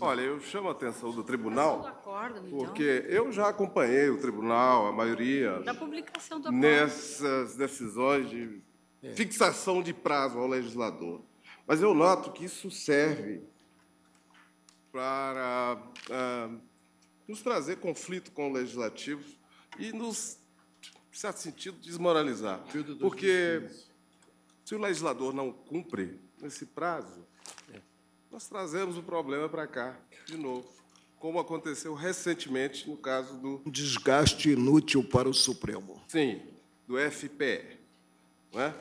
Olha, eu chamo a atenção do tribunal, acordo, porque eu já acompanhei o tribunal, a maioria, da publicação do nessas decisões de é. fixação de prazo ao legislador. Mas eu noto que isso serve para uh, nos trazer conflito com o legislativo e nos, em certo sentido, desmoralizar. Porque se o legislador não cumpre esse prazo, é nós trazemos o problema para cá de novo, como aconteceu recentemente no caso do. Desgaste inútil para o Supremo. Sim, do FPE. é?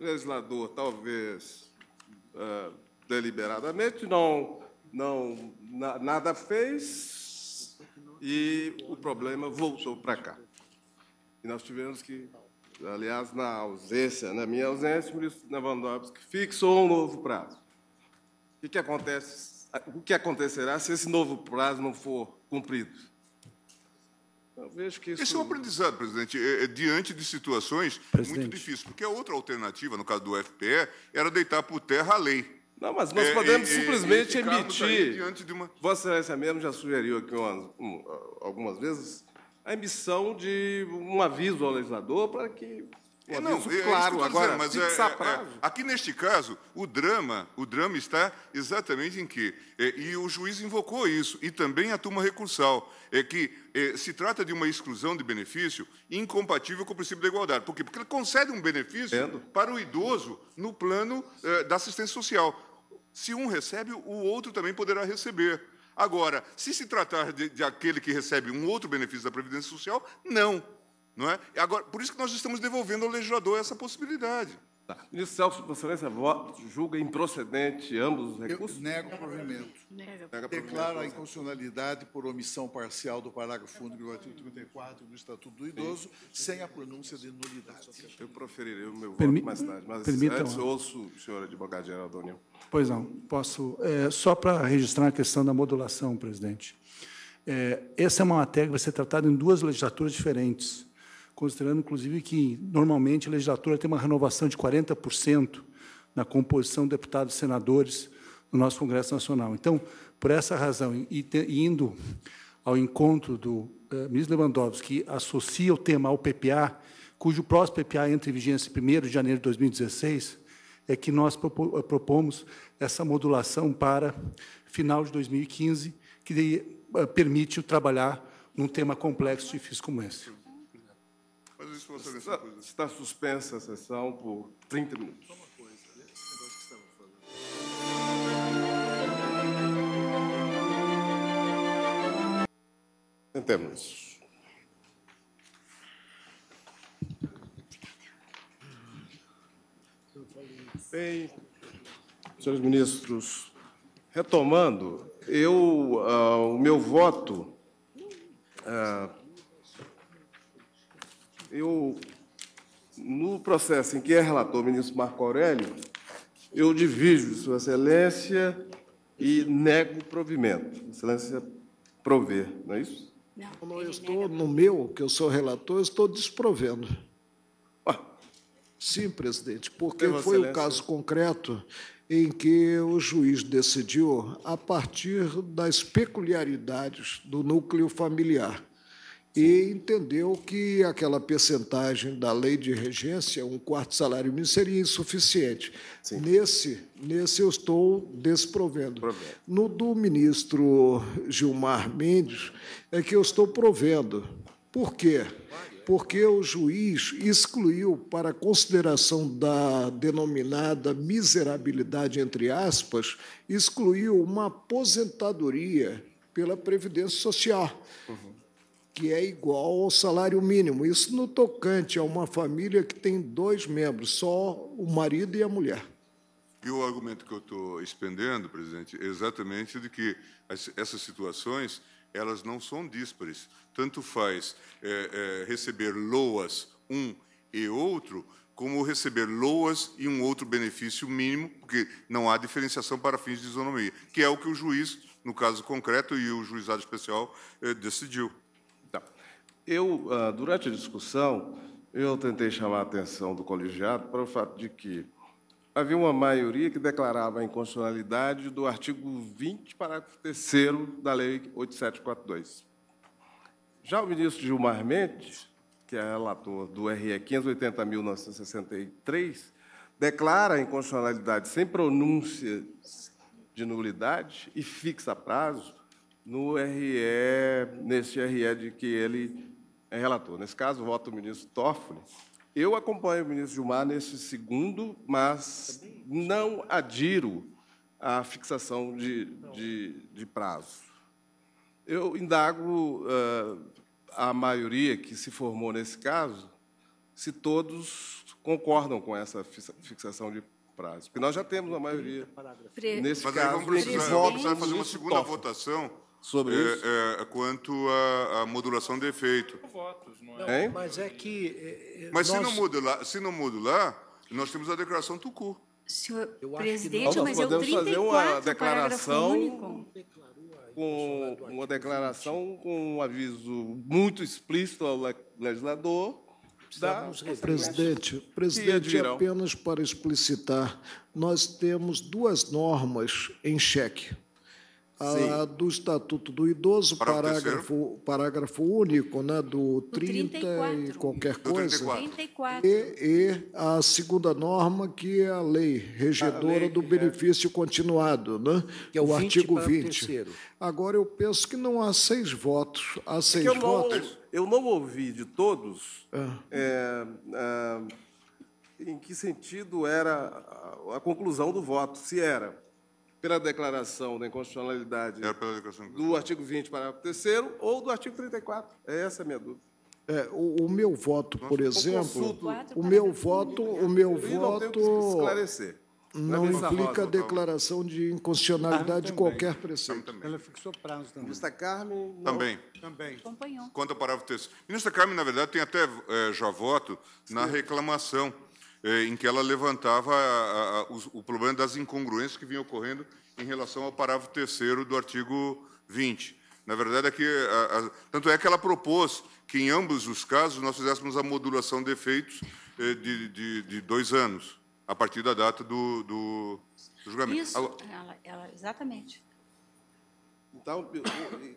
O legislador, talvez uh, deliberadamente, não, não na, nada fez e o problema voltou para cá. E nós tivemos que aliás, na ausência, na minha ausência, o ministro Lewandowski fixou um novo prazo o que, acontece, o que acontecerá se esse novo prazo não for cumprido? Eu vejo que isso... Esse é um aprendizado, presidente, é, é, diante de situações presidente. muito difíceis, porque a outra alternativa, no caso do FPE, era deitar por terra a lei. Não, mas nós é, podemos simplesmente emitir. Tá uma... Vossa Excelência mesmo já sugeriu aqui algumas vezes a emissão de um aviso ao legislador para que o não, é, claro, agora, mas é, é, é, aqui neste caso, o drama, o drama está exatamente em que, é, e o juiz invocou isso, e também a turma recursal, é que é, se trata de uma exclusão de benefício incompatível com o princípio da igualdade. Por quê? Porque ele concede um benefício Entendo. para o idoso no plano da assistência social. Se um recebe, o outro também poderá receber. Agora, se se tratar de, de aquele que recebe um outro benefício da Previdência Social, não. Não é? Agora, por isso que nós estamos devolvendo ao legislador essa possibilidade. Tá. Ministro Celso, Vossa Excelência julga improcedente ambos os recursos? Eu nego o provimento. Nega. Declaro a inconstitucionalidade por omissão parcial do parágrafo único do artigo 34 do Estatuto do Idoso, Sim. sem a pronúncia de nulidade. Eu proferirei o meu voto mais tarde, mas Permitam. antes ouço o senhor advogado-geral da União. Pois não, posso. É, só para registrar a questão da modulação, presidente. É, essa é uma matéria que vai ser tratada em duas legislaturas diferentes considerando, inclusive, que normalmente a legislatura tem uma renovação de 40% na composição de deputados e senadores no nosso Congresso Nacional. Então, por essa razão, e, indo ao encontro do eh, ministro Lewandowski, que associa o tema ao PPA, cujo próximo PPA entra em vigência 1 de janeiro de 2016, é que nós eh, propomos essa modulação para final de 2015, que eh, permite trabalhar num tema complexo e difícil como esse isso está, Está suspensa a sessão por 30 minutos. Só uma coisa, né? esse negócio que estamos fazendo. Sentemos. Bem, senhores ministros, retomando, eu, uh, o meu voto uh, eu, no processo em que é relator o ministro Marco Aurélio, eu divido Sua Excelência e nego provimento. Excelência, prover, não é isso? Não, eu estou no meu, que eu sou relator, eu estou desprovendo. Ah. Sim, presidente, porque Tem foi o caso concreto em que o juiz decidiu a partir das peculiaridades do núcleo familiar e entendeu que aquela percentagem da lei de regência, um quarto salário mínimo, seria insuficiente. Sim. Nesse, nesse eu estou desprovendo. Provendo. No do ministro Gilmar Mendes, é que eu estou provendo. Por quê? Porque o juiz excluiu para consideração da denominada miserabilidade, entre aspas, excluiu uma aposentadoria pela Previdência Social. Uhum que é igual ao salário mínimo. Isso no tocante a uma família que tem dois membros, só o marido e a mulher. E o argumento que eu estou expendendo, presidente, é exatamente de que essas situações elas não são díspares. Tanto faz é, é, receber loas um e outro, como receber loas e um outro benefício mínimo, porque não há diferenciação para fins de isonomia, que é o que o juiz, no caso concreto, e o juizado especial é, decidiu. Eu, ah, durante a discussão, eu tentei chamar a atenção do colegiado para o fato de que havia uma maioria que declarava a inconstitucionalidade do artigo 20, parágrafo 3 da Lei 8742. Já o ministro Gilmar Mendes, que é relator do RE 580.963, declara a inconstitucionalidade sem pronúncia de nulidade e fixa prazo no RE, neste RE de que ele é relator. Nesse caso, voto o ministro Toffoli. Eu acompanho o ministro Gilmar nesse segundo, mas não adiro à fixação de, de, de prazo. Eu indago uh, a maioria que se formou nesse caso se todos concordam com essa fixação de prazo, porque nós já temos a maioria. Nesse caso, vamos fazer uma segunda votação sobre é, isso? É, é quanto à, modulação de efeito. Votos, não é? Não, mas é que. É, é, mas nós... se, não modular, se não modular, nós temos a declaração Tucu. Senhor presidente, mas eu o 34, uma declaração com uma declaração com um aviso muito explícito ao legislador. Da... Presidente, presidente, apenas para explicitar, nós temos duas normas em cheque a, do Estatuto do Idoso, parágrafo, parágrafo único, né, do 30 e qualquer coisa. E, e, a segunda norma, que é a lei regedora a lei, do é. benefício é. continuado, né, que é o, o 20 artigo 20. Agora, eu penso que não há seis votos. Há é seis eu votos. Não, eu não ouvi de todos. Ah. É, é em que sentido era a conclusão do voto, se era pela declaração da inconstitucionalidade declaração do artigo 20, parágrafo 3 ou do artigo 34. É essa a minha dúvida. É, o, o, meu voto, por exemplo, o meu voto, o meu voto não é implica declaração de inconstitucionalidade de ah, qualquer preceito. Ela fixou prazo também. Ministra Carmen... Também. Também. Acompanhou. Quanto ao parágrafo terceiro. Ministra Carmen, na verdade, tem até é, já voto na reclamação é, em que ela levantava o, problema das incongruências que vinham ocorrendo em relação ao parágrafo terceiro do artigo 20. Na verdade, é que, tanto é que ela propôs que, em ambos os casos, nós fizéssemos a modulação de efeitos é, de, de, de, dois anos, a partir da data do, do, do julgamento. Isso, é, ela, ela, exatamente. Então,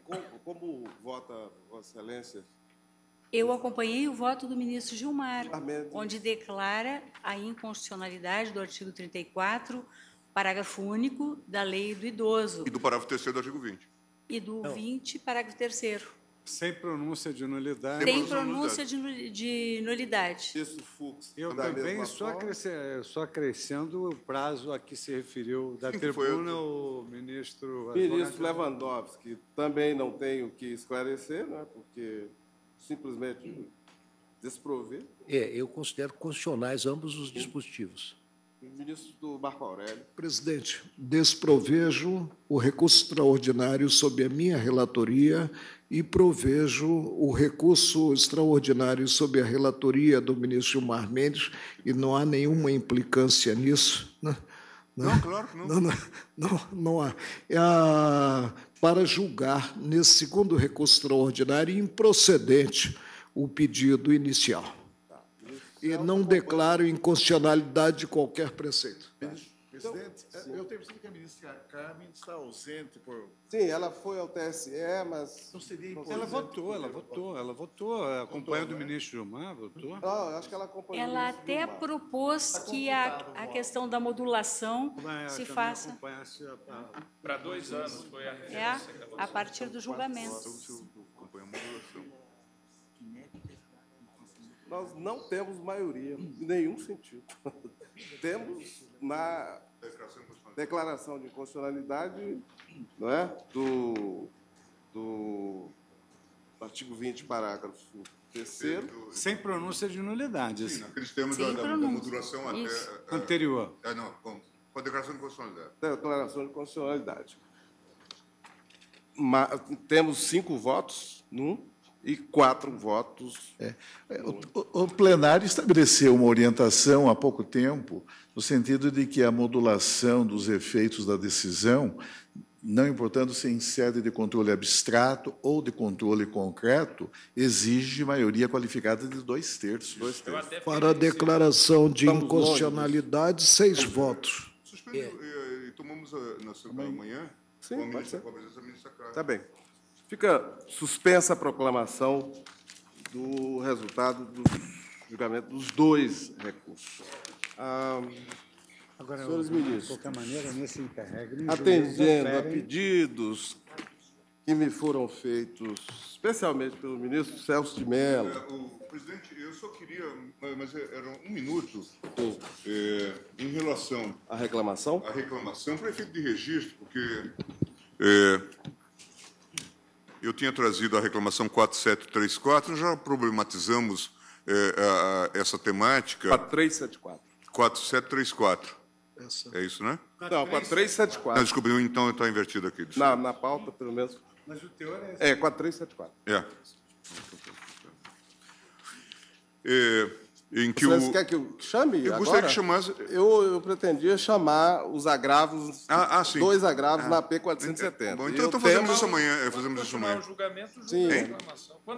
como, como vota Vossa Excelência eu acompanhei o voto do ministro Gilmar, Amém. Ah, onde declara a inconstitucionalidade do artigo 34, parágrafo único da lei do idoso. E do parágrafo terceiro do artigo 20. E do Não. 20, parágrafo terceiro. Sem pronúncia de nulidade. Sem pronúncia de, de nulidade. Isso, Fux. Eu também só, só acrescendo o prazo a que se referiu da Sim, tribuna o ministro... Ministro Lewandowski, também não tenho que esclarecer, né, porque simplesmente desprover? É, eu considero constitucionais ambos os dispositivos. Ministro do Marco Aurélio. Presidente, desprovejo o recurso extraordinário sob a minha relatoria e provejo o recurso extraordinário sob a relatoria do ministro Gilmar Mendes, e não há nenhuma implicância nisso. Não, né? Não, não, claro que não. Não, não, não, não há. É a para julgar, nesse segundo recurso extraordinário, improcedente o pedido inicial. E não declaro inconstitucionalidade de qualquer preceito. Então, Presidente, então, eu tenho visto que a ministra Carmen está ausente por. Sim, ela foi ao TSE, mas. Não seria importante. Ela votou, ela votou, ela votou, acompanhando o né? ministro Gilmar, votou. Ah, acho que ela acompanhou. Ela até Gilmar. propôs tá que a, a questão da modulação é, se faça. Para dois anos foi a É, a partir do julgamento. Nós não temos maioria, em nenhum sentido. temos na declaração de inconstitucionalidade não é? do, do artigo 20, parágrafo terceiro. Sem pronúncia de nulidade. Sim, naqueles termos da, da, modulação até, Anterior. É, não, com, com a declaração de constitucionalidade. Declaração de constitucionalidade. Ma, temos cinco votos. Num e quatro votos. É. O, o, plenário estabeleceu uma orientação há pouco tempo, no sentido de que a modulação dos efeitos da decisão, não importando se em sede de controle abstrato ou de controle concreto, exige maioria qualificada de dois terços. Dois terços. Para a declaração de Estamos inconstitucionalidade, longe. seis é. votos. Suspendo, é. e, eh, eh, tomamos a, eh, na segunda manhã Sim, com a ministra, com a ministra Tá bem. Fica suspensa a proclamação do resultado do julgamento dos dois recursos. Ah, Agora, senhores ministros, de qualquer maneira, nesse encarregue, atendendo a pedidos que me foram feitos, especialmente pelo ministro Celso de Mello. É, presidente, eu só queria, mas era um minuto, é, em relação à reclamação. A reclamação, para efeito de registro, porque é, eu tinha trazido a reclamação 4734, já problematizamos eh, a, a, essa temática. 4374. 4734. Essa. É isso, né? Não, 4374. Não, Descobriu então está invertido aqui. Na, na pauta, pelo menos. Mas o teor é, é É, 4374. É. é. Em que Você o... quer que eu chame? Eu agora? gostaria que chamasse. Eu, eu pretendia chamar os agravos, ah, ah, dois agravos ah. na então, P470. Bom, então, então fazemos isso amanhã. Eh, fazemos isso amanhã. O julgamento, julgamento sim.